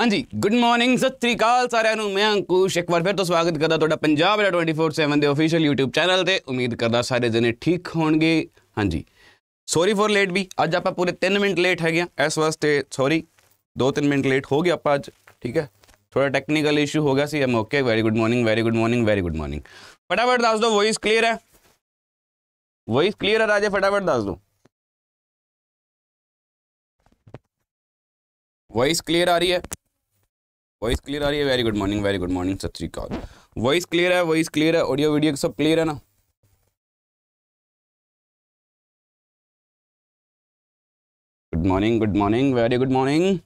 ਹਾਂਜੀ good morning ਸਤਿ ਸ੍ਰੀ ਅਕਾਲ ਸਾਰਿਆਂ ਨੂੰ ਮੈਂ ਅੰਕੁਸ਼ ਇੱਕ ਵਾਰ ਫਿਰ ਤੋਂ ਸਵਾਗਤ ਕਰਦਾ ਤੁਹਾਡਾ ਪੰਜਾਬ ਰੇਡੀਓ 24/7 ਦੇ ਅਫੀਸ਼ੀਅਲ YouTube ਚੈਨਲ ਤੇ ਉਮੀਦ ਕਰਦਾ ਸਾਰੇ ਜਣੇ ਠੀਕ ਹੋਣਗੇ ਹਾਂਜੀ ਸੌਰੀ ਫॉर ਲੇਟ ਵੀ ਅੱਜ ਆਪਾਂ ਪੂਰੇ 3 ਮਿੰਟ ਲੇਟ ਹੈ ਗਿਆ ਇਸ ਵਾਸਤੇ ਸੌਰੀ 2-3 ਮਿੰਟ ਲੇਟ ਹੋ ਗਿਆ ਆਪਾਂ ਅੱਜ ਠੀਕ ਹੈ ਥੋੜਾ ਟੈਕਨੀਕਲ ਇਸ਼ੂ ਹੋ ਗਿਆ ਸੀ ਆਮ okay very good morning very good morning very good morning ਫਟਾਫਟ ਦੱਸ ਦਿਓ ਵੌਇਸ ਕਲੀਅਰ ਹੈ ਵੌਇਸ ਕਲੀਅਰ ਹੈ ਰਾਜੇ ਫਟਾਫਟ ਦੱਸ ਦਿਓ ਵੌਇਸ ਕਲੀਅਰ ਆ ਰਹੀ ਹੈ वॉइस क्लियर आ रही है very good morning very good morning सत श्रीकाल वॉइस क्लियर है वॉइस क्लियर है ऑडियो वीडियो सब क्लियर है ना good morning good morning very good morning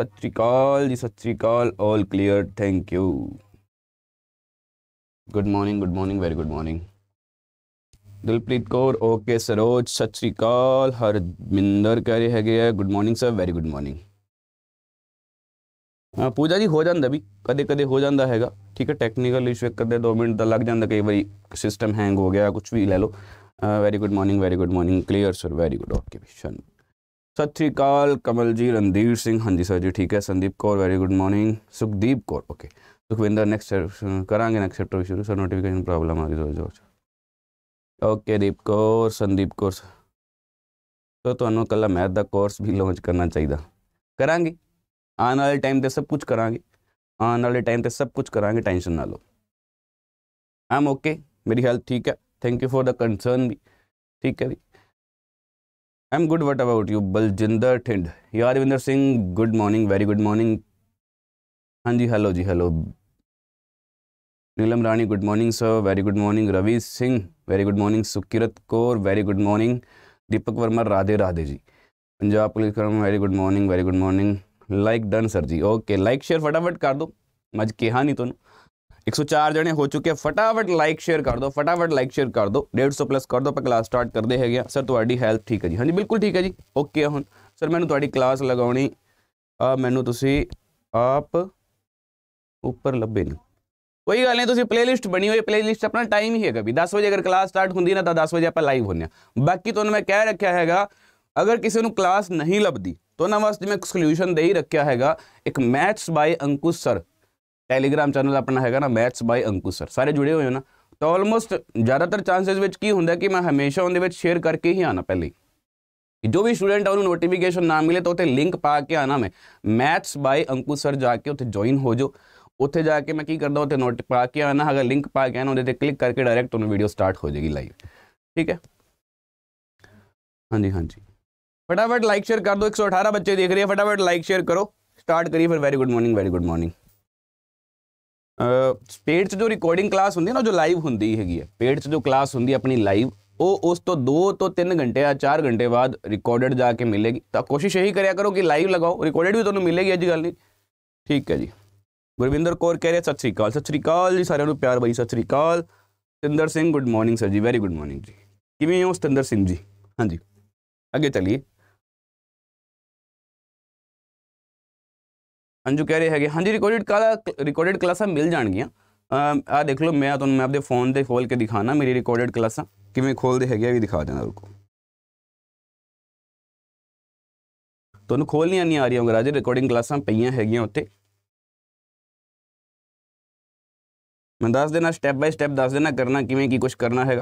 सत श्रीकाल जी सत श्रीकाल all clear thank you good morning good morning very good morning Dilpreet Kaur okay Saroj ਸਤਿ ਸ੍ਰੀ ਅਕਾਲ ਹਰਮਿੰਦਰ ਕਹਿ ਰਹੇ ਹੈਗੇ ਆ good morning sir very good morning ਆ ਪੂਜਾ ਜੀ ਹੋ ਜਾਂਦਾ ਵੀ ਕਦੇ ਕਦੇ ਹੋ ਜਾਂਦਾ ਹੈਗਾ ਠੀਕ ਹੈ ਟੈਕਨੀਕਲ ਇਸ਼ੂ ਇੱਕ ਕਦੇ 2 ਮਿੰਟ ਦਾ ਲੱਗ ਜਾਂਦਾ ਕਈ ਵਾਰੀ ਸਿਸਟਮ ਹੈਂਗ ਹੋ ਗਿਆ ਕੁਝ ਵੀ ਲੈ ਲਓ very good morning very good morning clear sir very good okay Vishan ਸਤਿ ਸ੍ਰੀ ਅਕਾਲ ਕਮਲ ਜੀ ਰਣਦੀਪ ਸਿੰਘ ਹਾਂਜੀ ਸਰ ਜੀ ਠੀਕ ਹੈ Sandeep Kaur very good morning Sukhdeep Kaur okay Sukhwinder next ਕਰਾਂਗੇ ਨੈਕਸਟ ਚੈਪਟਰ ਸ਼ੁਰੂ ਸਰ ਨੋਟੀਫਿਕੇਸ਼ਨ ਪ੍ਰੋਬਲਮ ਆ ਰਹੀ ਜੋ ਜੋ ਓਕੇ ਦੀਪ ਕੋਰ ਸੰਦੀਪ ਕੋਰਸ तो ਤੁਹਾਨੂੰ ਕੱਲਾ ਮੈਥ ਦਾ ਕੋਰਸ ਵੀ ਲਾਂਚ ਕਰਨਾ ਚਾਹੀਦਾ ਕਰਾਂਗੇ ਆਉਣ ਵਾਲੇ ਟਾਈਮ ਤੇ ਸਭ ਕੁਝ ਕਰਾਂਗੇ ਆਉਣ ਵਾਲੇ ਟਾਈਮ ਤੇ ਸਭ ਕੁਝ ਕਰਾਂਗੇ ਟੈਨਸ਼ਨ ਨਾ ਲਓ ਆਮ ਓਕੇ ਮੇਰੀ ਹੈਲਥ ਠੀਕ ਹੈ thank you for the concern ਵੀ ਠੀਕ ਹੈ ਵੀ am good what about you Baljinder ਠਿੰਡ Yarwinder Singh good morning very good morning ਹਾਂਜੀ ਹੈਲੋ ਜੀ hello Neelam Rani good morning sir very good morning Ravi Singh very good morning Sukirat Kaur very good morning Deepak Verma Radhe Radhe ji Punjab police Karam very good morning very good morning like done sir ਜੀ okay like share ਫਟਾਫਟ ਕਰ ਦਿਓ ਮੈਂ ਅੱਜ ਕਿਹਾ ਨਹੀਂ ਤੁਹਾਨੂੰ 104 ਜਣੇ ਹੋ ਚੁੱਕੇ ਫਟਾਫਟ ਲਾਈਕ ਸ਼ੇਅਰ ਕਰ ਦਿਓ ਫਟਾਫਟ ਲਾਈਕ ਸ਼ੇਅਰ ਕਰ ਦਿਓ 150 ਪਲੱਸ ਕਰ ਦਿਓ ਆਪਾਂ ਕਲਾਸ ਸਟਾਰਟ ਕਰਦੇ ਹੈਗੇ ਆ ਸਰ ਤੁਹਾਡੀ ਹੈਲਥ ਠੀਕ ਹੈ ਜੀ ਹਾਂਜੀ ਬਿਲਕੁਲ ਠੀਕ ਹੈ ਜੀ ਓਕੇ ਹੁਣ ਸਰ ਮੈਨੂੰ ਤੁਹਾਡੀ ਕਲਾਸ ਲਗਾਉਣੀ ਆ ਮੈਨੂੰ ਤੁਸੀਂ ਆਪ ਉੱਪਰ ਲੱਭੇ ਨੇ ਕੋਈ ਗੱਲ ਨਹੀਂ ਤੁਸੀਂ ਪਲੇਲਿਸਟ ਬਣੀ ਹੋਈ ਪਲੇਲਿਸਟ ਆਪਣਾ ਟਾਈਮ ਹੀ ਹੈਗਾ ਵੀ 10 ਵਜੇ ਅਗਰ ਕਲਾਸ ਸਟਾਰਟ ਹੁੰਦੀ ਨਾ ਤਾਂ 10 ਵਜੇ ਆਪਾਂ ਲਾਈਵ ਹੁੰਨੇ ਆ ਬਾਕੀ ਤੁਹਾਨੂੰ ਮੈਂ ਕਹਿ ਰੱਖਿਆ ਹੈਗਾ ਅਗਰ ਕਿਸੇ ਨੂੰ ਕਲਾਸ ਨਹੀਂ ਲੱਭਦੀ ਤਾਂ ਉਹਨਾਂ ਵਾਸਤੇ ਮੈਂ ਇੱਕ ਸੋਲੂਸ਼ਨ ਦੇ ਹੀ ਰੱਖਿਆ ਹੈਗਾ ਇੱਕ maths by Ankush sir Telegram channel ਆਪਣਾ ਹੈਗਾ ਨਾ ਮੈਥਸ ਬਾਈ ਅੰਕੁਸ਼ ਸਰ ਸਾਰੇ ਜੁੜੇ ਹੋਏ ਹੋ ਨਾ ਤਾਂ ਆਲਮੋਸਟ ਜ਼ਿਆਦਾਤਰ ਚਾਂਸਸ ਵਿੱਚ ਕੀ ਹੁੰਦਾ ਕਿ ਮੈਂ ਹਮੇਸ਼ਾ ਉਹਦੇ ਵਿੱਚ ਸ਼ੇਅਰ ਕਰਕੇ ਹੀ ਆਣਾ ਪਹਿਲੇ ਜੋ ਵੀ ਸਟੂਡੈਂਟ ਆ ਉਹਨੂੰ ਨੋਟੀਫਿਕੇਸ਼ਨ ਨਾ ਮਿਲੇ ਤਾਂ ਉੱਥੇ ਲਿੰਕ ਪਾ ਕੇ ਆਣਾ ਮੈਂ ਮੈਥਸ ਬਾਈ ਅੰਕੁਸ਼ ਸਰ ਜਾ ਕੇ ਉੱਥੇ ਜੁਆਇਨ ਹੋ ਜਾਓ उत्थे जाके मैं ਮੈਂ ਕੀ ਕਰਦਾ ਉੱਥੇ ਨੋਟ ਪਾ ਕੇ ਆਣਾ ਅਗਰ ਲਿੰਕ ਪਾ ਕੇ ਆਣਾ क्लिक करके डायरैक्ट ਕਰਕੇ वीडियो स्टार्ट हो जाएगी लाइव ठीक है हाँ जी हाँ जी फटाफट लाइक शेयर कर दो अठारह बच्चे देख रहे हैं फटाफट लाइक शेयर करो स्टार्ट करिए फिर very good morning very good morning paid से जो रिकॉर्डिंग क्लास होंगी ना जो लाइव होंगी हैगी है पेड से जो क्लास होंगी अपनी लाइव वो उस तो दो तो तीन घंटे या चार घंटे बाद रिकॉर्डेड जाके मिलेगी तो कोशिश यही करो कि लाइव लगाओ रिकॉर्डेड भी तुम्हें मिलेगी अच्छी गल नहीं ठीक है जी ਗੁਰਵਿੰਦਰ ਕੌਰ ਕਹਿ ਰਿਹਾ ਸਤਿ ਸ੍ਰੀ ਅਕਾਲ ਸਤਿ ਸ੍ਰੀ ਅਕਾਲ ਜੀ ਸਾਰਿਆਂ ਨੂੰ ਪਿਆਰ ਬਈ ਸਤਿ ਸ੍ਰੀ ਅਕਾਲ Satinder Singh good morning sir ਜੀ ਵੈਰੀ ਗੁੱਡ ਮਾਰਨਿੰਗ ਜੀ ਕਿਵੇਂ ਹੋ ਸਤਿੰਦਰ ਸਿੰਘ ਜੀ ਹਾਂਜੀ ਅੱਗੇ ਚੱਲੀਏ ਅੰਜੂ ਕਹਿ ਰਹੇ ਹੈਗੇ ਹਾਂਜੀ ਰਿਕਾਰਡਡ ਕਲਾ ਰਿਕਾਰਡਡ ਕਲਾਸਾਂ ਮਿਲ ਜਾਣਗੀਆਂ ਆ ਦੇਖ ਲਓ ਮੈਂ ਤੁਹਾਨੂੰ ਮੈਂ ਆਪਦੇ ਫੋਨ ਤੇ ਖੋਲ ਕੇ ਦਿਖਾਣਾ ਮੇਰੀ ਰਿਕਾਰਡਡ ਕਲਾਸਾਂ ਕਿਵੇਂ ਖੋਲਦੇ ਹੈਗੇ ਆ ਵੀ ਦਿਖਾ ਦੇਣਾ ਰੁਕੋ ਤੁਹਾਨੂੰ ਖੋਲਣੀਆਂ ਨਹੀਂ ਆ ਰਹੀਆਂ ਹੋਗਾ ਰਾਜੇ ਰਿਕਾਰਡਿੰਗ ਕਲਾਸਾਂ ਪਈਆਂ ਹੈਗੀਆਂ ਉੱਤੇ मैं दस देना स्टैप बाय स्टैप दस देना करना किमें की कुछ करना है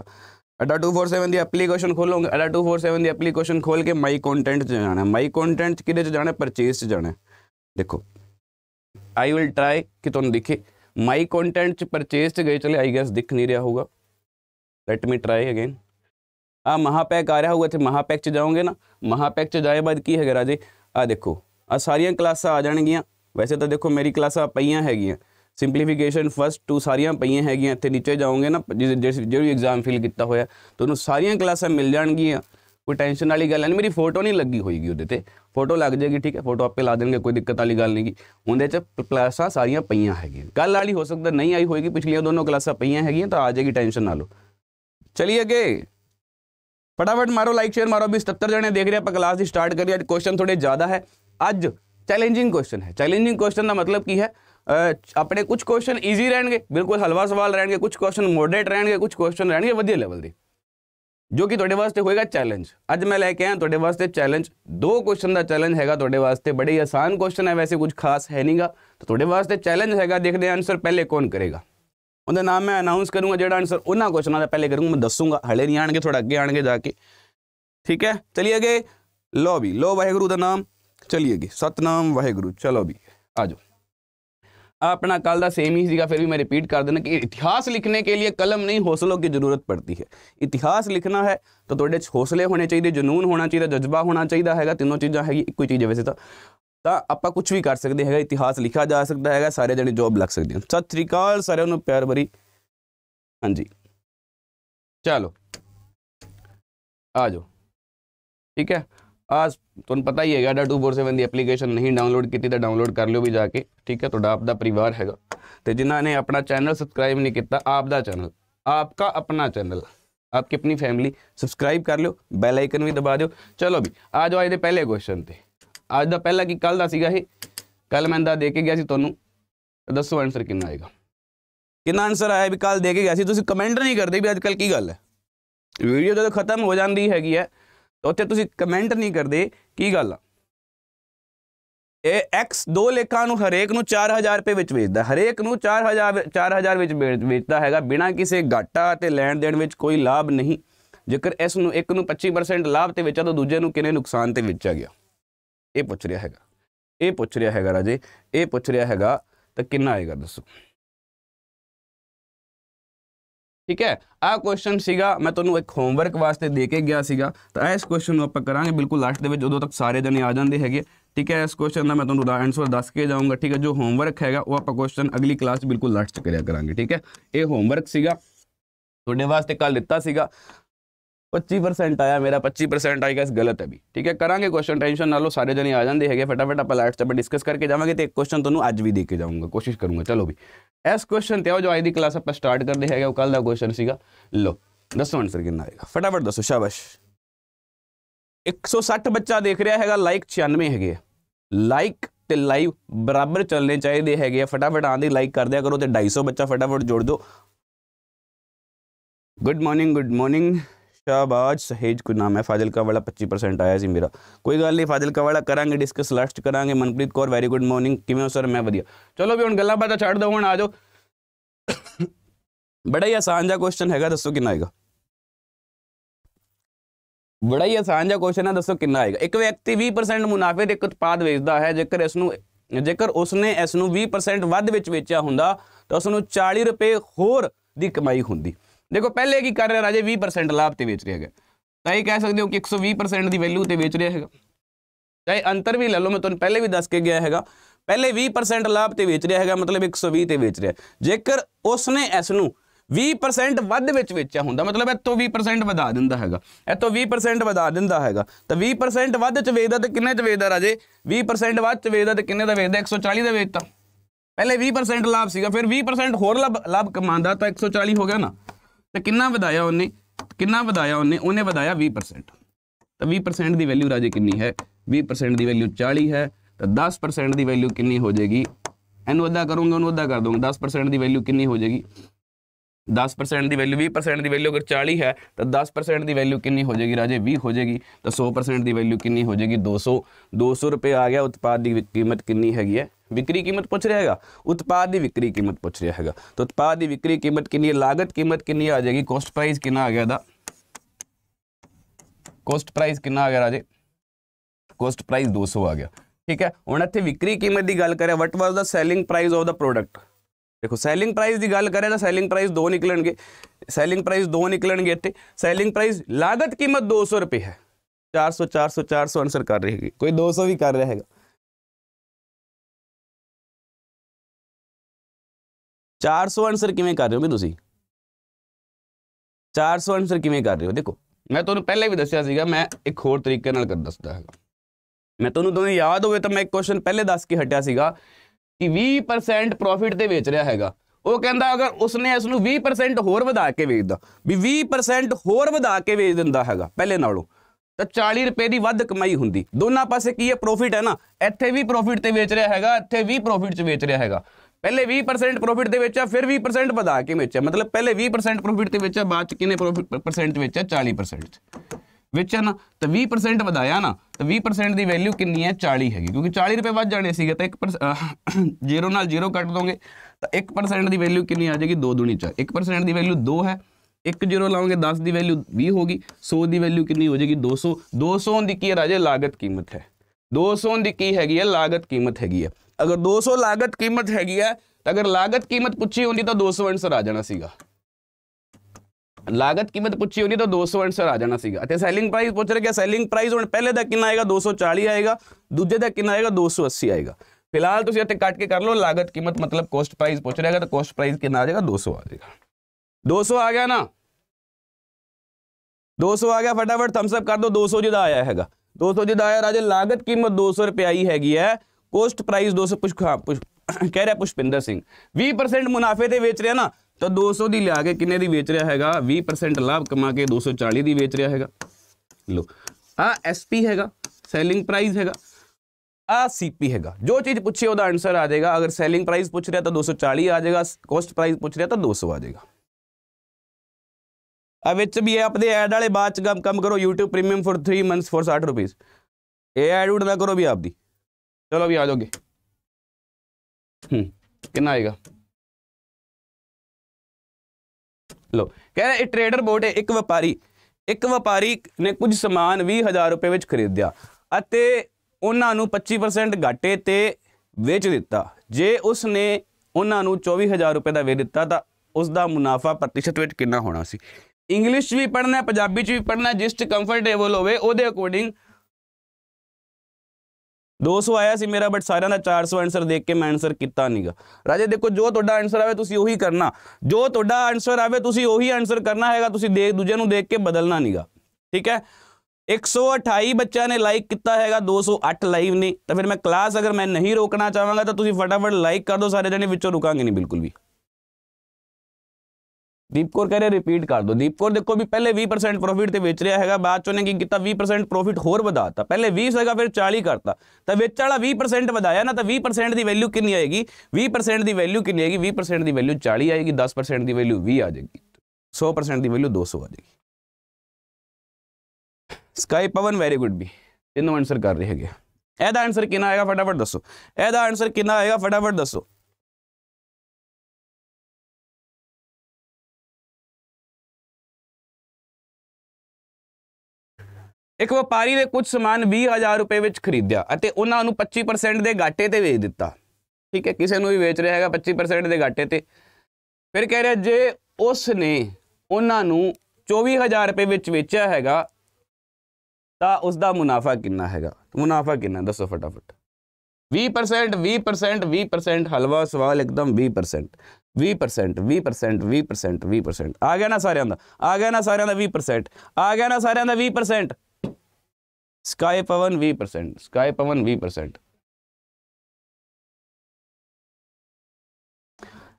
अड्डा टू फोर सैवन की एप्लीकेशन खोलोगे अड्डा टू फोर सैवन की एप्लीकेशन खोल के माई कॉन्टेंट से जाना है माई कॉन्टेंट कि जाना परचेज से जाना है देखो आई विल ट्राई कि तुम दिखे माई कॉन्टेंट परचेज से गए चले आई गैस दिख नहीं रहा होगा लेट मी ट्राई अगेन आ महापैक आ रहा होगा इतने महापैक जाओगे ना महापैक जाए बाद की है राजे आ देखो आ सारिया क्लासा आ जाएगियाँ वैसे तो देखो मेरी क्लासा पही हैगियाँ सिंपलीफिकेशन फर्स्ट टू सारिया पहीं है इतने नीचे जाओगे ना जिस जिस जो भी एग्जाम फिल किया होया तो सारिया क्लासा मिल जाएगियाँ कोई टेंशन वाली गल नहीं मेरी फोटो नहीं लगी होगी वे फोटो लग जाएगी ठीक है फोटो आपे ला देंगे कोई दिक्कत वाली गल नहीं उन क्लासा सारिया पगे कल वाली हो सकता नहीं आई होएगी पिछलिया दोनों क्लासा है तो आ जाएगी टेंशन ना लो चलिए अगे फटाफट मारो लाइक शेयर मारो भी सत्तर जने देख रहे आप क्लास की स्टार्ट करिए अच्छ क्वेश्चन थोड़े ज़्यादा है अज चैलेंजिंग क्वेश्चन है चैलेंजिंग क्वेश्चन का मतलब की है ਆਪਣੇ ਕੁਝ ਕੁਐਸਚਨ ਈਜ਼ੀ ਰਹਿਣਗੇ ਬਿਲਕੁਲ ਹਲਵਾ ਸਵਾਲ ਰਹਿਣਗੇ ਕੁਝ ਕੁਐਸਚਨ ਮੋਡਰੇਟ ਰਹਿਣਗੇ ਕੁਝ ਕੁਐਸਚਨ ਰਹਿਣਗੇ ਵਧੀਆ ਲੈਵਲ ਦੇ ਜੋ ਕਿ ਤੁਹਾਡੇ ਵਾਸਤੇ ਹੋਏਗਾ ਚੈਲੰਜ ਅੱਜ ਮੈਂ ਲੈ ਕੇ ਆਇਆ ਤੁਹਾਡੇ ਵਾਸਤੇ ਚੈਲੰਜ ਦੋ ਕੁਐਸਚਨ ਦਾ ਚੈਲੰਜ ਹੈਗਾ ਤੁਹਾਡੇ ਵਾਸਤੇ ਬੜੇ ਹੀ ਆਸਾਨ ਕੁਐਸਚਨ ਹੈ ਵੈਸੇ ਕੁਝ ਖਾਸ ਹੈ ਨਹੀਂਗਾ ਤਾਂ ਤੁਹਾਡੇ ਵਾਸਤੇ ਚੈਲੰਜ ਹੈਗਾ ਦੇਖਦੇ ਹਾਂ ਆਨਸਰ ਪਹਿਲੇ ਕੌਣ ਕਰੇਗਾ ਉਹਦਾ ਨਾਮ ਮੈਂ ਅਨਾਉਂਸ ਕਰੂੰਗਾ ਜਿਹੜਾ ਆਨਸਰ ਉਹਨਾਂ ਕੁਐਸਚਨਾਂ ਦਾ ਪਹਿਲੇ ਕਰੂੰਗਾ ਮੈਂ ਦੱਸੂਗਾ ਹਲੇ ਨਹੀਂ ਆਣਗੇ ਥੋੜਾ ਅੱਗੇ ਆਣਗੇ ਜਾ ਕੇ ਠੀਕ ਹੈ ਚਲਿਏ ਅਗੇ ਲੋ ਵੀ ਲੋ ਵਾਹਿਗੁਰੂ ਦਾ ਨਾਮ ਚਲਿਏ ਅਗੇ ਸਤਨਾਮ ਵਾਹਿਗੁਰੂ ਚਲੋ ਵੀ ਆਜੋ ਆਪਣਾ ਕੱਲ ਦਾ ਸੇਮ ਹੀ ਸੀਗਾ ਫਿਰ ਵੀ ਮੈਂ ਰਿਪੀਟ ਕਰ ਦਿੰਦਾ ਕਿ ਇਤਿਹਾਸ ਲਿਖਣੇ ਕੇ ਲਈ ਕਲਮ ਨਹੀਂ ਹੌਸਲੋ ਕੀ ਜ਼ਰੂਰਤ ਪੜਦੀ ਹੈ ਇਤਿਹਾਸ ਲਿਖਣਾ ਹੈ ਤਾਂ ਤੁਹਾਡੇ ਚ ਹੌਸਲੇ ਹੋਣੇ ਚਾਹੀਦੇ ਜਨੂਨ ਹੋਣਾ ਚਾਹੀਦਾ ਜਜ਼ਬਾ ਹੋਣਾ ਚਾਹੀਦਾ ਹੈਗਾ ਤਿੰਨੋਂ ਚੀਜ਼ਾਂ ਹੈਗੀ ਇੱਕੋ ਹੀ ਚੀਜ਼ ਵੈਸੇ ਤਾਂ ਤਾਂ ਆਪਾਂ ਕੁਝ ਵੀ ਕਰ ਸਕਦੇ ਹੈਗਾ ਇਤਿਹਾਸ ਲਿਖਿਆ ਜਾ ਸਕਦਾ ਹੈਗਾ ਸਾਰੇ ਜਣੇ ਜੋਬ ਲੱਗ ਸਕਦੇ ਹਨ ਸਤਿ ਸ੍ਰੀ ਅਕਾਲ ਸਾਰਿਆਂ ਨੂੰ ਪਿਆਰ ਭਰੀ ਹਾਂਜੀ ਚਲੋ ਆ ਜਾਓ ਠੀਕ ਹੈ ਆ ਤੁਹਾਨੂੰ ਪਤਾ ਹੀ ਹੈਗਾ ਡਾ 247 ਦੀ ਐਪਲੀਕੇਸ਼ਨ ਨਹੀਂ ਡਾਊਨਲੋਡ ਕੀਤੀ ਤਾਂ ਡਾਊਨਲੋਡ ਕਰ ਲਿਓ ਵੀ ਜਾ ਕੇ ਠੀਕ ਹੈ ਤੁਹਾਡਾ ਆਪਦਾ ਪਰਿਵਾਰ ਹੈਗਾ ਤੇ ਜਿਨ੍ਹਾਂ ਨੇ ਆਪਣਾ ਚੈਨਲ ਸਬਸਕ੍ਰਾਈਬ ਨਹੀਂ ਕੀਤਾ ਆਪਦਾ ਚੈਨਲ ਆਪਕਾ ਆਪਣਾ ਚੈਨਲ ਆਪਕੀ ਆਪਣੀ ਫੈਮਿਲੀ ਸਬਸਕ੍ਰਾਈਬ ਕਰ ਲਿਓ ਬੈਲ ਆਈਕਨ ਵੀ ਦਬਾ ਦਿਓ ਚਲੋ ਵੀ ਆ ਜਾਓ ਅੱਜ ਦੇ ਪਹਿਲੇ ਕੁਐਸਚਨ ਤੇ ਅੱਜ ਦਾ ਪਹਿਲਾ ਕੀ ਕੱਲ ਦਾ ਸੀਗਾ ਇਹ ਕੱਲ ਮੈਂ ਦਾ ਦੇ ਕੇ ਗਿਆ ਸੀ ਤੁਹਾਨੂੰ ਦੱਸੋ ਆਨਸਰ ਕਿੰਨਾ ਆਏਗਾ ਕਿੰਨਾ ਆਨਸਰ ਆਇਆ ਵੀ ਕੱਲ ਦੇ ਕੇ ਗਿਆ ਸੀ ਤੁਸੀਂ ਕਮੈਂਟ ਨਹੀਂ ਕਰਦੇ ਵੀ ਅੱਜ ਕੱਲ ਕੀ ਗੱਲ ਹੈ ਵੀਡੀਓ ਜਦੋਂ ਖਤਮ ਹੋ ਜਾਂਦੀ ਹੈਗੀ ਹੈ ਤਾਂ ਉੱਥੇ ਤੁਸੀਂ ਕਮੈਂਟ ਨਹੀਂ ਕਰਦੇ ਕੀ ਗੱਲ ਆ ਇਹ x ਦੋ ਲੇਖਾਂ ਨੂੰ ਹਰੇਕ ਨੂੰ 4000 ਰੁਪਏ ਵਿੱਚ ਵੇਚਦਾ ਹਰੇਕ ਨੂੰ 4000 4000 ਵਿੱਚ ਵੇਚਦਾ ਹੈਗਾ ਬਿਨਾਂ ਕਿਸੇ ਘਾਟਾ ਤੇ ਲੈਣ ਦੇਣ ਵਿੱਚ ਕੋਈ ਲਾਭ ਨਹੀਂ ਜੇਕਰ ਇਸ ਨੂੰ ਇੱਕ ਨੂੰ 25% ਲਾਭ ਤੇ ਵੇਚਿਆ ਤਾਂ ਦੂਜੇ ਨੂੰ ਕਿੰਨੇ ਨੁਕਸਾਨ ਤੇ ਵੇਚਿਆ ਗਿਆ ਇਹ ਪੁੱਛ ਰਿਹਾ ਹੈਗਾ ਇਹ ਪੁੱਛ ਰਿਹਾ ਹੈਗਾ ਰਾਜੇ ਇਹ ਪੁੱਛ ਰਿਹਾ ਹੈਗਾ ਤਾਂ ਕਿੰਨਾ ਆਏਗਾ ਦੱਸੋ ਠੀਕ ਹੈ ਆ ਕੁਐਸਚਨ ਸੀਗਾ ਮੈਂ ਤੁਹਾਨੂੰ ਇੱਕ ਹੋਮਵਰਕ ਵਾਸਤੇ ਦੇ ਕੇ ਗਿਆ ਸੀਗਾ ਤਾਂ ਇਸ ਕੁਐਸਚਨ ਨੂੰ ਆਪਾਂ ਕਰਾਂਗੇ ਬਿਲਕੁਲ ਲਾਸਟ ਦੇ ਵਿੱਚ ਜਦੋਂ ਤੱਕ ਸਾਰੇ ਜਣੇ ਆ ਜਾਂਦੇ ਹੈਗੇ ਠੀਕ ਹੈ ਇਸ ਕੁਐਸਚਨ ਦਾ ਮੈਂ ਤੁਹਾਨੂੰ ਆਨਸਰ ਦੱਸ ਕੇ ਜਾਊਂਗਾ ਠੀਕ ਹੈ ਜੋ ਹੋਮਵਰਕ ਹੈਗਾ ਉਹ ਆਪਾਂ ਕੁਐਸਚਨ ਅਗਲੀ ਕਲਾਸ ਬਿਲਕੁਲ ਲਾਸਟ 'ਚ ਕਰਿਆ ਕਰਾਂਗੇ ਠੀਕ ਹੈ ਇਹ ਹੋਮਵਰਕ ਸੀਗਾ ਤੁਹਾਡੇ ਵਾਸਤੇ ਕੱਲ ਦਿੱਤਾ ਸੀਗਾ 25% ਆਇਆ ਮੇਰਾ 25% ਆਈ ਗੈਸ ਗਲਤ ਹੈ ਵੀ ਠੀਕ ਹੈ ਕਰਾਂਗੇ ਕੁਐਸਚਨ ਟੈਨਸ਼ਨ ਨਾ ਲਓ ਸਾਰੇ ਜਣੇ ਆ ਜਾਂਦੇ ਹੈਗੇ ਫਟਾਫਟ ਆਪਾਂ ਲਾਸਟ ਤੇ ਡਿਸਕਸ ਕਰਕੇ ਜਾਵਾਂਗੇ ਤੇ ਇੱਕ ਕੁਐਸਚਨ ਤੁਹਾਨੂੰ ਅੱਜ ਵੀ ਦੇ ਕੇ ਜਾਊਂਗਾ ਕੋਸ਼ਿਸ਼ ਕਰੂੰਗਾ ਚਲੋ ਵੀ ਇਸ ਕੁਐਸਚਨ ਤੇ ਆਓ ਜੋ ਅੱਜ ਦੀ ਕਲਾਸ ਆਪਾਂ ਸਟਾਰਟ ਕਰਦੇ ਹੈਗੇ ਉਹ ਕੱਲ ਦਾ ਕੁਐਸਚਨ ਸੀਗਾ ਲਓ ਦੱਸੋ ਆਨਸਰ ਕਿੰਨਾ ਆਏਗਾ ਫਟਾਫਟ ਦੱਸੋ ਸ਼ਾਬਾਸ਼ 160 ਬੱਚਾ ਦੇਖ ਰਿਹਾ ਹੈਗਾ ਲਾਈਕ 96 ਹੈਗੇ ਲਾਈਕ ਤੇ ਲਾਈਵ ਬਰਾਬਰ ਚੱਲਨੇ ਚਾਹੀਦੇ ਹੈਗੇ ਆ ਫਟਾਫਟ ਆਂਦੇ ਲਾਈਕ ਕਰ ਦਿਆ ਕਰੋ ਤੇ 250 ਬੱਚਾ ਫਟਾਫਟ ਜੋੜ ਦਿਓ ਗੁੱਡ ਮਾਰਨਿੰਗ ਗੁੱਡ ਮਾਰਨਿੰਗ ਸ਼ਾਬਾਸ਼ ਸਹਿਜ ਕੋ ਨਾਮ ਹੈ ਫਾਜ਼ਿਲਕਾ ਵਾਲਾ 25% ਆਇਆ ਸੀ ਮੇਰਾ ਕੋਈ ਗੱਲ ਨਹੀਂ ਫਾਜ਼ਿਲਕਾ ਵਾਲਾ ਕਰਾਂਗੇ ਡਿਸਕਸ ਲਾਸਟ ਕਰਾਂਗੇ Manpreet Kaur very good morning ਕਿਵੇਂ ਹੋ ਸਰ ਮੈਂ ਵਧੀਆ ਚਲੋ ਵੀ ਹੁਣ ਗੱਲਾਂ ਬਾਤਾਂ ਛੱਡ ਦੋ ਹੁਣ ਆ ਜਾਓ ਬੜਾ ਹੀ ਆਸਾਨ ਜਿਹਾ ਕੁਐਸਚਨ ਹੈਗਾ ਦੱਸੋ ਕਿੰਨਾ ਆਏਗਾ ਬੜਾ ਹੀ ਆਸਾਨ ਜਿਹਾ ਕੁਐਸਚਨ ਹੈ ਦੱਸੋ ਕਿੰਨਾ ਆਏਗਾ ਇੱਕ ਵਿਅਕਤੀ 20% ਮੁਨਾਫੇ ਦੇ ਇੱਕ ਉਤਪਾਦ ਵੇਚਦਾ ਹੈ ਜੇਕਰ ਇਸ ਨੂੰ ਜੇਕਰ ਉਸਨੇ ਇਸ ਨੂੰ 20% ਵੱਧ ਵਿੱਚ ਵੇਚਿਆ ਹੁੰਦਾ ਤਾਂ ਉਸ ਨੂੰ 40 ਰੁਪਏ ਹੋਰ ਦੀ ਕਮਾਈ ਹੁੰਦੀ ਦੇਖੋ ਪਹਿਲੇ ਕੀ ਕਰ ਰਿਹਾ ਰਾਜੇ 20% ਲਾਭ ਤੇ ਵੇਚ ਰਿਹਾ ਹੈਗਾ ਤਾਂ ਇਹ ਕਹਿ ਸਕਦੇ ਹੋ ਕਿ 120% ਦੀ ਵੈਲਿਊ ਤੇ ਵੇਚ ਰਿਹਾ ਹੈਗਾ ਚਾਹੇ ਅੰਤਰ ਵੀ ਲੈ ਲਓ ਮੈਂ ਤੁਹਾਨੂੰ ਪਹਿਲੇ ਵੀ ਦੱਸ ਕੇ ਗਿਆ ਹੈਗਾ ਪਹਿਲੇ 20% ਲਾਭ ਤੇ ਵੇਚ ਰਿਹਾ ਹੈਗਾ ਮਤਲਬ 120 ਤੇ ਵੇਚ ਰਿਹਾ ਜੇਕਰ ਉਸਨੇ ਇਸ ਨੂੰ 20% ਵੱਧ ਵਿੱਚ ਵੇਚਿਆ ਹੁੰਦਾ ਮਤਲਬ ਇਤੋਂ 20% ਵਧਾ ਦਿੰਦਾ ਹੈਗਾ ਇਤੋਂ 20% ਵਧਾ ਦਿੰਦਾ ਹੈਗਾ ਤਾਂ 20% ਵੱਧ ਚ ਵੇਚਦਾ ਤੇ ਕਿੰਨੇ ਚ ਵੇਚਦਾ ਰਾਜੇ 20% ਵੱਧ ਚ ਵੇਚਦਾ ਤੇ ਕਿੰਨੇ ਦਾ ਵੇਚਦਾ 140 ਦਾ ਵੇਚਦਾ ਪਹਿਲੇ 20% ਲਾਭ ਸੀਗਾ ਫਿਰ 20% ਹੋਰ ਲਾਭ ਲਾਭ ਕਮਾਉਂਦਾ ਤਾਂ 140 ਹੋ ਗਿਆ ਨਾ ਤਾਂ ਕਿੰਨਾ ਵਧਾਇਆ ਉਹਨੇ ਕਿੰਨਾ ਵਧਾਇਆ ਉਹਨੇ ਉਹਨੇ ਵਧਾਇਆ 20% ਤਾਂ 20% ਦੀ ਵੈਲਿਊ ਰਾਜੇ ਕਿੰਨੀ ਹੈ 20% ਦੀ ਵੈਲਿਊ 40 ਹੈ ਤਾਂ 10% ਦੀ ਵੈਲਿਊ ਕਿੰਨੀ ਹੋ ਜਾਏਗੀ ਇਹਨੂੰ ਅੱਧਾ ਕਰੂੰਗਾ ਉਹਨੂੰ ਅੱਧਾ ਕਰ ਦੂੰਗਾ 10% ਦੀ ਵੈਲਿਊ ਕਿੰਨੀ ਹੋ ਜਾਏਗੀ 10% ਦੀ ਵੈਲਿਊ 20% ਦੀ ਵੈਲਿਊ ਅਗਰ 40 ਹੈ ਤਾਂ 10% ਦੀ ਵੈਲਿਊ ਕਿੰਨੀ ਹੋ ਜਾਏਗੀ ਰਾਜੇ 20 ਹੋ ਜਾਏਗੀ ਤਾਂ 100% ਦੀ ਵੈਲਿਊ ਕਿੰਨੀ ਹੋ ਜਾਏਗੀ 200 200 ਰੁਪਏ ਆ ਗਿਆ ਉਤਪਾਦ ਦੀ ਕੀਮਤ ਕਿੰਨੀ ਹੈਗੀ ਹੈ ਵਿਕਰੀ ਕੀਮਤ ਪੁੱਛ ਰਿਹਾ ਹੈਗਾ ਉਤਪਾਦ ਦੀ ਵਿਕਰੀ ਕੀਮਤ ਪੁੱਛ ਰਿਹਾ ਹੈਗਾ ਤਾਂ ਉਤਪਾਦ ਦੀ ਵਿਕਰੀ ਕੀਮਤ ਕਿੰਨੀ ਹੈ ਲਾਗਤ ਕੀਮਤ ਕਿੰਨੀ ਆ ਜਾਏਗੀ ਕੋਸਟ ਪ੍ਰਾਈਸ ਕਿੰਨਾ ਆ ਗਿਆ ਦਾ ਕੋਸਟ ਪ੍ਰਾਈਸ ਕਿੰਨਾ ਆ ਗਿਆ ਰਾਜੇ ਕੋਸਟ ਪ੍ਰਾਈਸ 200 ਆ ਗਿਆ ਠੀਕ ਹੈ ਹੁਣ ਇੱਥੇ ਵਿਕਰੀ ਕੀਮਤ ਦੀ ਗੱਲ ਕਰਿਆ what was the selling price of the product ਦੇਖੋ ਸੈਲਿੰਗ ਪ੍ਰਾਈਸ ਦੀ ਗੱਲ ਕਰੇ ਨਾ ਸੈਲਿੰਗ ਪ੍ਰਾਈਸ ਦੋ ਨਿਕਲਣਗੇ ਸੈਲਿੰਗ ਪ੍ਰਾਈਸ ਦੋ ਨਿਕਲਣਗੇ ਇੱਥੇ ਸੈਲਿੰਗ ਪ੍ਰਾਈਸ ਲਾਗਤ ਕੀਮਤ 200 ਰੁਪਏ ਹੈ 400 400 400 ਆਨਸਰ ਕਰ ਰਹੀ ਹੈਗੀ ਕੋਈ 200 ਵੀ ਕਰ ਰਿਹਾ ਹੈਗਾ 400 ਆਨਸਰ ਕਿਵੇਂ ਕਰ ਰਹੇ ਹੋ ਵੀ ਤੁਸੀਂ 400 ਆਨਸਰ ਕਿਵੇਂ ਕਰ ਰਹੇ ਹੋ ਦੇਖੋ ਮੈਂ ਤੁਹਾਨੂੰ ਪਹਿਲਾਂ ਵੀ ਦੱਸਿਆ ਸੀਗਾ ਮੈਂ ਇੱਕ ਹੋਰ ਤਰੀਕੇ ਨਾਲ ਕਰ ਦੱਸਦਾ ਹੈਗਾ ਮੈਂ ਤੁਹਾਨੂੰ ਦੋਵੇਂ ਯਾਦ ਹੋਵੇ ਤਾਂ ਮੈਂ ਇੱਕ ਕੁਐਸਚਨ ਪਹਿਲੇ ਦੱਸ ਕੇ ਹਟਿਆ ਸੀਗਾ ਕਿ 20% ਪ੍ਰੋਫਿਟ ਤੇ ਵੇਚ ਰਿਹਾ ਹੈਗਾ ਉਹ ਕਹਿੰਦਾ ਅਗਰ ਉਸਨੇ ਇਸ ਨੂੰ 20% ਹੋਰ ਵਧਾ ਕੇ ਵੇਚਦਾ ਵੀ 20% ਹੋਰ ਵਧਾ ਕੇ ਵੇਚ ਦਿੰਦਾ ਹੈਗਾ ਪਹਿਲੇ ਨਾਲੋਂ ਤਾਂ 40 ਰੁਪਏ ਦੀ ਵੱਧ ਕਮਾਈ ਹੁੰਦੀ ਦੋਨਾਂ ਪਾਸੇ ਕੀ ਹੈ ਪ੍ਰੋਫਿਟ ਹੈ ਨਾ ਇੱਥੇ ਵੀ ਪ੍ਰੋਫਿਟ ਤੇ ਵੇਚ ਰਿਹਾ ਹੈਗਾ ਇੱਥੇ ਵੀ ਪ੍ਰੋਫਿਟ 'ਚ ਵੇਚ ਰਿਹਾ ਹੈਗਾ ਪਹਿਲੇ 20% ਪ੍ਰੋਫਿਟ ਦੇ ਵਿੱਚ ਆ ਫਿਰ 20% ਵਧਾ ਕੇ ਵੇਚਿਆ ਮਤਲਬ ਪਹਿਲੇ 20% ਪ੍ਰੋਫਿਟ ਤੇ ਵੇਚਿਆ ਬਾਅਦ ਚ ਕਿੰਨੇ ਪ੍ਰੋਫਿਟ ਪਰਸੈਂਟ ਵੇਚਿਆ 40% ਵਿੱਚ ਹੈ ਨਾ ਤਾਂ 20% ਵਧਾਇਆ ਨਾ ਤਾਂ 20% ਦੀ ਵੈਲਿਊ ਕਿੰਨੀ ਹੈ 40 ਹੈਗੀ ਕਿਉਂਕਿ 40 ਰੁਪਏ ਵੱਧ ਜਾਣੇ ਸੀਗੇ ਤਾਂ 1 0 ਨਾਲ 0 ਕੱਟ ਦੋਗੇ ਤਾਂ 1% ਦੀ ਵੈਲਿਊ ਕਿੰਨੀ ਆ ਜਾਏਗੀ 2 ਦੁਣੀ 4 1% ਦੀ ਵੈਲਿਊ 2 ਹੈ ਇੱਕ 0 ਲਾਉਂਗੇ 10 ਦੀ ਵੈਲਿਊ 20 ਹੋਗੀ 100 ਦੀ ਵੈਲਿਊ ਕਿੰਨੀ ਹੋ ਜਾਏਗੀ 200 200 ਦੀ ਕੀ ਹੈ ਰਾਜੇ ਲਾਗਤ ਕੀਮਤ ਹੈ 200 ਦੀ ਕੀ ਹੈਗੀ ਹੈ ਲਾਗਤ ਕੀਮਤ ਹੈਗੀ ਹੈ ਅਗਰ 200 ਲਾਗਤ ਕੀਮਤ ਹੈਗੀ ਹੈ ਤਾਂ ਅਗਰ ਲਾਗਤ ਕੀਮਤ ਪੁੱਛੀ ਹੁੰਦੀ ਤਾਂ 200 ਆਨਸਰ ਆ ਜਾਣਾ ਸੀਗਾ ਲਾਗਤ ਕੀਮਤ ਪੁੱਛੀ ਹੋਣੀ ਤਾਂ 200 ਆਨਸਰ ਆ ਜਾਣਾ ਸੀਗਾ ਤੇ ਸੈਲਿੰਗ ਪ੍ਰਾਈਸ ਪੁੱਛ ਰਿਹਾ ਕਿ ਸੈਲਿੰਗ ਪ੍ਰਾਈਸ ਹੁਣ ਪਹਿਲੇ ਦਾ ਕਿੰਨਾ ਆਏਗਾ 240 ਆਏਗਾ ਦੂਜੇ ਦਾ ਕਿੰਨਾ ਆਏਗਾ 280 ਆਏਗਾ ਫਿਲਹਾਲ ਤੁਸੀਂ ਇੱਥੇ ਕੱਟ ਕੇ ਕਰ ਲਓ ਲਾਗਤ ਕੀਮਤ ਮਤਲਬ ਕੋਸਟ ਪ੍ਰਾਈਸ ਪੁੱਛ ਰਿਹਾਗਾ ਤਾਂ ਕੋਸਟ ਪ੍ਰਾਈਸ ਕਿੰਨਾ ਆ ਜਾਏਗਾ 200 ਆ ਜਾਏਗਾ 200 ਆ ਗਿਆ ਨਾ 200 ਆ ਗਿਆ ਫਟਾਫਟ ਥੰਬਸ ਅਪ ਕਰ ਦਿਓ 200 ਜਿਹਦਾ ਆਇਆ ਹੈਗਾ 200 ਜਿਹਦਾ ਆਇਆ ਰਾਜੇ ਲਾਗਤ ਕੀਮਤ 200 ਰੁਪਏ ਆਈ ਹੈਗੀ ਹੈ ਕੋਸਟ ਪ੍ਰਾਈਸ 200 ਪੁਸ਼ਖਾ ਕਹਿ ਰਿਹਾ ਪੁਸ਼ਪਿੰਦਰ ਸਿੰਘ 20% ਮੁਨਾਫੇ ਤੇ ਵੇਚ ਰਿਹਾ ਨਾ ਤਾਂ 200 ਦੀ ਲਿਆ ਕੇ ਕਿੰਨੇ ਦੀ ਵੇਚ ਰਿਹਾ ਹੈਗਾ 20% ਲਾਭ ਕਮਾ ਕੇ 240 ਦੀ ਵੇਚ ਰਿਹਾ ਹੈਗਾ ਲੋ ਆ ਐਸਪੀ ਹੈਗਾ ਸੈਲਿੰਗ ਪ੍ਰਾਈਸ ਹੈਗਾ ਆ ਸੀਪੀ ਹੈਗਾ ਜੋ ਚੀਜ਼ ਪੁੱਛੇ ਉਹਦਾ ਆਨਸਰ ਆ ਜਾਏਗਾ ਅਗਰ ਸੈਲਿੰਗ ਪ੍ਰਾਈਸ ਪੁੱਛ ਰਿਹਾ ਤਾਂ 240 ਆ ਜਾਏਗਾ ਕੋਸਟ ਪ੍ਰਾਈਸ ਪੁੱਛ ਰਿਹਾ ਤਾਂ 200 ਆ ਜਾਏਗਾ ਆ ਵਿੱਚ ਵੀ ਇਹ ਆਪਦੇ ਐਡ ਵਾਲੇ ਬਾਅਦ ਚ ਕੰਮ ਕੰਮ ਕਰੋ YouTube premium for 3 months for 60 ਰੁਪਏ ਇਹ ਐਡ ਉਡ ਨਾ ਕਰੋ ਵੀ ਆਪਦੀ ਚਲੋ ਵੀ ਆ ਜਾਓਗੇ ਹੂੰ ਕਿੰਨਾ ਆਏਗਾ ਲੋ ਕਹਿ ਰਿਹਾ ਇਹ ਟਰੇਡਰ ਬੋਟ ਹੈ ਇੱਕ ਵਪਾਰੀ ਇੱਕ ਵਪਾਰੀ ਨੇ ਕੁਝ ਸਮਾਨ 20000 ਰੁਪਏ ਵਿੱਚ ਖਰੀਦਿਆ ਅਤੇ ਉਹਨਾਂ ਨੂੰ 25% ਘਾਟੇ ਤੇ ਵੇਚ ਦਿੱਤਾ ਜੇ ਉਸ ਨੇ ਉਹਨਾਂ ਨੂੰ 24000 ਰੁਪਏ ਦਾ ਵੇਚ ਦਿੱਤਾ ਤਾਂ ਉਸ ਦਾ ਮੁਨਾਫਾ ਪ੍ਰਤੀਸ਼ਤ ਵਿੱਚ ਕਿੰਨਾ ਹੋਣਾ ਸੀ ਇੰਗਲਿਸ਼ ਵੀ ਪੜ੍ਹਨਾ ਪੰਜਾਬੀ ਚ ਵੀ ਪੜ੍ਹਨਾ ਜਿਸ ਚ ਕੰਫਰਟੇਬਲ ਹੋਵੇ ਉਹਦੇ ਅਕੋਰਡਿੰਗ 200 ਆਇਆ ਸੀ ਮੇਰਾ ਬਟ ਸਾਰਿਆਂ ਦਾ 400 ਆਨਸਰ ਦੇਖ ਕੇ ਮੈਂ ਆਨਸਰ ਕੀਤਾ ਨਹੀਂਗਾ ਰਾਜੇ ਦੇਖੋ ਜੋ ਤੁਹਾਡਾ ਆਨਸਰ ਆਵੇ ਤੁਸੀਂ ਉਹੀ ਕਰਨਾ ਜੋ ਤੁਹਾਡਾ ਆਨਸਰ ਆਵੇ ਤੁਸੀਂ ਉਹੀ ਆਨਸਰ ਕਰਨਾ ਹੈਗਾ ਤੁਸੀਂ ਦੇਖ ਦੂਜੇ ਨੂੰ ਦੇਖ ਕੇ ਬਦਲਣਾ ਨਹੀਂਗਾ ਠੀਕ ਹੈ 128 ਬੱਚਿਆਂ ਨੇ ਲਾਈਕ ਕੀਤਾ ਹੈਗਾ 208 ਲਾਈਵ ਨੇ ਤਾਂ ਫਿਰ ਮੈਂ ਕਲਾਸ ਅਗਰ ਮੈਂ ਨਹੀਂ ਰੋਕਣਾ ਚਾਹਾਂਗਾ ਤਾਂ ਤੁਸੀਂ ਫਟਾਫਟ ਲਾਈਕ ਕਰ ਦਿਓ ਸਾਰੇ ਜਣੇ ਵਿੱਚੋਂ ਰੁਕਾਂਗੇ ਨਹੀਂ ਬਿਲਕੁਲ ਵੀ ਦੀਪਕੌਰ ਕਹ ਰਿਹਾ ਰਿਪੀਟ ਕਰ ਦੋ ਦੀਪਕੌਰ ਦੇਖੋ ਵੀ ਪਹਿਲੇ 20% ਪ੍ਰੋਫਿਟ ਤੇ ਵੇਚ ਰਿਹਾ ਹੈਗਾ ਬਾਅਦ ਚ ਉਹਨੇ ਕੀ ਕੀਤਾ 20% ਪ੍ਰੋਫਿਟ ਹੋਰ ਵਧਾਤਾ ਪਹਿਲੇ 20 ਹੈਗਾ ਫਿਰ 40 ਕਰਤਾ ਤਾਂ ਵੇਚ ਵਾਲਾ 20% ਵਧਾਇਆ ਨਾ ਤਾਂ 20% ਦੀ ਵੈਲਿਊ ਕਿੰਨੀ ਆਏਗੀ 20% ਦੀ ਵੈਲਿਊ ਕਿੰਨੀ ਆਏਗੀ 20% ਦੀ ਵੈਲਿਊ 40 ਆਏਗੀ 10% ਦੀ ਵੈਲਿਊ 20 ਆ ਜਾਏਗੀ 100% ਦੀ ਵੈਲਿਊ 200 ਆ ਜਾਏਗੀ ਸਕਾਈ ਪਵਨ ਵੈਰੀ ਗੁੱਡ ਵੀ ਤਿੰਨੋਂ ਆਨਸਰ ਕਰ ਰਹੇ ਹੈਗੇ ਇਹਦਾ ਆਨਸਰ ਕਿੰਨਾ ਆਏਗਾ ਫਟਾਫਟ ਦੱਸੋ ਇਹਦਾ ਆਨਸਰ ਕਿੰਨਾ ਆਏਗਾ ਫਟਾਫਟ ਦੱਸੋ ਇੱਕ ਵਪਾਰੀ ਨੇ ਕੁਝ ਸਮਾਨ 20000 ਰੁਪਏ ਵਿੱਚ ਖਰੀਦਿਆ ਅਤੇ ਉਹਨਾਂ ਨੂੰ 25% ਦੇ ਘਾਟੇ ਤੇ ਵੇਚ ਦਿੱਤਾ ਠੀਕ ਹੈ ਕਿਸੇ ਨੂੰ ਵੀ ਵੇਚ ਰਿਹਾ ਹੈਗਾ 25% ਦੇ ਘਾਟੇ ਤੇ ਫਿਰ ਕਹਿ ਰਿਹਾ ਜੇ ਉਸ ਨੇ ਉਹਨਾਂ ਨੂੰ 24000 ਰੁਪਏ ਵਿੱਚ ਵੇਚਿਆ ਹੈਗਾ ਤਾਂ ਉਸ ਦਾ ਮੁਨਾਫਾ ਕਿੰਨਾ ਹੈਗਾ ਮੁਨਾਫਾ ਕਿੰਨਾ ਦੱਸੋ ਫਟਾਫਟ 20% 20% 20% ਹਲਵਾ ਸਵਾਲ ਇੱਕਦਮ 20% 20% 20% 20% 20% ਆ ਗਿਆ ਨਾ ਸਾਰਿਆਂ ਦਾ ਆ ਗਿਆ ਨਾ ਸਾਰਿਆਂ ਦਾ 20% ਆ ਗਿਆ ਨਾ ਸਾਰਿਆਂ ਦਾ 20% sky pavan v percent sky pavan v percent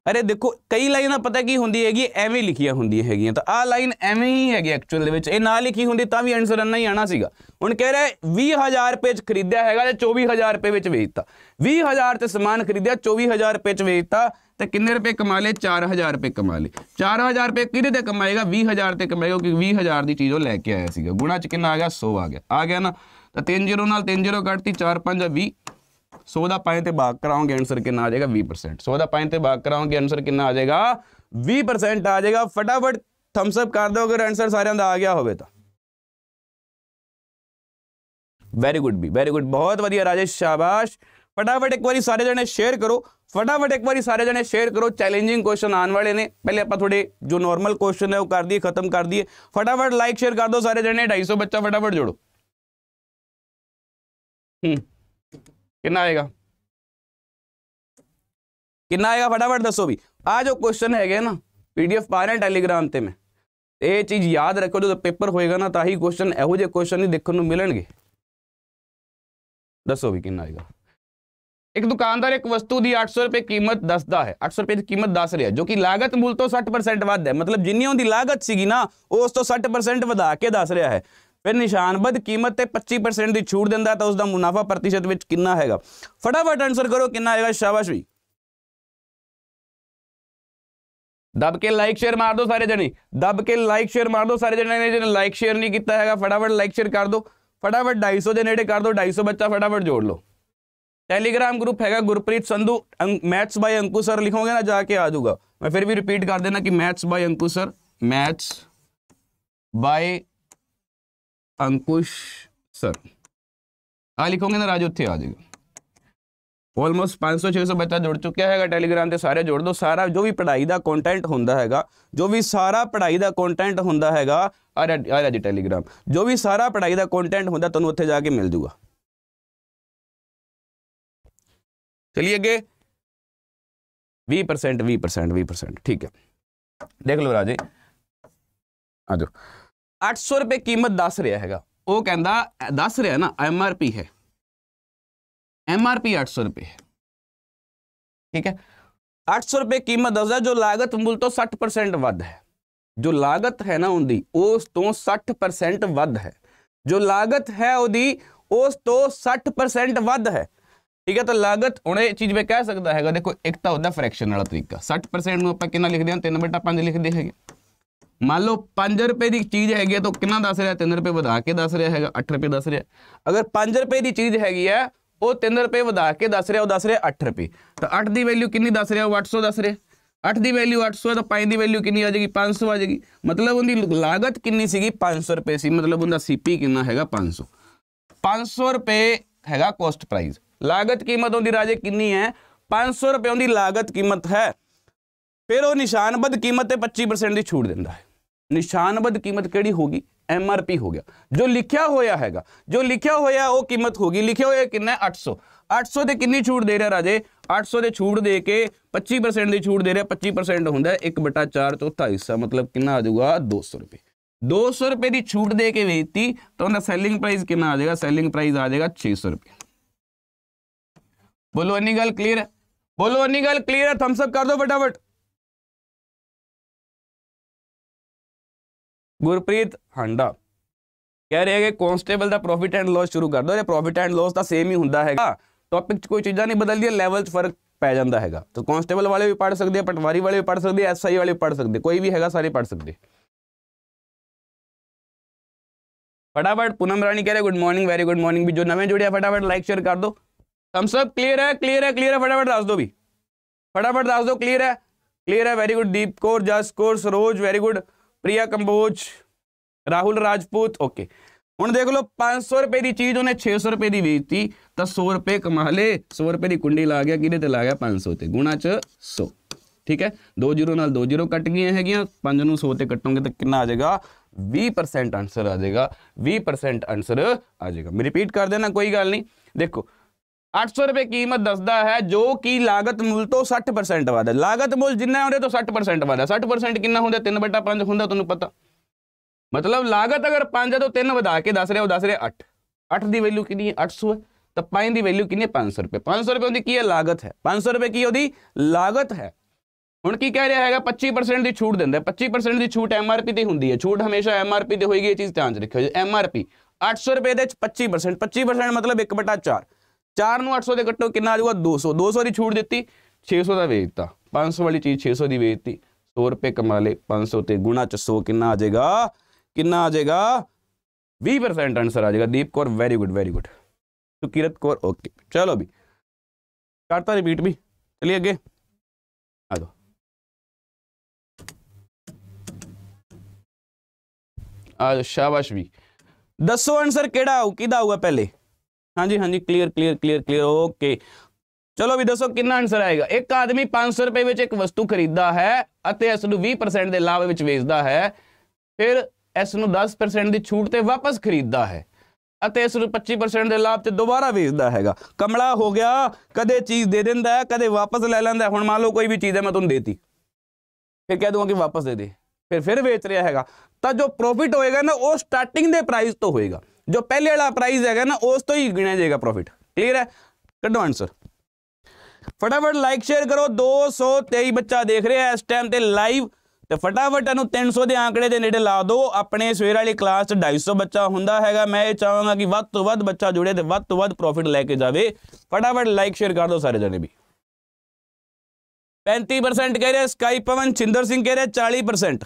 ਅਰੇ ਦੇਖੋ ਕਈ ਲਾਈਨਾਂ ਪਤਾ ਕੀ ਹੁੰਦੀ ਹੈਗੀ ਐਵੇਂ ਲਿਖੀਆਂ ਹੁੰਦੀਆਂ ਹੈਗੀਆਂ ਤਾਂ ਆਹ ਲਾਈਨ ਐਵੇਂ ਹੀ ਹੈਗੀ ਐਕਚੁਅਲ ਦੇ ਵਿੱਚ ਇਹ ਨਾ ਲਿਖੀ ਹੁੰਦੀ ਤਾਂ ਵੀ ਆਨਸਰ ਇੰਨਾ ਹੀ ਆਣਾ ਸੀਗਾ ਹੁਣ ਕਹਿ ਰਿਹਾ 20000 ਰੁਪਏ ਚ ਖਰੀਦਿਆ ਹੈਗਾ ਤੇ 24000 ਰੁਪਏ ਵਿੱਚ ਵੇਚਤਾ 20000 ਤੇ ਸਮਾਨ ਖਰੀਦਿਆ 24000 ਰੁਪਏ ਚ ਵੇਚਤਾ ਤੇ ਕਿੰਨੇ ਰੁਪਏ ਕਮਾ ਲਏ 4000 ਰੁਪਏ ਕਮਾ ਲਏ 4000 ਰੁਪਏ ਕਿਹਦੇ ਤੇ ਕਮਾਏਗਾ 20000 ਤੇ ਕਮਾਏਗਾ ਕਿਉਂਕਿ 20000 ਦੀ ਚੀਜ਼ ਉਹ ਲੈ ਕੇ ਆਇਆ ਸੀਗਾ ਗੁਣਾ ਚ ਕਿੰਨਾ ਆ ਗਿਆ 100 ਆ ਗਿਆ ਆ ਗਿਆ ਨਾ ਤਾਂ 3 ਨਾਲ 3 ਕੱਟਤੀ 4 5 20 ਸੋ ਦਾ 5 ਤੇ ਭਾਗ ਕਰਾਓਗੇ ਆਨਸਰ ਕਿੰਨਾ ਆ ਜਾਏਗਾ 20% ਸੋ ਦਾ 5 ਤੇ ਭਾਗ ਕਰਾਓਗੇ ਆਨਸਰ ਕਿੰਨਾ ਆ ਜਾਏਗਾ 20% ਆ ਜਾਏਗਾ ਫਟਾਫਟ ਥੰਬਸ ਅਪ ਕਰ ਦਿਓ ਅਗਰ ਆਨਸਰ ਸਾਰਿਆਂ ਦਾ ਆ ਗਿਆ ਹੋਵੇ ਤਾਂ ਵੈਰੀ ਗੁੱਡ ਵੀ ਵੈਰੀ ਗੁੱਡ ਬਹੁਤ ਵਧੀਆ ਰਾਜੇਸ਼ ਸ਼ਾਬਾਸ਼ ਫਟਾਫਟ ਇੱਕ ਵਾਰੀ ਸਾਰੇ ਜਣੇ ਸ਼ੇਅਰ ਕਰੋ ਫਟਾਫਟ ਇੱਕ ਵਾਰੀ ਸਾਰੇ ਜਣੇ ਸ਼ੇਅਰ ਕਰੋ ਚੈਲੰਜਿੰਗ ਕੁਐਸਚਨ ਆਉਣ ਵਾਲੇ ਨੇ ਪਹਿਲੇ ਆਪਾਂ ਥੋੜੇ ਜੋ ਨਾਰਮਲ ਕੁਐਸਚਨ ਹੈ ਉਹ ਕਰ ਦਈਏ ਖਤਮ ਕਰ ਦਈਏ ਫਟਾਫਟ ਲਾਈਕ ਸ਼ੇਅਰ ਕਰ ਦਿਓ ਸਾਰੇ ਜਣੇ 250 ਬੱਚਾ ਫਟਾਫਟ ਜੋੜੋ ਹੂੰ ਕਿੰਨਾ ਆਏਗਾ ਕਿੰਨਾ ਆਏਗਾ ਫਟਾਫਟ ਦੱਸੋ ਵੀ ਆ ਜੋ ਕੁਐਸਚਨ ਹੈਗੇ ਨਾ ਪੀਡੀਐਫ ਪਾ ਰਹੇ ਟੈਲੀਗ੍ਰਾਮ ਤੇ ਮੈਂ ਇਹ ਚੀਜ਼ ਯਾਦ ਰੱਖੋ ਜਦੋਂ ਪੇਪਰ ਹੋਏਗਾ ਨਾ ਤਾਂ ਹੀ ਕੁਐਸਚਨ ਇਹੋ ਜਿਹੇ ਕੁਐਸਚਨ ਹੀ ਦੇਖਣ ਨੂੰ ਮਿਲਣਗੇ ਦੱਸੋ ਵੀ ਕਿੰਨਾ ਆਏਗਾ ਇੱਕ ਦੁਕਾਨਦਾਰ ਇੱਕ ਵਸਤੂ ਦੀ 800 ਰੁਪਏ ਕੀਮਤ ਦੱਸਦਾ ਹੈ 800 ਰੁਪਏ ਦੀ ਕੀਮਤ ਦੱਸ ਰਿਹਾ ਜੋ ਕਿ ਲਾਗਤ ਮੁੱਲ ਤੋਂ 60% ਵੱਧ ਹੈ ਮਤਲਬ ਜਿੰਨੀ ਉਹਦੀ ਲਾਗਤ ਸੀਗੀ ਨਾ ਉਸ ਤੋਂ 60% ਵਧਾ ਕੇ ਦੱਸ ਰਿਹਾ ਹੈ ਫਿਰ ਨਿਸ਼ਾਨਬੱਧ ਕੀਮਤ ਤੇ 25% ਦੀ ਛੂਟ ਦਿੰਦਾ ਤਾਂ ਉਸ ਦਾ ਮੁਨਾਫਾ ਪ੍ਰਤੀਸ਼ਤ ਵਿੱਚ ਕਿੰਨਾ ਹੈਗਾ ਫਟਾਫਟ ਆਨਸਰ ਕਰੋ ਕਿੰਨਾ ਆਏਗਾ ਸ਼ਾਬਾਸ਼ ਵੀ ਦਬ ਕੇ ਲਾਈਕ ਸ਼ੇਅਰ ਮਾਰ ਦਿਓ ਸਾਰੇ ਜਣੇ ਦਬ ਕੇ ਲਾਈਕ ਸ਼ੇਅਰ ਮਾਰ ਦਿਓ ਸਾਰੇ ਜਣੇ ਜਿਹਨੇ ਲਾਈਕ ਸ਼ੇਅਰ ਨਹੀਂ ਕੀਤਾ ਹੈਗਾ ਫਟਾਫਟ ਲਾਈਕ ਸ਼ੇਅਰ ਕਰ ਦਿਓ ਫਟਾਫਟ 250 ਦੇ ਨੇੜੇ ਕਰ ਦਿਓ 250 ਬੱਚਾ ਫਟਾਫਟ ਜੋੜ ਲਓ ਟੈਲੀਗ੍ਰਾਮ ਗਰੁੱਪ ਹੈਗਾ Gurpreet Sandhu maths by Anku sir ਲਿਖੋਗੇ ਨਾ ਜਾ ਕੇ ਆ ਜਾਊਗਾ ਮੈਂ ਫਿਰ ਵੀ ਰਿਪੀਟ ਕਰ ਦੇਣਾ ਕਿ maths by Anku sir maths by Ankush sir आ लिखोगे ना राजोत्थी आ जाएगा ऑलमोस्ट 500 600 ਬੱਚਾ ਜੁੜ ਚੁੱਕਿਆ ਹੈਗਾ ਟੈਲੀਗ੍ਰਾਮ ਤੇ ਸਾਰੇ ਜੁੜ ਦੋ ਸਾਰਾ ਜੋ ਵੀ ਪੜ੍ਹਾਈ ਦਾ ਕੰਟੈਂਟ ਹੁੰਦਾ ਹੈਗਾ ਜੋ ਵੀ ਸਾਰਾ ਪੜ੍ਹਾਈ ਦਾ ਕੰਟੈਂਟ ਹੁੰਦਾ ਹੈਗਾ ਆ ਰਿਹਾ ਜੀ ਟੈਲੀਗ੍ਰਾਮ ਜੋ ਵੀ ਸਾਰਾ ਪੜ੍ਹਾਈ ਦਾ ਕੰਟੈਂਟ ਹੁੰਦਾ ਤੁਹਾਨੂੰ ਉੱਥੇ ਜਾ ਕੇ ਮਿਲ ਜੂਗਾ ਚਲਿਏ ਅੱਗੇ 20% 20% 20% ਠੀਕ ਹੈ ਦੇਖ ਲਓ ਰਾਜੇ ਆ ਜਾਓ 800 ਰੁਪਏ ਕੀਮਤ ਦੱਸ ਰਿਹਾ ਹੈਗਾ ਉਹ ਕਹਿੰਦਾ ਦੱਸ ਰਿਹਾ ਨਾ ਐਮ ਆਰ ਪੀ ਹੈ ਐਮ ਆਰ ਪੀ 800 ਰੁਪਏ ਹੈ ਠੀਕ ਹੈ 800 ਰੁਪਏ ਕੀਮਤ ਦੱਸਦਾ ਜੋ ਲਾਗਤ ਮੁੱਲ ਤੋਂ 60% ਵੱਧ ਹੈ ਜੋ ਲਾਗਤ ਹੈ ਨਾ ਉਹਦੀ ਉਸ ਤੋਂ 60% ਵੱਧ ਹੈ ਜੋ ਲਾਗਤ ਹੈ ਉਹਦੀ ਉਸ ਤੋਂ 60% ਵੱਧ ਹੈ ਠੀਕ ਹੈ ਤਾਂ ਲਾਗਤ ਹੁਣ ਇਹ ਚੀਜ਼ ਮੈਂ ਕਹਿ ਸਕਦਾ ਹੈਗਾ ਦੇਖੋ ਇੱਕ ਤਾਂ ਉਹਦਾ ਫ੍ਰੈਕਸ਼ਨ ਵਾਲਾ ਤਰੀਕਾ 60% ਨੂੰ ਆਪਾਂ ਕਿੰਨਾ ਲਿਖਦੇ ਹਾਂ 3/5 ਲਿਖਦੇ ਹੈਗੇ ਮੰਨ ਲਓ 5 ਰੁਪਏ ਦੀ ਚੀਜ਼ ਹੈਗੀ ਹੈ ਤਾਂ ਕਿੰਨਾ ਦੱਸ ਰਿਹਾ 3 ਰੁਪਏ ਵਧਾ ਕੇ ਦੱਸ ਰਿਹਾ ਹੈਗਾ 8 ਰੁਪਏ ਦੱਸ ਰਿਹਾ ਅਗਰ 5 ਰੁਪਏ ਦੀ ਚੀਜ਼ ਹੈਗੀ ਹੈ ਉਹ 3 ਰੁਪਏ ਵਧਾ ਕੇ ਦੱਸ ਰਿਹਾ ਉਹ ਦੱਸ ਰਿਹਾ 8 ਰੁਪਏ ਤਾਂ 8 ਦੀ ਵੈਲਿਊ ਕਿੰਨੀ ਦੱਸ ਰਿਹਾ ਉਹ 800 ਦੱਸ ਰਿਹਾ 8 ਦੀ ਵੈਲਿਊ 800 ਹੈ ਤਾਂ 5 ਦੀ ਵੈਲਿਊ ਕਿੰਨੀ ਆ ਜਾਏਗੀ 500 ਆ ਜਾਏਗੀ ਮਤਲਬ ਉਹਦੀ ਲਾਗਤ ਕਿੰਨੀ ਸੀਗੀ 500 ਰੁਪਏ ਸੀ ਮਤਲਬ ਉਹਦਾ ਸੀਪੀ ਕਿੰਨਾ ਹੈਗਾ 500 500 ਰੁਪਏ ਹੈਗਾ ਕੋਸਟ ਪ੍ਰਾਈਸ ਲਾਗਤ ਕੀਮਤ ਉਹਦੀ ਰਾਜੇ ਕਿੰਨੀ ਹੈ 500 ਰੁਪਏ ਉਹਦੀ ਲਾਗਤ ਕੀਮਤ ਹੈ ਫਿਰ ਉਹ ਨਿਸ਼ਾਨਬੱਧ ਕੀਮਤ ਤੇ 25% ਦੀ ਛੂਟ ਦਿੰਦਾ ਹੈ ਨਿਸ਼ਾਨਬਦ ਕੀਮਤ ਕਿਹੜੀ ਹੋਗੀ ਐਮ ਆਰ ਪੀ ਹੋ ਗਿਆ ਜੋ ਲਿਖਿਆ ਹੋਇਆ ਹੈਗਾ ਜੋ ਲਿਖਿਆ ਹੋਇਆ ਉਹ ਕੀਮਤ ਹੋਗੀ ਲਿਖਿਆ ਹੋਇਆ ਕਿੰਨਾ 800 800 ਦੇ ਕਿੰਨੀ ਛੂਟ ਦੇ ਰਿਹਾ ਰਾਜੇ 800 ਦੇ ਛੂਟ ਦੇ ਕੇ 25% ਦੀ ਛੂਟ ਦੇ ਰਿਹਾ 25% ਹੁੰਦਾ 1/4 ਚੌਥਾ ਹਿੱਸਾ ਮਤਲਬ ਕਿੰਨਾ ਆ ਜਾਊਗਾ 200 ਰੁਪਏ 200 ਰੁਪਏ ਦੀ ਛੂਟ ਦੇ ਕੇ ਵੇਚਤੀ ਤਾਂ ਉਹਦਾ ਸੈਲਿੰਗ ਪ੍ਰਾਈਸ ਕਿੰਨਾ ਆ ਜਾਏਗਾ ਸੈਲਿੰਗ ਪ੍ਰਾਈਸ ਆ ਜਾਏਗਾ 600 ਰੁਪਏ ਬੋਲੋ ਇੰਨੀ ਗੱਲ ਕਲੀਅਰ ਬੋਲੋ ਇੰਨੀ ਗੱਲ ਕਲੀਅਰ ਹੈ ਥੰਬਸ ਅਪ ਕਰ ਦਿਓ ਫਟਾਫਟ ਗੁਰਪ੍ਰੀਤ ਹੰਡਾ ਕਹਿ ਰਿਹਾ ਕਿ ਕਨਸਟੇਬਲ ਦਾ ਪ੍ਰੋਫਿਟ ਐਂਡ ਲਾਸ ਸ਼ੁਰੂ ਕਰ ਦੋ ਜੇ ਪ੍ਰੋਫਿਟ ਐਂਡ ਲਾਸ ਤਾਂ ਸੇਮ ਹੀ ਹੁੰਦਾ ਹੈਗਾ ਟੌਪਿਕ 'ਚ ਕੋਈ ਚੀਜ਼ਾਂ ਨਹੀਂ ਬਦਲਦੀਆਂ ਲੈਵਲ 'ਚ ਫਰਕ ਪੈ ਜਾਂਦਾ ਹੈਗਾ ਤਾਂ ਕਨਸਟੇਬਲ ਵਾਲੇ ਵੀ ਪੜ ਸਕਦੇ ਆ ਪਟਵਾਰੀ ਵਾਲੇ ਵੀ ਪੜ ਸਕਦੇ ਆ ਐਸਆਈ ਵਾਲੇ ਵੀ ਪੜ ਸਕਦੇ ਕੋਈ ਵੀ ਹੈਗਾ ਸਾਰੇ ਪੜ ਸਕਦੇ ਫਟਾਫਟ ਪੁਨਮ ਰਾਣੀ ਕਹਿ रहे good morning very good morning भी जो नवे जुड़े हैं फटाफट लाइक शेयर कर दो हम ਕਲੀਅਰ ਹੈ ਕਲੀਅਰ ਹੈ ਕਲੀਅਰ ਹੈ ਫਟਾਫਟ ਦੱਸ दस ਵੀ ਫਟਾਫਟ ਦੱਸ दस ਕਲੀਅਰ ਹੈ ਕਲੀਅਰ ਹੈ है very good Gurdeep Kaur Jas Kaur Saroj very Priya Kamboj Rahul Rajput okay ਹੁਣ ਦੇਖ ਲਓ 500 ਰੁਪਏ ਦੀ ਚੀਜ਼ ਉਹਨੇ 600 ਰੁਪਏ ਦੀ ਵੇਚਤੀ ਤਾਂ 100 ਰੁਪਏ ਕਮਾ ਲੇ 100 ਰੁਪਏ ਦੀ ਕੁੰਡੀ ਲਾ ਗਿਆ ਕਿਹਦੇ ਤੇ ਲਾ ਗਿਆ 500 ਤੇ ਗੁਣਾ ਚ 100 ਠੀਕ ਹੈ ਦੋ ਜ਼ੀਰੋ ਨਾਲ ਦੋ ਜ਼ੀਰੋ ਕੱਟ ਗਈਆਂ ਹੈਗੀਆਂ 5 ਨੂੰ 100 ਤੇ ਕੱਟੋਗੇ ਤਾਂ ਕਿੰਨਾ ਆ ਜਾਏਗਾ 20% ਆਨਸਰ ਆ ਜਾਏਗਾ 20% ਆਨਸਰ ਆ ਜਾਏਗਾ ਮੈਂ ਰਿਪੀਟ ਕਰ ਦੇਣਾ ਕੋਈ ਗੱਲ ਨਹੀਂ ਦੇਖੋ 800 ਰੁਪਏ ਕੀਮਤ ਦੱਸਦਾ ਹੈ ਜੋ ਕਿ ਲਾਗਤ ਮੁੱਲ ਤੋਂ 60% ਵੱਧ ਹੈ ਲਾਗਤ ਮੁੱਲ ਜਿੰਨਾ ਹੁੰਦਾ ਤੋਂ 60% ਵੱਧ ਹੈ 60% ਕਿੰਨਾ ਹੁੰਦਾ 3/5 ਹੁੰਦਾ ਤੁਹਾਨੂੰ ਪਤਾ ਮਤਲਬ ਲਾਗਤ ਅਗਰ 5 ਤੋਂ 3 ਵਧਾ ਕੇ ਦੱਸ ਰਿਹਾ ਉਹ ਦੱਸ ਰਿਹਾ 8 8 ਦੀ ਵੈਲਿਊ ਕਿੰਨੀ ਹੈ 800 ਤਾਂ 5 ਦੀ ਵੈਲਿਊ ਕਿੰਨੀ ਹੈ 500 ਰੁਪਏ 500 ਰੁਪਏ ਉਹਦੀ ਕੀ ਹੈ ਲਾਗਤ ਹੈ 500 ਰੁਪਏ ਕੀ ਉਹਦੀ ਲਾਗਤ ਹੈ ਹੁਣ ਕੀ ਕਹਿ ਰਿਹਾ ਹੈਗਾ 25% ਦੀ ਛੂਟ ਦਿੰਦਾ 25% ਦੀ ਛੂਟ ਪੀ ਤੇ ਹੁੰਦੀ ਹੈ ਛੂਟ ਹਮੇਸ਼ਾ ਪੀ ਤੇ ਹੋਏਗੀ ਇਹ ਚੀਜ਼ ਧਿਆਨ ਚ ਰੱਖਿਓ ਐਮਆਰਪੀ 800 ਰੁਪਏ ਦੇ ਵਿੱਚ 25% 25% ਮਤਲਬ 1/4 4 ਨੂੰ 800 ਦੇ ਕੱਟੋ ਕਿੰਨਾ ਆ ਜਾਊਗਾ 200 200 ਦੀ ਛੂਟ ਦਿੱਤੀ 600 ਦਾ ਵੇਚ ਦਿੱਤਾ 500 ਵਾਲੀ ਚੀਜ਼ 600 ਦੀ ਵੇਚ ਦਿੱਤੀ 100 ਰੁਪਏ ਕਮਾ ਲੇ 500 ਤੇ ਗੁਣਾ ਚ 100 ਕਿੰਨਾ ਆ ਜਾਏਗਾ ਕਿੰਨਾ ਆ ਜਾਏਗਾ 20% ਆਨਸਰ ਆ ਜਾਏਗਾ Deep Kaur very good very good Sukirat Kaur okay ਚਲੋ ਵੀ ਕਰਤਾ ਰਿਪੀਟ ਵੀ ਚਲੀ ਅੱਗੇ ਆ ਜਾਓ ਆ ਜਾਓ ਸ਼ਾਬਾਸ਼ ਵੀ ਦੱਸੋ ਆਨਸਰ ਕਿਹੜਾ ਆਊ ਕਿਹਦਾ ਆਊਗਾ ਪਹਿਲੇ ਹਾਂਜੀ ਹਾਂਜੀ clear clear clear clear okay ਚਲੋ ਵੀ ਦੱਸੋ ਕਿੰਨਾ ਆਨਸਰ ਆਏਗਾ ਇੱਕ ਆਦਮੀ 500 ਰੁਪਏ ਵਿੱਚ ਇੱਕ ਵਸਤੂ ਖਰੀਦਦਾ ਹੈ ਅਤੇ ਇਸ ਨੂੰ 20% ਦੇ ਲਾਭ ਵਿੱਚ ਵੇਚਦਾ ਹੈ ਫਿਰ ਇਸ ਨੂੰ 10% ਦੀ ਛੂਟ ਤੇ ਵਾਪਸ ਖਰੀਦਦਾ ਹੈ ਅਤੇ ਇਸ ਨੂੰ 25% ਦੇ ਲਾਭ ਤੇ ਦੁਬਾਰਾ ਵੇਚਦਾ ਹੈਗਾ ਕਮਲਾ ਹੋ ਗਿਆ ਕਦੇ ਚੀਜ਼ ਦੇ ਦਿੰਦਾ ਹੈ ਕਦੇ ਵਾਪਸ ਲੈ ਲੈਂਦਾ ਹੁਣ ਮੰਨ ਲਓ ਕੋਈ ਵੀ ਚੀਜ਼ ਹੈ ਮੈਂ ਤੁਹਾਨੂੰ ਦੇਤੀ ਫਿਰ ਕਹਿ ਦੂੰਗਾ ਕਿ ਵਾਪਸ ਦੇ ਦੇ ਫਿਰ ਫਿਰ ਵੇਚ ਰਿਹਾ ਹੈਗਾ ਤਾਂ ਜੋ ਪ੍ਰੋਫਿਟ ਹੋਏਗਾ ਨਾ ਉਹ ਸਟਾਰਟਿੰਗ ਦੇ ਪ੍ਰਾਈਸ ਤੋਂ ਹੋਏਗਾ ਜੋ ਪਹਿਲੇ ਵਾਲਾ ਪ੍ਰਾਈਸ ਹੈਗਾ ਨਾ ਉਸ ਤੋਂ ਹੀ ਗਿਣਿਆ ਜਾਏਗਾ ਪ੍ਰੋਫਿਟ ਕਲੀਅਰ ਹੈ ਕੱਢੋ ਆਨਸਰ ਫਟਾਫਟ ਲਾਈਕ ਸ਼ੇਅਰ ਕਰੋ 223 ਬੱਚਾ ਦੇਖ ਰਿਹਾ ਹੈ ਇਸ ਟਾਈਮ ਤੇ ਲਾਈਵ ਤੇ ਫਟਾਫਟ ਇਹਨੂੰ 300 ਦੇ ਆંકੜੇ ਦੇ ਨੇੜੇ ਲਾ ਦਿਓ ਆਪਣੇ ਸਵੇਰ ਵਾਲੀ ਕਲਾਸ 'ਚ 250 ਬੱਚਾ ਹੁੰਦਾ ਹੈਗਾ ਮੈਂ ਇਹ ਚਾਹਾਂਗਾ ਕਿ ਵੱਧ ਤੋਂ ਵੱਧ ਬੱਚਾ ਜੁੜੇ ਤੇ ਵੱਧ ਤੋਂ ਵੱਧ ਪ੍ਰੋਫਿਟ ਲੈ ਕੇ ਜਾਵੇ ਫਟਾਫਟ ਲਾਈਕ ਸ਼ੇਅਰ ਕਰ ਦਿਓ ਸਾਰੇ ਜਣੇ ਵੀ 35% ਕਹਿ ਰਿਹਾ ਸਕਾਈ ਪਵਨ ਚਿੰਦਰ ਸਿੰਘ ਕਹਿ ਰਿਹਾ 40%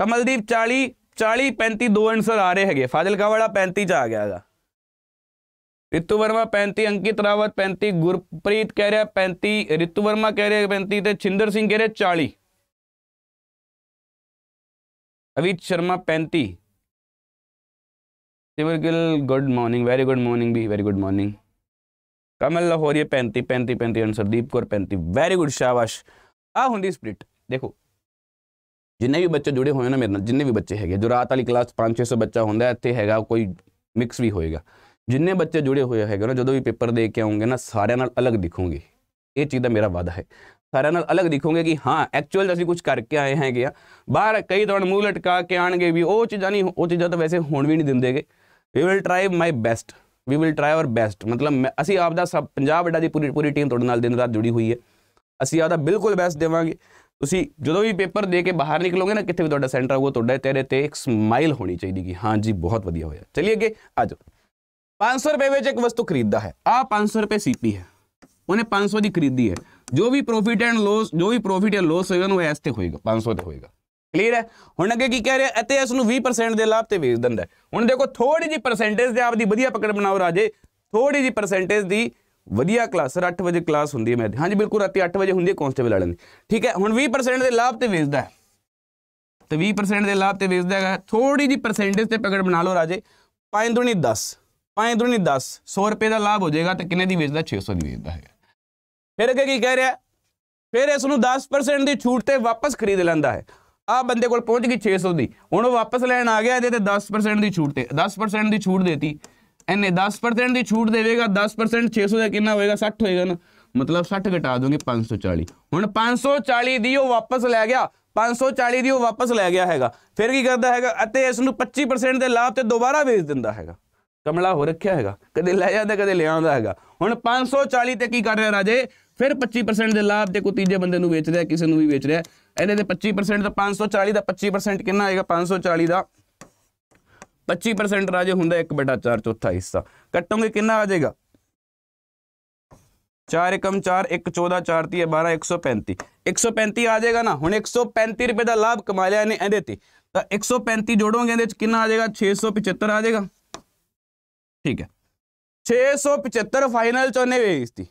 ਕਮਲਦੀਪ 40 40 35 ਦੋ ਆਨਸਰ ਆ ਰਹੇ ਹੈਗੇ ਫਾਜ਼ਿਲਕਾ ਵਾਲਾ 35 ਚ ਆ ਗਿਆ ਹੈਗਾ ਰਿਤੂ ਵਰਮਾ 35 ਅੰਕਿਤ ਰਾਵਤ 35 ਗੁਰਪ੍ਰੀਤ ਕਹਿ ਰਿਹਾ 35 ਰਿਤੂ ਵਰਮਾ ਕਹਿ ਰਿਹਾ 35 ਤੇ ਛਿੰਦਰ ਸਿੰਘ ਕਹਿ ਰਿਹਾ 40 ਅਵਿਤ ਸ਼ਰਮਾ 35 ਸਿਵਰ Gill good morning very good morning ਵੀ very good morning Kamal Lahoria 35 35 35 Ansardeep Kaur 35 very good ਸ਼ਾਬਾਸ਼ ਆ ਹੁੰਦੀ ਸਪਲਿਟ ਦੇਖੋ ਜਿੰਨੇ ਵੀ ਬੱਚੇ ਜੁੜੇ ਹੋਏ ਨੇ ਮੇਰੇ ਨਾਲ ਜਿੰਨੇ ਵੀ ਬੱਚੇ ਹੈਗੇ ਜੋ ਰਾਤ ਵਾਲੀ ਕਲਾਸ 5-600 ਬੱਚਾ ਹੁੰਦਾ ਇੱਥੇ ਹੈਗਾ ਕੋਈ ਮਿਕਸ ਵੀ ਹੋਏਗਾ ਜਿੰਨੇ ਬੱਚੇ ਜੁੜੇ ਹੋਏ ਹੈਗੇ ਨਾ ਜਦੋਂ ਵੀ ਪੇਪਰ ਦੇ ਕੇ ਆਉਂਗੇ ਨਾ ਸਾਰਿਆਂ ਨਾਲ ਅਲੱਗ ਦਿਖੋਗੇ ਇਹ ਚੀਜ਼ ਦਾ ਮੇਰਾ ਵਾਅਦਾ ਹੈ ਸਾਰਿਆਂ ਨਾਲ ਅਲੱਗ ਦਿਖੋਗੇ ਕਿ ਹਾਂ ਐਕਚੁਅਲ ਅਸੀਂ ਕੁਝ ਕਰਕੇ ਆਏ ਹੈਗੇ ਆ ਬਾਹਰ ਕਈ ਦੌੜ ਮੂਹ ਲਟਕਾ ਕੇ ਆਣਗੇ ਵੀ ਉਹ ਚੀਜ਼ਾਂ ਨਹੀਂ ਉਹ ਚੀਜ਼ਾਂ ਤਾਂ ਵੈਸੇ ਹੁਣ ਵੀ ਨਹੀਂ ਦਿੰਦੇਗੇ we will try my best we will try our best ਮਤਲਬ ਅਸੀਂ ਆਪ ਦਾ ਸਭ ਪੰਜਾਬ ਵੱਡਾ ਦੀ ਪੂਰੀ ਪੂਰੀ ਟੀਮ ਤੁਹਾਡੇ ਨਾਲ ਦਿਨ ਰਾਤ ਜੁੜੀ ਹੋਈ ਹੈ ਅਸੀਂ ਆਪ ਦਾ ਬਿਲਕੁਲ ਬੈਸਟ ਦੇਵਾਂਗੇ ਤੁਸੀਂ ਜਦੋਂ ਵੀ ਪੇਪਰ ਦੇ ਕੇ ਬਾਹਰ ਨਿਕਲੋਗੇ ਨਾ ਕਿੱਥੇ ਵੀ ਤੁਹਾਡਾ ਸੈਂਟਰ ਆਊਗਾ ਤੁਹਾਡੇ ਤੇਰੇ ਤੇ ਇੱਕ ਸਮਾਈਲ ਹੋਣੀ ਚਾਹੀਦੀ ਕਿ ਹਾਂ ਜੀ ਬਹੁਤ ਵਧੀਆ ਹੋਇਆ ਚਲਿਏ ਅੱਗੇ ਆ ਜਾਓ 500 ਰੁਪਏ ਵਿੱਚ ਇੱਕ ਵਸਤੂ ਖਰੀਦਦਾ ਹੈ ਆ 500 ਰੁਪਏ ਸੀਪੀ ਹੈ ਉਹਨੇ 500 ਦੀ ਖਰੀਦੀ ਹੈ ਜੋ ਵੀ ਪ੍ਰੋਫਿਟ ਐਂਡ ਲਾਸ ਜੋ ਵੀ ਪ੍ਰੋਫਿਟ ਐਂਡ ਲਾਸ ਹੋਏਗਾ ਉਹ ਐਸ ਤੇ ਹੋਏਗਾ 500 ਤੇ ਹੋਏਗਾ ਕਲੀਅਰ ਹੈ ਹੁਣ ਅੱਗੇ ਕੀ ਕਹਿ ਰਿਹਾ ਅਤੇ ਇਸ ਨੂੰ 20% ਦੇ ਲਾਭ ਤੇ ਵੇਚ ਦਿੰਦਾ ਹੁਣ ਦੇਖੋ ਥੋੜੀ ਜੀ ਪਰਸੈਂਟੇਜ ਦੇ ਆਪ ਦੀ ਵਧੀਆ ਪਕੜ ਬਣਾਓ ਰਾਜੇ ਥੋੜੀ ਜੀ ਪਰਸੈਂਟੇਜ ਦੀ ਵਧੀਆ ਕਲਾਸ ਸਰ 8 ਵਜੇ ਕਲਾਸ ਹੁੰਦੀ ਹੈ ਮੈਂ ਹਾਂਜੀ ਬਿਲਕੁਲ ਰਾਤੀ 8 ਵਜੇ ਹੁੰਦੀ ਹੈ ਕਨਸਟੇਬਲ ਵਾਲਿਆਂ ਦੀ ਠੀਕ ਹੈ ਹੁਣ 20% ਦੇ ਲਾਭ ਤੇ ਵੇਚਦਾ ਹੈ ਤੇ 20% ਦੇ ਲਾਭ ਤੇ ਵੇਚਦਾ ਹੈਗਾ ਥੋੜੀ ਜੀ ਪਰਸੈਂਟੇਜ ਤੇ ਪਕੜ ਬਣਾ ਲਓ ਰਾਜੇ 5 ਦੁਣੀ 10 5 ਦੁਣੀ 10 100 ਰੁਪਏ ਦਾ ਲਾਭ ਹੋ ਜਾਏਗਾ ਤੇ ਕਿੰਨੇ ਦੀ ਵੇਚਦਾ 600 ਦੀ ਵੇਚਦਾ ਹੈ ਫਿਰ ਅੱਗੇ ਕੀ ਕਹਿ ਰਿਹਾ ਫਿਰ ਇਸ ਨੂੰ 10% ਦੀ ਛੂਟ ਤੇ ਵਾਪਸ ਖਰੀਦ ਲੈਂਦਾ ਹੈ ਆ ਬੰਦੇ ਕੋਲ ਪਹੁੰਚ ਗਈ 600 ਦੀ ਹੁਣ ਉਹ ਵਾਪਸ ਲੈਣ ਆ ਗਿਆ ਇਹਦੇ ਤੇ 10% ਦੀ ਛੂਟ ਤੇ 10% ਦੀ ਛੂਟ ਦੇਤੀ ਐਨੇ 10% ਦੀ ਛੂਟ ਦੇਵੇਗਾ 10% 600 ਦਾ ਕਿੰਨਾ ਹੋਏਗਾ 60 ਹੋਏਗਾ ਨਾ ਮਤਲਬ 60 ਘਟਾ ਦੋਗੇ 540 ਹੁਣ 540 ਦੀ ਉਹ ਵਾਪਸ ਲੈ ਗਿਆ 540 ਦੀ ਉਹ ਵਾਪਸ ਲੈ ਗਿਆ ਹੈਗਾ ਫਿਰ ਕੀ ਕਰਦਾ ਹੈਗਾ ਅਤੇ ਇਸ ਨੂੰ 25% ਦੇ ਲਾਭ ਤੇ ਦੁਬਾਰਾ ਵੇਚ ਦਿੰਦਾ ਹੈਗਾ ਕਮਲਾ ਹੋ ਰੱਖਿਆ ਹੈਗਾ ਕਦੇ ਲੈ ਜਾਂਦਾ ਕਦੇ ਲਿਆਉਂਦਾ ਹੈਗਾ ਹੁਣ 540 ਤੇ ਕੀ ਕਰ ਰਿਹਾ ਰਾਜੇ ਫਿਰ 25% ਦੇ ਲਾਭ ਤੇ ਕੋ ਤੀਜੇ ਬੰਦੇ ਨੂੰ ਵੇਚ ਰਿਹਾ ਕਿਸੇ ਨੂੰ ਵੀ ਵੇਚ ਰਿਹਾ ਇਹਦੇ ਤੇ 25% ਦਾ 540 ਦਾ 25% ਕਿੰਨਾ ਆਏਗਾ 540 ਦਾ 25% ਰਾਜ ਹੁੰਦਾ 1 ਬਟਾ 4 ਚੌਥਾ ਹਿੱਸਾ ਕੱਟੋਗੇ ਕਿੰਨਾ ਆ ਜਾਏਗਾ 4 1 4 1 14 4 3 12 135 135 ਆ ਜਾਏਗਾ ਨਾ ਹੁਣ 135 ਰੁਪਏ ਦਾ ਲਾਭ ਨੇ ਇਹਦੇ ਤੇ ਤਾਂ 135 ਜੋੜੋਗੇ ਇਹਦੇ ਕਿੰਨਾ ਆ ਜਾਏਗਾ 675 ਆ ਜਾਏਗਾ ਠੀਕ ਹੈ 675 ਫਾਈਨਲ ਚ ਉਹਨੇ ਵੇਚਤੀ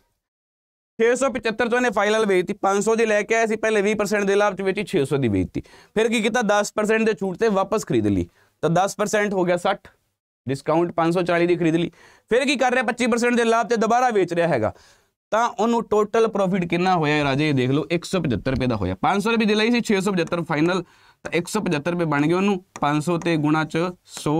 675 ਤੋਂ ਫਾਈਨਲ ਵੇਚਤੀ 500 ਦੀ ਲੈ ਕੇ ਆਇਆ ਸੀ ਪਹਿਲੇ 20% ਦੇ ਲਾਭ ਚ ਵੇਚੀ 600 ਦੀ ਵੇਚਤੀ ਫਿਰ ਕੀ ਕੀਤਾ 10% ਦੇ ਛੂਟ ਤੇ ਵਾਪਸ ਖਰੀਦ ਲਈ ਤਾਂ 10% ਹੋ ਗਿਆ 60 ਡਿਸਕਾਊਂਟ 540 ਦੀ ਖਰੀਦ ਲਈ ਫਿਰ ਕੀ ਕਰ ਰਿਹਾ 25% ਦੇ ਲਾਭ ਤੇ ਦੁਬਾਰਾ ਵੇਚ ਰਿਹਾ ਹੈਗਾ ਤਾਂ ਉਹਨੂੰ ਟੋਟਲ ਪ੍ਰੋਫਿਟ ਕਿੰਨਾ ਹੋਇਆ ਰਾਜੇ ਇਹ ਦੇਖ ਲਓ 175 ਰੁਪਏ ਦਾ ਹੋਇਆ 500 ਰੁਪਏ ਦੀ ਲਈ ਸੀ 675 ਫਾਈਨਲ ਤਾਂ 175 ਰੁਪਏ ਬਣ ਗਏ ਉਹਨੂੰ 500 ਤੇ ਗੁਣਾ ਚ 100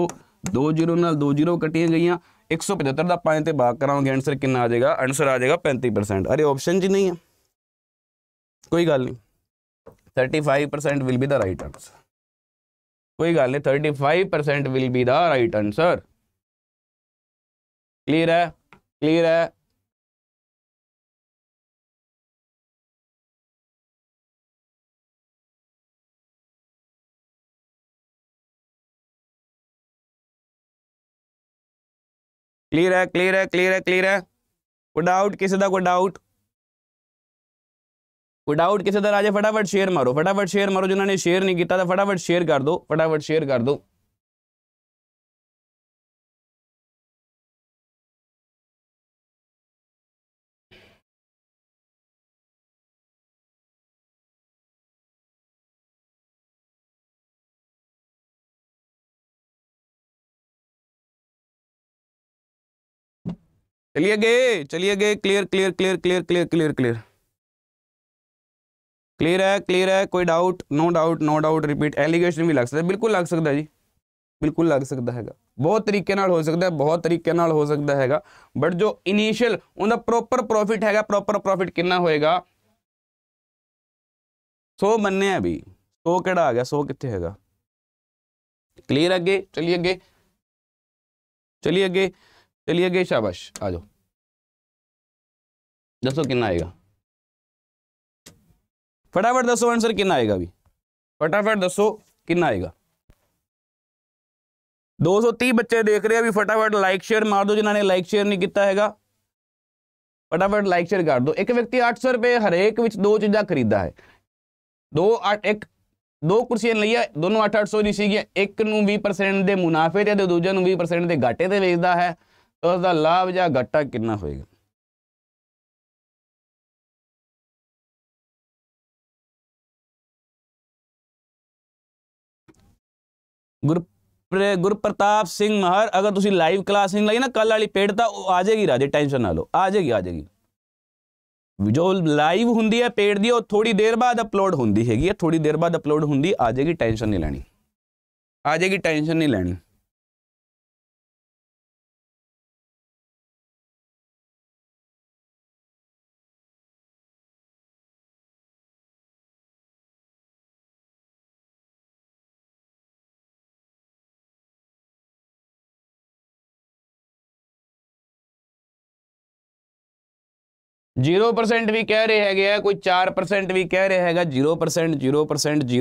20 ਨਾਲ 20 ਕੱਟੀਆਂ ਗਈਆਂ 175 ਦਾ 5 ਤੇ ਭਾਗ ਕਰਾਂਗੇ ਆਨਸਰ ਕਿੰਨਾ ਆ ਜਾਏਗਾ ਆਨਸਰ ਆ ਜਾਏਗਾ 35% ਅਰੇ ਆਪਸ਼ਨ ਜੀ ਨਹੀਂ ਹੈ ਕੋਈ ਗੱਲ ਨਹੀਂ 35% will be the right answer कोई गल नहीं thirty five percent will be the right answer clear है क्लियर है क्लियर है क्लियर है क्लियर है क्लियर है कोई डाउट किसी का कोई डाउट कोई डाउट किसी तरह आ फटाफट शेयर मारो फटाफट शेयर मारो जिन्होंने शेयर नहीं किया तो फटाफट शेयर कर दो फटाफट शेयर कर दो चलिए गए चलिए गए clear clear clear clear clear clear clear clear ਹੈ ਕਲੀਅਰ ਹੈ ਕੋਈ doubt no doubt no doubt repeat alligation ਵੀ ਲੱਗ ਸਕਦਾ ਬਿਲਕੁਲ ਲੱਗ ਸਕਦਾ ਜੀ ਬਿਲਕੁਲ ਲੱਗ ਸਕਦਾ ਹੈਗਾ ਬਹੁਤ ਤਰੀਕੇ ਨਾਲ ਹੋ ਸਕਦਾ ਬਹੁਤ ਤਰੀਕੇ ਨਾਲ ਹੋ ਸਕਦਾ ਹੈਗਾ ਬਟ ਜੋ ਇਨੀਸ਼ੀਅਲ ਉਹਦਾ ਪ੍ਰੋਪਰ ਪ੍ਰੋਫਿਟ ਹੈਗਾ ਪ੍ਰੋਪਰ ਪ੍ਰੋਫਿਟ ਕਿੰਨਾ ਹੋਏਗਾ 100 ਆ ਵੀ 100 ਕਿਹੜਾ ਆ ਗਿਆ 100 ਕਿੱਥੇ ਹੈਗਾ ਕਲੀਅਰ ਅੱਗੇ ਚਲੀ ਅੱਗੇ ਚਲੀ ਅੱਗੇ ਚਲੀ ਅੱਗੇ ਸ਼ਾਬਾਸ਼ ਆ ਜਾਓ ਦੱਸੋ ਕਿੰਨਾ ਆਏਗਾ ਫਟਾਫਟ ਦੱਸੋ ਆਨਸਰ ਕਿੰਨਾ ਆਏਗਾ ਵੀ ਫਟਾਫਟ ਦੱਸੋ ਕਿੰਨਾ ਆਏਗਾ 230 ਬੱਚੇ ਦੇਖ ਰਹੇ ਆ ਵੀ ਫਟਾਫਟ ਲਾਈਕ ਸ਼ੇਅਰ ਮਾਰ ਦਿਓ ਜਿਨ੍ਹਾਂ ਨੇ ਲਾਈਕ ਸ਼ੇਅਰ ਨਹੀਂ ਕੀਤਾ ਹੈਗਾ ਫਟਾਫਟ ਲਾਈਕ ਸ਼ੇਅਰ ਕਰ ਦਿਓ ਇੱਕ ਵਿਅਕਤੀ 800 ਰੁਪਏ ਹਰੇਕ ਵਿੱਚ ਦੋ ਚੀਜ਼ਾਂ ਖਰੀਦਾ ਹੈ ਦੋ 8 ਇੱਕ ਦੋ ਕੁਰਸੀਆਂ ਲਈਆ ਦੋਨੋਂ 8-800 ਦੀ ਸੀਗੀਆਂ ਇੱਕ ਨੂੰ 20% ਦੇ ਮੁਨਾਫੇ ਤੇ ਦੂਜੇ ਨੂੰ 20% ਦੇ ਘਾਟੇ ਤੇ ਵੇਚਦਾ ਹੈ ਤਾਂ ਉਸ ਦਾ ਲਾਭ ਜਾਂ ਘਾਟਾ ਕਿੰਨਾ ਹੋਏਗਾ ਗੁਰਪ੍ਰਤਾਪ ਸਿੰਘ ਮਹਰ ਅਗਰ ਤੁਸੀਂ ਲਾਈਵ ਕਲਾਸ ਨਹੀਂ ਲਈ ਨਾ ਕੱਲ ਵਾਲੀ ਪੇਡ ਤਾਂ ਉਹ ਆ ਜਾਏਗੀ ਰਾਜੇ ਟੈਨਸ਼ਨ ਨਾ ਲਓ ਆ ਜਾਏਗੀ ਆ ਜਾਏਗੀ ਜੋ ਲਾਈਵ ਹੁੰਦੀ ਹੈ ਪੇਡ ਦੀ ਉਹ ਥੋੜੀ ਦੇਰ ਬਾਅਦ ਅਪਲੋਡ ਹੁੰਦੀ ਹੈਗੀ ਹੈ ਥੋੜੀ ਦੇਰ ਬਾਅਦ ਅਪਲੋਡ ਹੁੰਦੀ ਆ ਜਾਏਗੀ ਟੈਨਸ਼ਨ ਨਹੀਂ ਲੈਣੀ ਆ ਜਾਏਗੀ ਟੈਨਸ਼ਨ ਨਹੀਂ ਲੈਣੀ 0% ਵੀ ਕਹਿ ਰਹੇ ਹੈਗੇ ਆ ਕੋਈ 4% ਵੀ ਕਹਿ ਰਿਹਾ ਹੈਗਾ 0% 0%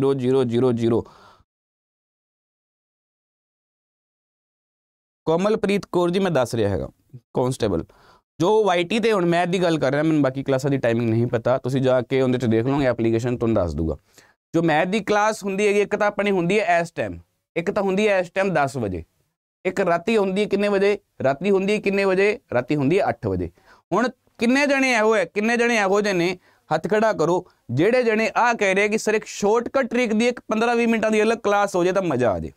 0000 ਕਮਲਪ੍ਰੀਤ ਕੌਰ ਜੀ ਮੈਂ ਦੱਸ ਰਿਹਾ ਹੈਗਾ ਕਨਸਟੇਬਲ ਜੋ ਵਾਈਟੀ ਤੇ ਹੁਣ ਮੈਥ ਦੀ ਗੱਲ ਕਰ ਰਿਹਾ ਮੈਨੂੰ ਬਾਕੀ ਕਲਾਸਾਂ ਦੀ ਟਾਈਮਿੰਗ ਨਹੀਂ ਪਤਾ ਤੁਸੀਂ ਜਾ ਕੇ ਉਹਦੇ ਤੇ ਦੇਖ ਲਓਗੇ ਐਪਲੀਕੇਸ਼ਨ ਤੁਹਾਨੂੰ ਦੱਸ ਦੂਗਾ ਜੋ ਮੈਥ ਦੀ ਕਲਾਸ ਹੁੰਦੀ ਹੈਗੀ ਇੱਕ ਤਾਂ ਆਪਣੀ ਹੁੰਦੀ ਹੈ ਇਸ ਟਾਈਮ ਇੱਕ ਤਾਂ ਹੁੰਦੀ ਹੈ ਇਸ ਟਾਈਮ 10 ਵਜੇ ਇੱਕ ਰਾਤੀ ਹੁੰਦੀ ਹੈ ਕਿੰਨੇ ਵਜੇ ਰਾਤੀ ਹੁੰਦੀ ਹੈ ਕਿੰਨੇ ਵਜੇ ਰਾਤੀ ਹੁੰਦੀ ਹੈ 8 ਵਜੇ ਹੁਣ ਕਿੰਨੇ ਜਣੇ ਇਹੋ ਹੈ ਕਿੰਨੇ ਜਣੇ ਇਹੋ ਜਣੇ ਹੱਥ ਖੜਾ ਕਰੋ ਜਿਹੜੇ ਜਣੇ ਆ ਕਹਿ ਰਹੇ ਕਿ ਸਰ ਇੱਕ ਸ਼ਾਰਟਕਟ ਟ੍ਰਿਕ ਦੀ ਇੱਕ 15-20 ਮਿੰਟਾਂ ਦੀ ਅਲੱਗ ਕਲਾਸ ਹੋ ਜੇ ਤਾਂ ਮਜ਼ਾ ਆ ਜੇ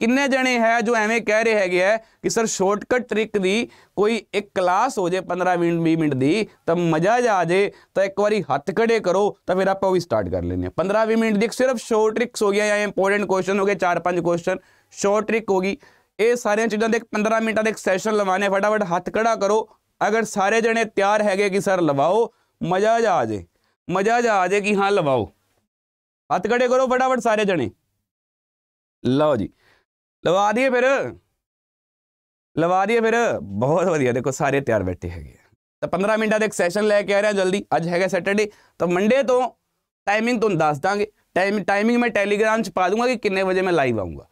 ਕਿੰਨੇ ਜਣੇ ਹੈ ਜੋ ਐਵੇਂ ਕਹਿ ਰਹੇ ਹੈਗੇ ਆ ਕਿ ਸਰ ਸ਼ਾਰਟਕਟ ਟ੍ਰਿਕ ਦੀ ਕੋਈ ਇੱਕ ਕਲਾਸ ਹੋ ਜੇ 15 ਮਿੰਟ 20 ਮਿੰਟ ਦੀ ਤਾਂ ਮਜ਼ਾ ਆ ਜੇ ਤਾਂ ਇੱਕ ਵਾਰੀ ਹੱਥ ਖੜੇ ਕਰੋ ਤਾਂ ਫਿਰ ਆਪਾਂ ਉਹ ਵੀ ਸਟਾਰਟ ਕਰ ਲੈਨੇ ਆ 15 20 ਮਿੰਟ ਦੀ ਸਿਰਫ ਸ਼ਾਰਟ ਟ੍ਰਿਕਸ ਹੋ ਗਿਆ ਜਾਂ ਇੰਪੋਰਟੈਂਟ ਕੁਐਸਚਨ ਹੋ ਗਿਆ 4-5 ਕੁਐਸਚਨ ਸ਼ਾਰਟ ਟ੍ਰਿਕ ਹੋਗੀ ਇਹ ਸਾਰੀਆਂ ਚੀਜ਼ਾਂ ਦੇ 15 ਮਿੰਟਾਂ ਦੇ ਇੱਕ ਸੈਸ਼ਨ ਲਵਾਣੇ ਫਟਾਫਟ ਹੱਥ ਖੜਾ ਕਰੋ ਅਗਰ ਸਾਰੇ ਜਣੇ ਤਿਆਰ ਹੈਗੇ ਕਿ ਸਰ ਲਵਾਓ ਮਜ਼ਾ ਜਾ ਆ ਜੇ ਮਜ਼ਾ ਜਾ ਆ ਜੇ ਕਿ ਹਾਂ ਲਵਾਓ ਹੱਥ ਖੜੇ ਕਰੋ ਫਟਾਫਟ ਸਾਰੇ ਜਣੇ ਲਓ ਜੀ ਲਵਾ ਦਈਏ ਫਿਰ ਲਵਾ ਦਈਏ ਫਿਰ ਬਹੁਤ ਵਧੀਆ ਦੇਖੋ ਸਾਰੇ ਤਿਆਰ ਬੈਠੇ ਹੈਗੇ ਤਾਂ 15 ਮਿੰਟਾਂ ਦੇ ਇੱਕ ਸੈਸ਼ਨ ਲੈ ਕੇ ਆ ਰਿਹਾ ਜਲਦੀ ਅੱਜ ਹੈਗਾ ਸੈਟਰਡੇ ਤਾਂ ਮੰਡੇ ਤੋਂ ਟਾਈਮਿੰਗ ਤੁਹਾਨੂੰ ਦੱਸ ਦਾਂਗੇ ਟਾਈਮ ਟਾਈਮਿੰਗ ਮੈਂ ਟੈਲੀਗ੍ਰਾਮ 'ਚ ਪਾ ਦੂੰਗਾ ਕਿ ਕਿੰਨੇ ਵਜੇ ਮੈਂ ਲਾਈਵ ਆਉਂਗਾ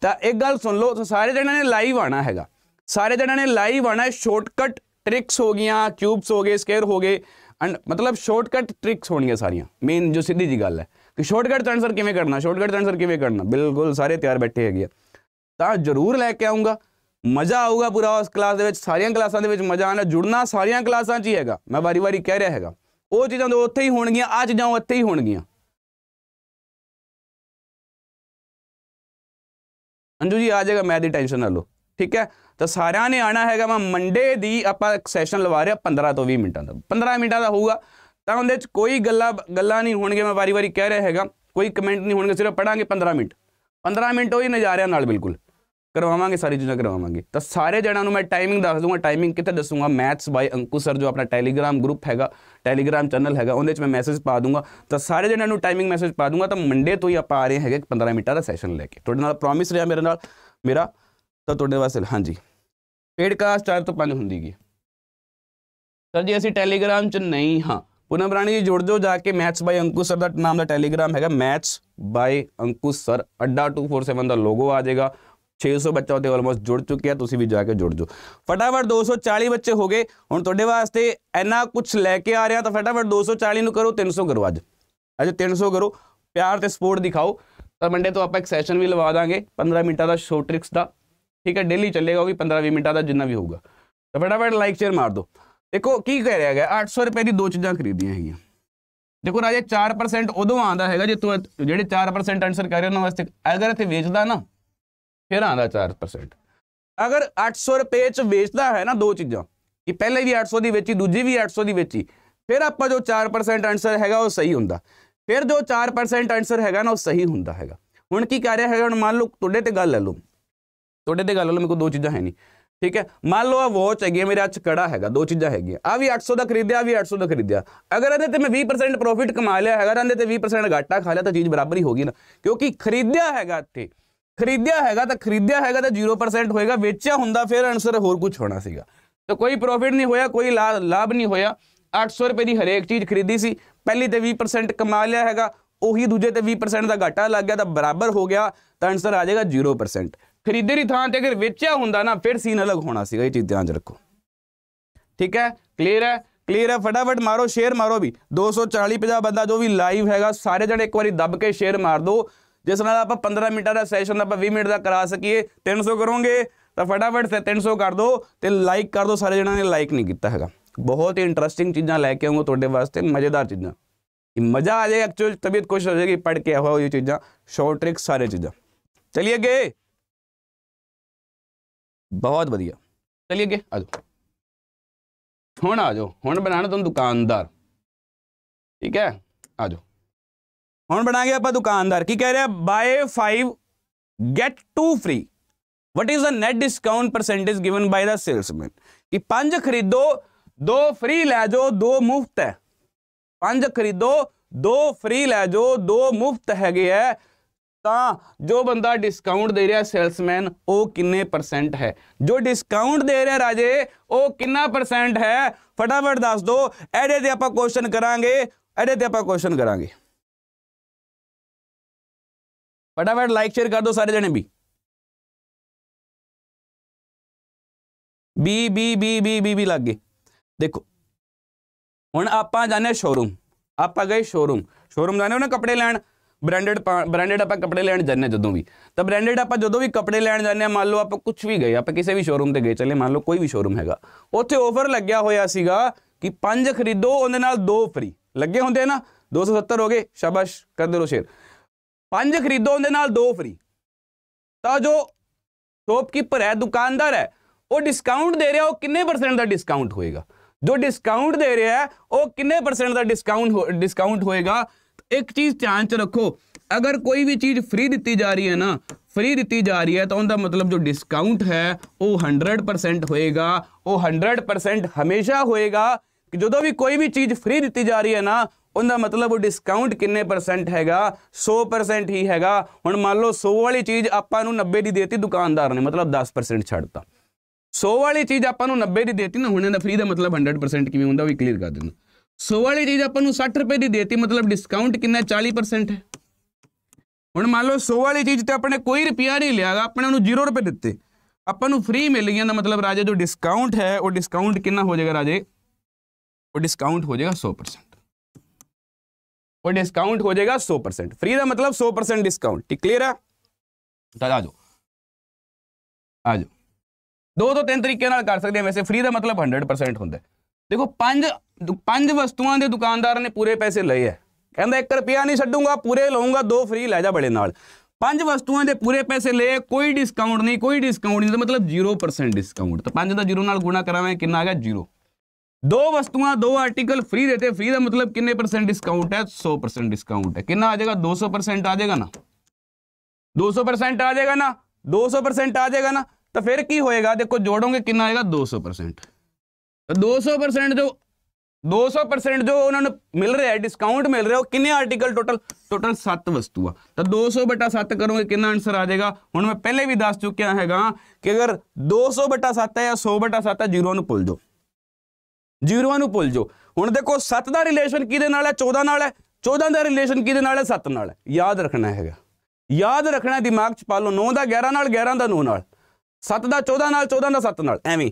ਤਾਂ ਇੱਕ ਗੱਲ ਸੁਣ ਲਓ ਸਾਰੇ ਜਣਾਂ ਨੇ ਲਾਈਵ ਆਣਾ ਹੈਗਾ ਸਾਰੇ ਜਣਾਂ ਨੇ ਲਾਈਵ ਆਣਾ ਹੈ ਸ਼ਾਰਟਕਟ ਟ੍ਰਿਕਸ ਹੋ ਗਈਆਂ ਕਿਊਬਸ ਹੋ ਗਏ ਸਕੁਅਰ ਹੋ ਗਏ ਮਤਲਬ ਸ਼ਾਰਟਕਟ ਟ੍ਰਿਕਸ ਹੋਣਗੀਆਂ ਸਾਰੀਆਂ ਮੇਨ ਜੋ ਸਿੱਧੀ ਜੀ ਗੱਲ ਹੈ ਕਿ ਸ਼ਾਰਟਕਟ ਦਾ ਆਨਸਰ ਕਿਵੇਂ ਕਰਨਾ ਸ਼ਾਰਟਕਟ ਦਾ ਆਨਸਰ ਕਿਵੇਂ ਕਰਨਾ ਬਿਲਕੁਲ ਸਾਰੇ ਤਿਆਰ ਬੈਠੇ ਹੈਗੇ ਆ ਤਾਂ ਜ਼ਰੂਰ ਲੈ ਕੇ ਆਉਂਗਾ ਮਜ਼ਾ ਆਊਗਾ ਪੂਰਾ ਉਸ ਕਲਾਸ ਦੇ ਵਿੱਚ ਸਾਰੀਆਂ ਕਲਾਸਾਂ ਦੇ ਵਿੱਚ ਮਜ਼ਾ ਆਣਾ ਜੁੜਨਾ ਸਾਰੀਆਂ ਕਲਾਸਾਂ 'ਚ ਹੀ ਹੈਗਾ ਮੈਂ ਵਾਰੀ-ਵਾਰੀ ਕਹਿ ਰਿਹਾ ਹੈਗਾ ਉਹ ਚੀਜ਼ਾਂ ਤਾਂ ਉੱਥੇ ਹੀ ਹੋਣਗੀਆਂ ਆ ਚੀਜ਼ਾਂ ਉੱਥੇ ਹੀ ਹੋਣਗੀਆਂ ਅੰਜੂ ਜੀ ਆ ਜਾਏਗਾ ਮੈਂ ਦੀ ਟੈਨਸ਼ਨ ਨਾ ਲਓ ਠੀਕ ਹੈ ਤਾਂ ਸਾਰਿਆਂ ਨੇ ਆਣਾ ਹੈਗਾ ਮੈਂ ਮੰਡੇ ਦੀ ਆਪਾਂ ਸੈਸ਼ਨ ਲਵਾ ਰਿਹਾ 15 ਤੋਂ 20 ਮਿੰਟਾਂ ਦਾ 15 ਮਿੰਟਾਂ ਦਾ ਹੋਊਗਾ ਤਾਂ ਉਹਦੇ ਵਿੱਚ ਕੋਈ ਗੱਲਾਂ ਗੱਲਾਂ ਨਹੀਂ ਹੋਣਗੇ ਮੈਂ ਵਾਰੀ-ਵਾਰੀ ਕਹਿ ਰਿਹਾ ਹੈਗਾ ਕੋਈ ਕਮੈਂਟ ਨਹੀਂ ਹੋਣਗੇ ਸਿਰਫ ਪੜਾਂਗੇ 15 ਮਿੰਟ 15 ਮਿੰਟ ਹੀ ਨਜ਼ਾਰਿਆਂ ਨਾਲ ਬਿਲਕੁਲ ਕਰਵਾਵਾਂਗੇ ਸਾਰੀ ਚੀਜ਼ਾਂ ਕਰਵਾਵਾਂਗੇ ਤਾਂ ਸਾਰੇ ਜਣਾਂ ਨੂੰ ਮੈਂ ਟਾਈਮਿੰਗ ਦੱਸ ਦੂੰਗਾ ਟਾਈਮਿੰਗ ਕਿੱਥੇ ਦੱਸੂਗਾ ਮੈਥਸ ਬਾਈ ਅੰਕੂ ਸਰ ਜੋ ਆਪਣਾ ਟੈਲੀਗ੍ਰਾਮ ਗਰੁੱਪ ਹੈਗਾ ਟੈਲੀਗ੍ਰਾਮ ਚੈਨਲ ਹੈਗਾ ਉਹਦੇ ਚ ਮੈਂ ਮੈਸੇਜ ਪਾ ਦੂੰਗਾ ਤਾਂ ਸਾਰੇ ਜਣਾਂ ਨੂੰ ਟਾਈਮਿੰਗ ਮੈਸੇਜ ਪਾ ਦੂੰਗਾ ਤਾਂ ਮੰਡੇ ਤੋਂ ਹੀ ਆਪਾਂ ਆ ਰਹੇ ਹੈਗੇ 15 ਮਿੰਟਾਂ ਦਾ ਸੈਸ਼ਨ ਲੈ ਕੇ ਤੁਹਾਡੇ ਨਾਲ ਪ੍ਰੋਮਿਸ ਰਿਹਾ ਮੇਰੇ ਨਾਲ ਮੇਰਾ ਤਾਂ ਤੁਹਾਡੇ ਵਾਸਤੇ ਹਾਂਜੀ ਪੇਡ ਕਾਸਟ 4 ਤੋਂ 5 ਗਈ ਸਰ ਜੀ ਅਸੀਂ ਟੈਲੀਗ੍ਰਾਮ 'ਚ ਨਹੀਂ ਹਾਂ ਪੁਨਮ ਰਾਣੀ ਜੀ ਜੁੜ ਜਾਓ ਜਾ ਕੇ ਮੈਥਸ ਬਾਈ ਅੰਕੁਸ਼ ਸਰ ਦਾ ਨਾਮ ਦਾ ਟੈਲੀਗ੍ਰਾਮ ਹੈਗਾ maths by Ankush sir Adda 247 the logo ਆ ਜਾਏਗਾ 600 ਬੱਚਾ ਉਹਦੇ ਆਲਮੋਸਟ ਜੁੜ ਚੁੱਕੇ ਆ ਤੁਸੀਂ ਵੀ ਜਾ ਕੇ ਜੁੜ ਜਾਓ ਫਟਾਫਟ 240 ਬੱਚੇ ਹੋ ਗਏ ਹੁਣ ਤੁਹਾਡੇ ਵਾਸਤੇ ਇੰਨਾ ਕੁਝ ਲੈ ਕੇ ਆ ਰਿਹਾ ਤਾਂ ਫਟਾਫਟ 240 ਨੂੰ ਕਰੋ 300 ਕਰੋ ਅੱਜ ਅੱਜ 300 ਕਰੋ ਪਿਆਰ ਤੇ ਸਪੋਰਟ ਦਿਖਾਓ ਤਾਂ ਮੰਡੇ ਤੋਂ ਆਪਾਂ ਇੱਕ ਸੈਸ਼ਨ ਵੀ ਲਵਾ ਦਾਂਗੇ 15 ਮਿੰਟਾਂ ਦਾ ਸ਼ੋਰਟ ਟ੍ਰਿਕਸ ਦਾ ਠੀਕ ਹੈ ਡੇਲੀ ਚੱਲੇਗਾ ਉਹ ਵੀ 15-20 ਮਿੰਟਾਂ ਦਾ ਜਿੰਨਾ ਵੀ ਹੋਊਗਾ ਤਾਂ ਫਟਾਫਟ ਲਾਈਕ ਸ਼ੇਅਰ ਮਾਰ ਦਿਓ ਦੇਖੋ ਕੀ ਕਹਿ ਰਿਹਾ ਹੈਗਾ 800 ਰੁਪਏ ਦੀ ਦੋ ਚੀਜ਼ਾਂ ਖਰੀਦੀਆਂ ਹੈਗੀਆਂ ਦੇਖੋ ਰਾਜੇ 4% ਉਦੋਂ ਆਂਦਾ ਹੈਗਾ ਜੇ ਤੂੰ ਜਿਹੜੇ 4% ਆਨਸਰ ਕਰ ਰਹੇ ਉਹਨਾਂ ਵਾਸਤੇ ਅਗਰ ਇੱਥੇ ਵੇਚਦਾ ਨਾ ਫਿਰ ਆਂਦਾ 4% ਅਗਰ 800 ਰੁਪਏ ਚ ਵੇਚਦਾ ਹੈ ਨਾ ਦੋ ਚੀਜ਼ਾਂ ਕਿ ਪਹਿਲੇ ਵੀ 800 ਦੀ ਵੇਚੀ ਦੂਜੀ ਵੀ 800 ਦੀ ਵੇਚੀ ਫਿਰ ਆਪਾਂ ਜੋ 4% ਆਨਸਰ ਹੈਗਾ ਉਹ ਸਹੀ ਹੁੰਦਾ ਫਿਰ ਜੋ 4% ਆਨਸਰ ਹੈਗਾ ਨਾ ਉਹ ਸਹੀ ਹੁੰਦਾ ਹੈਗਾ ਹੁਣ ਕੀ ਕਰ ਰਿਹਾ ਹੈਗਾ ਹੁਣ ਮੰਨ ਲਓ ਤੁਹਾਡੇ ਤੇ ਗੱਲ ਲੈ ਲਓ ਤੁਹਾਡੇ ਤੇ ਗੱਲ ਵਾਲੇ ਮੇਰੇ ਕੋਲ ਦੋ ਚੀਜ਼ਾਂ ਹੈ ਨਹੀਂ ਠੀਕ ਹੈ ਮੰਨ ਲਓ ਆ ਵਾਚ ਹੈਗੀ ਮੇਰੇ ਹੱਥ ਕੜਾ ਹੈਗਾ ਦੋ ਚੀਜ਼ਾਂ ਹੈਗੀਆਂ ਆ ਵੀ 800 ਦਾ ਖਰੀਦਿਆ ਵੀ 800 ਦਾ ਖਰੀਦਿਆ ਅਗਰ ਇਹਦੇ ਤੇ ਮੈਂ 20% ਪ੍ਰੋਫਿਟ ਕਮਾ ਲਿਆ ਹੈਗਾ ਰਹਿੰਦੇ ਤੇ 20% ਘਾਟਾ ਖਾ ਲਿਆ ਤਾਂ ਚੀਜ਼ ਬਰਾਬਰ ਹੀ ਹੋ ਗਈ ਨਾ ਕਿਉਂਕਿ ਖਰੀਦਿਆ ਹੈਗਾ ਇੱਥੇ ਖਰੀਦਿਆ ਹੈਗਾ ਤਾਂ ਖਰੀਦਿਆ ਹੈਗਾ ਤਾਂ 0% ਹੋਏਗਾ ਵੇਚਿਆ ਹੁੰਦਾ ਫਿਰ ਅਨਸਰ ਹੋਰ ਕੁਝ ਹੋਣਾ ਸੀਗਾ ਤਾਂ ਕੋਈ ਪ੍ਰੋਫਿਟ ਨਹੀਂ ਹੋਇਆ ਕੋਈ ਲਾਭ ਨਹੀਂ ਹੋਇਆ 800 ਰੁਪਏ ਦੀ ਹਰੇਕ ਚੀਜ਼ ਖਰੀਦੀ ਸੀ ਪਹਿਲੀ ਤੇ 20% ਕਮਾ ਲਿਆ ਹੈਗਾ ਉਹੀ ਦੂਜੇ ਤੇ 20% ਦਾ ਘਾਟਾ ਲੱਗ ਗਿਆ ਤਾਂ ਬਰਾਬਰ ਹੋ ਗਿਆ ਤਾਂ ਅਨਸਰ ਆ ਜਾਏਗਾ 0% ਫਿਰ ਇਧਰ ਹੀ ਥਾਂ ਤੇ ਅਗਰ ਵੇਚਿਆ ਹੁੰਦਾ ਨਾ ਫਿਰ ਸੀਨ ਅਲੱਗ ਹੋਣਾ ਸੀਗਾ ਇਹ ਚੀਜ਼ ਧਿਆਨ ਚ ਰੱਖੋ ਠੀਕ ਹੈ ਕਲੀਅਰ ਹੈ ਕਲੀਅਰ ਹੈ ਫਟਾਫਟ ਮਾਰੋ ਸ਼ੇਅਰ ਮਾਰੋ ਵੀ 240 50 ਬੰਦਾ ਜੋ ਵੀ ਲਾਈਵ ਹੈਗਾ ਸਾਰੇ ਜਣੇ ਇੱਕ ਵਾਰੀ ਦੱਬ ਕੇ ਸ਼ੇਅਰ ਮਾਰ ਦਿਓ ਜਿਸ ਨਾਲ ਆਪਾਂ 15 ਮਿੰਟਾਂ ਦਾ ਸੈਸ਼ਨ ਆਪਾਂ 20 ਮਿੰਟ ਦਾ ਕਰਾ ਸਕੀਏ 300 ਕਰੋਗੇ ਤਾਂ ਫਟਾਫਟ ਸੇ 300 ਕਰ ਦਿਓ ਤੇ ਲਾਈਕ ਕਰ ਦਿਓ ਸਾਰੇ ਜਣਾਂ ਨੇ ਲਾਈਕ ਨਹੀਂ ਕੀਤਾ ਹੈਗਾ ਬਹੁਤ ਹੀ ਇੰਟਰਸਟਿੰਗ ਚੀਜ਼ਾਂ ਲੈ ਕੇ ਆਉਂਗਾ ਤੁਹਾਡੇ ਵਾਸਤੇ ਮਜ਼ੇਦਾਰ ਚੀਜ਼ਾਂ ਇਹ ਮਜ਼ਾ ਆ ਜਾਏ ਐਕਚੁਅਲ ਤਬੀਅਤ ਖੁਸ਼ ਹੋ ਜਾਏਗੀ ਪੜ ਕੇ ਆਓ ਇਹ ਚੀਜ਼ਾਂ ਸ਼ਾਰਟ ਟ੍ਰਿਕ ਸਾਰੇ ਚੀਜ਼ਾਂ ਚਲਿਏ ਅੱਗੇ बहुत बढ़िया चलिए अगे आ जाओ आ जाओ हूँ बनाना तुम दुकानदार ठीक है आ जाओ हूँ बना गया आप दुकानदार की कह रहे हैं buy five get two free what is the net discount percentage given by the salesman कि पंज खरीदो दो फ्री लै जो दो मुफ्त है पंज खरीदो दो फ्री लै जो दो मुफ्त है ਤਾਂ ਜੋ ਬੰਦਾ ਡਿਸਕਾਊਂਟ ਦੇ ਰਿਹਾ ਸੇਲਸਮੈਨ ਉਹ ਕਿੰਨੇ ਪਰਸੈਂਟ ਹੈ ਜੋ ਡਿਸਕਾਊਂਟ ਦੇ ਰਿਹਾ ਰਾਜੇ ਉਹ ਕਿੰਨਾ ਪਰਸੈਂਟ ਹੈ ਫਟਾਫਟ ਦੱਸ ਦਿਓ ਐਡੇ ਤੇ ਆਪਾਂ ਕੁਐਸਚਨ ਕਰਾਂਗੇ ਐਡੇ ਤੇ ਆਪਾਂ ਕੁਐਸਚਨ ਕਰਾਂਗੇ ਫਟਾਫਟ ਲਾਈਕ ਸ਼ੇਅਰ ਕਰ ਦਿਓ ਸਾਰੇ ਜਣੇ ਵੀ B B B B B B ਲੱਗ ਗਏ ਦੇਖੋ ਹੁਣ ਆਪਾਂ ਜਾਣੇ ਸ਼ੋਰੂਮ ਆਪਾਂ ਗਏ ਸ਼ੋਰੂਮ ਸ਼ੋਰੂਮ ਜਾਣੇ ਉਹਨੇ ਕੱਪੜੇ ਲੈਣ ਬ੍ਰਾਂਡਡ ਬ੍ਰਾਂਡਡ ਆਪਾਂ ਕੱਪੜੇ ਲੈਣ ਜਾਂਦੇ ਜਦੋਂ ਵੀ ਤਾਂ ਬ੍ਰਾਂਡਡ ਆਪਾਂ ਜਦੋਂ ਵੀ ਕੱਪੜੇ ਲੈਣ ਜਾਂਦੇ ਆ ਮੰਨ ਲਓ ਆਪਾਂ ਕੁਝ ਵੀ ਗਏ ਆਪਾਂ ਕਿਸੇ ਵੀ ਸ਼ੋਰੂਮ ਤੇ ਗਏ ਚੱਲੇ ਮੰਨ ਲਓ ਕੋਈ ਵੀ ਸ਼ੋਰੂਮ ਹੈਗਾ ਉੱਥੇ ਆਫਰ ਲੱਗਿਆ ਹੋਇਆ ਸੀਗਾ ਕਿ ਪੰਜ ਖਰੀਦੋ ਉਹਦੇ ਨਾਲ ਦੋ ਫ੍ਰੀ ਲੱਗੇ ਹੁੰਦੇ ਨਾ 270 ਹੋ ਗਏ ਸ਼ਾਬਾਸ਼ ਕਰਦੇ ਰਹੋ ਸ਼ੇਰ ਪੰਜ ਖਰੀਦੋ ਉਹਦੇ ਨਾਲ ਦੋ ਫ੍ਰੀ ਤਾਂ ਜੋ ਸ਼ੋਪਕੀਪਰ ਹੈ ਦੁਕਾਨਦਾਰ ਹੈ ਉਹ ਡਿਸਕਾਊਂਟ ਦੇ ਰਿਹਾ ਉਹ ਕਿੰਨੇ ਪਰਸੈਂਟ ਦਾ ਡਿਸਕਾਊਂਟ ਹੋਏਗਾ ਜੋ ਡਿਸਕਾਊਂਟ ਦੇ ਰਿਹਾ ਉਹ ਕਿੰਨੇ ਪਰਸੈਂਟ ਦਾ ਡਿਸਕਾਊਂਟ ਡਿਸਕਾਊਂਟ ਹੋਏਗਾ ਇੱਕ ਚੀਜ਼ ਧਿਆਨ 'ਚ ਰੱਖੋ ਅਗਰ ਕੋਈ ਵੀ ਚੀਜ਼ ਫ੍ਰੀ ਦਿੱਤੀ ਜਾ ਰਹੀ ਹੈ ਨਾ ਫ੍ਰੀ ਦਿੱਤੀ ਜਾ ਰਹੀ ਹੈ ਤਾਂ ਉਹਦਾ ਮਤਲਬ ਜੋ ਡਿਸਕਾਊਂਟ ਹੈ ਉਹ 100% ਹੋਏਗਾ ਉਹ 100% ਹਮੇਸ਼ਾ ਹੋਏਗਾ ਕਿ ਜਦੋਂ ਵੀ ਕੋਈ ਵੀ ਚੀਜ਼ ਫ੍ਰੀ ਦਿੱਤੀ ਜਾ ਰਹੀ ਹੈ ਨਾ ਉਹਦਾ ਮਤਲਬ ਉਹ ਡਿਸਕਾਊਂਟ ਕਿੰਨੇ ਪਰਸੈਂਟ ਹੈਗਾ 100% ਹੀ ਹੈਗਾ ਹੁਣ ਮੰਨ ਲਓ 100 ਵਾਲੀ ਚੀਜ਼ ਆਪਾਂ ਨੂੰ 90 ਦੀ ਦੇਤੀ ਦੁਕਾਨਦਾਰ ਨੇ ਮਤਲਬ 10% ਛੱਡਤਾ 100 ਵਾਲੀ ਚੀਜ਼ ਆਪਾਂ ਨੂੰ 90 ਦੀ ਦੇਤੀ ਨਾ ਹੁਣ ਇਹਦਾ ਫ੍ਰੀ ਦਾ ਮਤਲਬ 100% ਕਿਵੇਂ ਹੁੰਦਾ ਉਹ ਵੀ ਕਲੀਅਰ ਕਰ ਦਿੰਦਾ सौ वाली चीज आप सठ रुपए की देती मतलब डिस्काउंट कि चाली परसेंट है हम मान लो सौ वाली चीज तो अपने कोई रुपया नहीं लिया अपने जीरो रुपए दते अपन फ्री मिल गई मतलब राजे जो डिस्काउंट है वह डिस्काउंट किन्ना हो जाएगा राजे वो डिस्काउंट हो जाएगा सौ परसेंट और डिस्काउंट हो जाएगा सौ परसेंट फ्री का मतलब सौ परसेंट डिस्काउंट ठीक क्लियर है आ जाओ आ जाओ दो तो तीन तरीके कर सकते हैं वैसे फ्री का मतलब हंड्रेड परसेंट होंगे देखो पांच ਪੰਜ ਵਸਤੂਆਂ ਦੇ ਦੁਕਾਨਦਾਰ ਨੇ ਪੂਰੇ ਪੈਸੇ ਲਏ ਐ ਕਹਿੰਦਾ 1 ਰੁਪਿਆ ਨਹੀਂ ਛੱਡੂਗਾ ਪੂਰੇ ਲਵਾਂਗਾ ਦੋ ਫ੍ਰੀ ਲੈ ਜਾ ਬੜੇ ਨਾਲ ਪੰਜ ਵਸਤੂਆਂ ਦੇ ਪੂਰੇ ਪੈਸੇ ਲਏ ਕੋਈ ਡਿਸਕਾਊਂਟ ਨਹੀਂ ਕੋਈ ਡਿਸਕਾਊਂਟ ਨਹੀਂ ਮਤਲਬ 0% ਡਿਸਕਾਊਂਟ ਤਾਂ ਪੰਜ ਦਾ 0 ਨਾਲ ਗੁਣਾ ਕਰਾਂਗੇ ਕਿੰਨਾ ਆ ਗਿਆ 0 ਦੋ ਵਸਤੂਆਂ ਦੋ ਆਰਟੀਕਲ ਫ੍ਰੀ ਦੇਤੇ ਫ੍ਰੀ ਦਾ ਮਤਲਬ ਕਿੰਨੇ ਪਰਸੈਂਟ ਡਿਸਕਾਊਂਟ ਹੈ 100% ਡਿਸਕਾਊਂਟ ਹੈ ਕਿੰਨਾ ਆ ਜਾਏਗਾ 200% ਆ ਜਾਏਗਾ ਨਾ 200% ਆ ਜਾਏਗਾ ਨਾ 200% ਆ ਜਾਏਗਾ ਨਾ ਤਾਂ ਫਿਰ ਕੀ ਹੋਏਗਾ ਦੇਖੋ ਜੋੜੋਗੇ ਕਿੰਨਾ ਆਏਗਾ 200% ਤਾਂ 200% ਜੋ 200% ਜੋ ਉਹਨਾਂ ਨੂੰ ਮਿਲ ਰਿਹਾ ਹੈ ਡਿਸਕਾਊਂਟ ਮਿਲ ਰਿਹਾ ਉਹ ਕਿੰਨੇ ਆਰਟੀਕਲ ਟੋਟਲ ਟੋਟਲ 7 ਵਸਤੂਆਂ ਤਾਂ 200 7 ਕਰੋਗੇ ਕਿੰਨਾ ਆਨਸਰ ਆ ਜਾਏਗਾ ਹੁਣ ਮੈਂ ਪਹਿਲੇ ਵੀ ਦੱਸ ਚੁੱਕਿਆ ਹੈਗਾ ਕਿ ਅਗਰ 200 7 ਹੈ ਜਾਂ 100 7 ਹੈ ਜ਼ੀਰੋ ਨੂੰ ਭੁੱਲ ਜਾਓ ਜ਼ੀਰੋ ਨੂੰ ਭੁੱਲ ਜਾਓ ਹੁਣ ਦੇਖੋ 7 ਦਾ ਰਿਲੇਸ਼ਨ ਕਿਹਦੇ ਨਾਲ ਹੈ 14 ਨਾਲ ਹੈ 14 ਦਾ ਰਿਲੇਸ਼ਨ ਕਿਹਦੇ ਨਾਲ ਹੈ 7 ਨਾਲ ਹੈ ਯਾਦ ਰੱਖਣਾ ਹੈਗਾ ਯਾਦ ਰੱਖਣਾ ਦਿਮਾਗ 'ਚ ਪਾ ਲਓ 9 ਦਾ 11 ਨਾਲ 11 ਦਾ 9 ਨਾਲ 7 ਦਾ 14 ਨਾਲ 14 ਦਾ 7 ਨਾਲ ਐਵੇਂ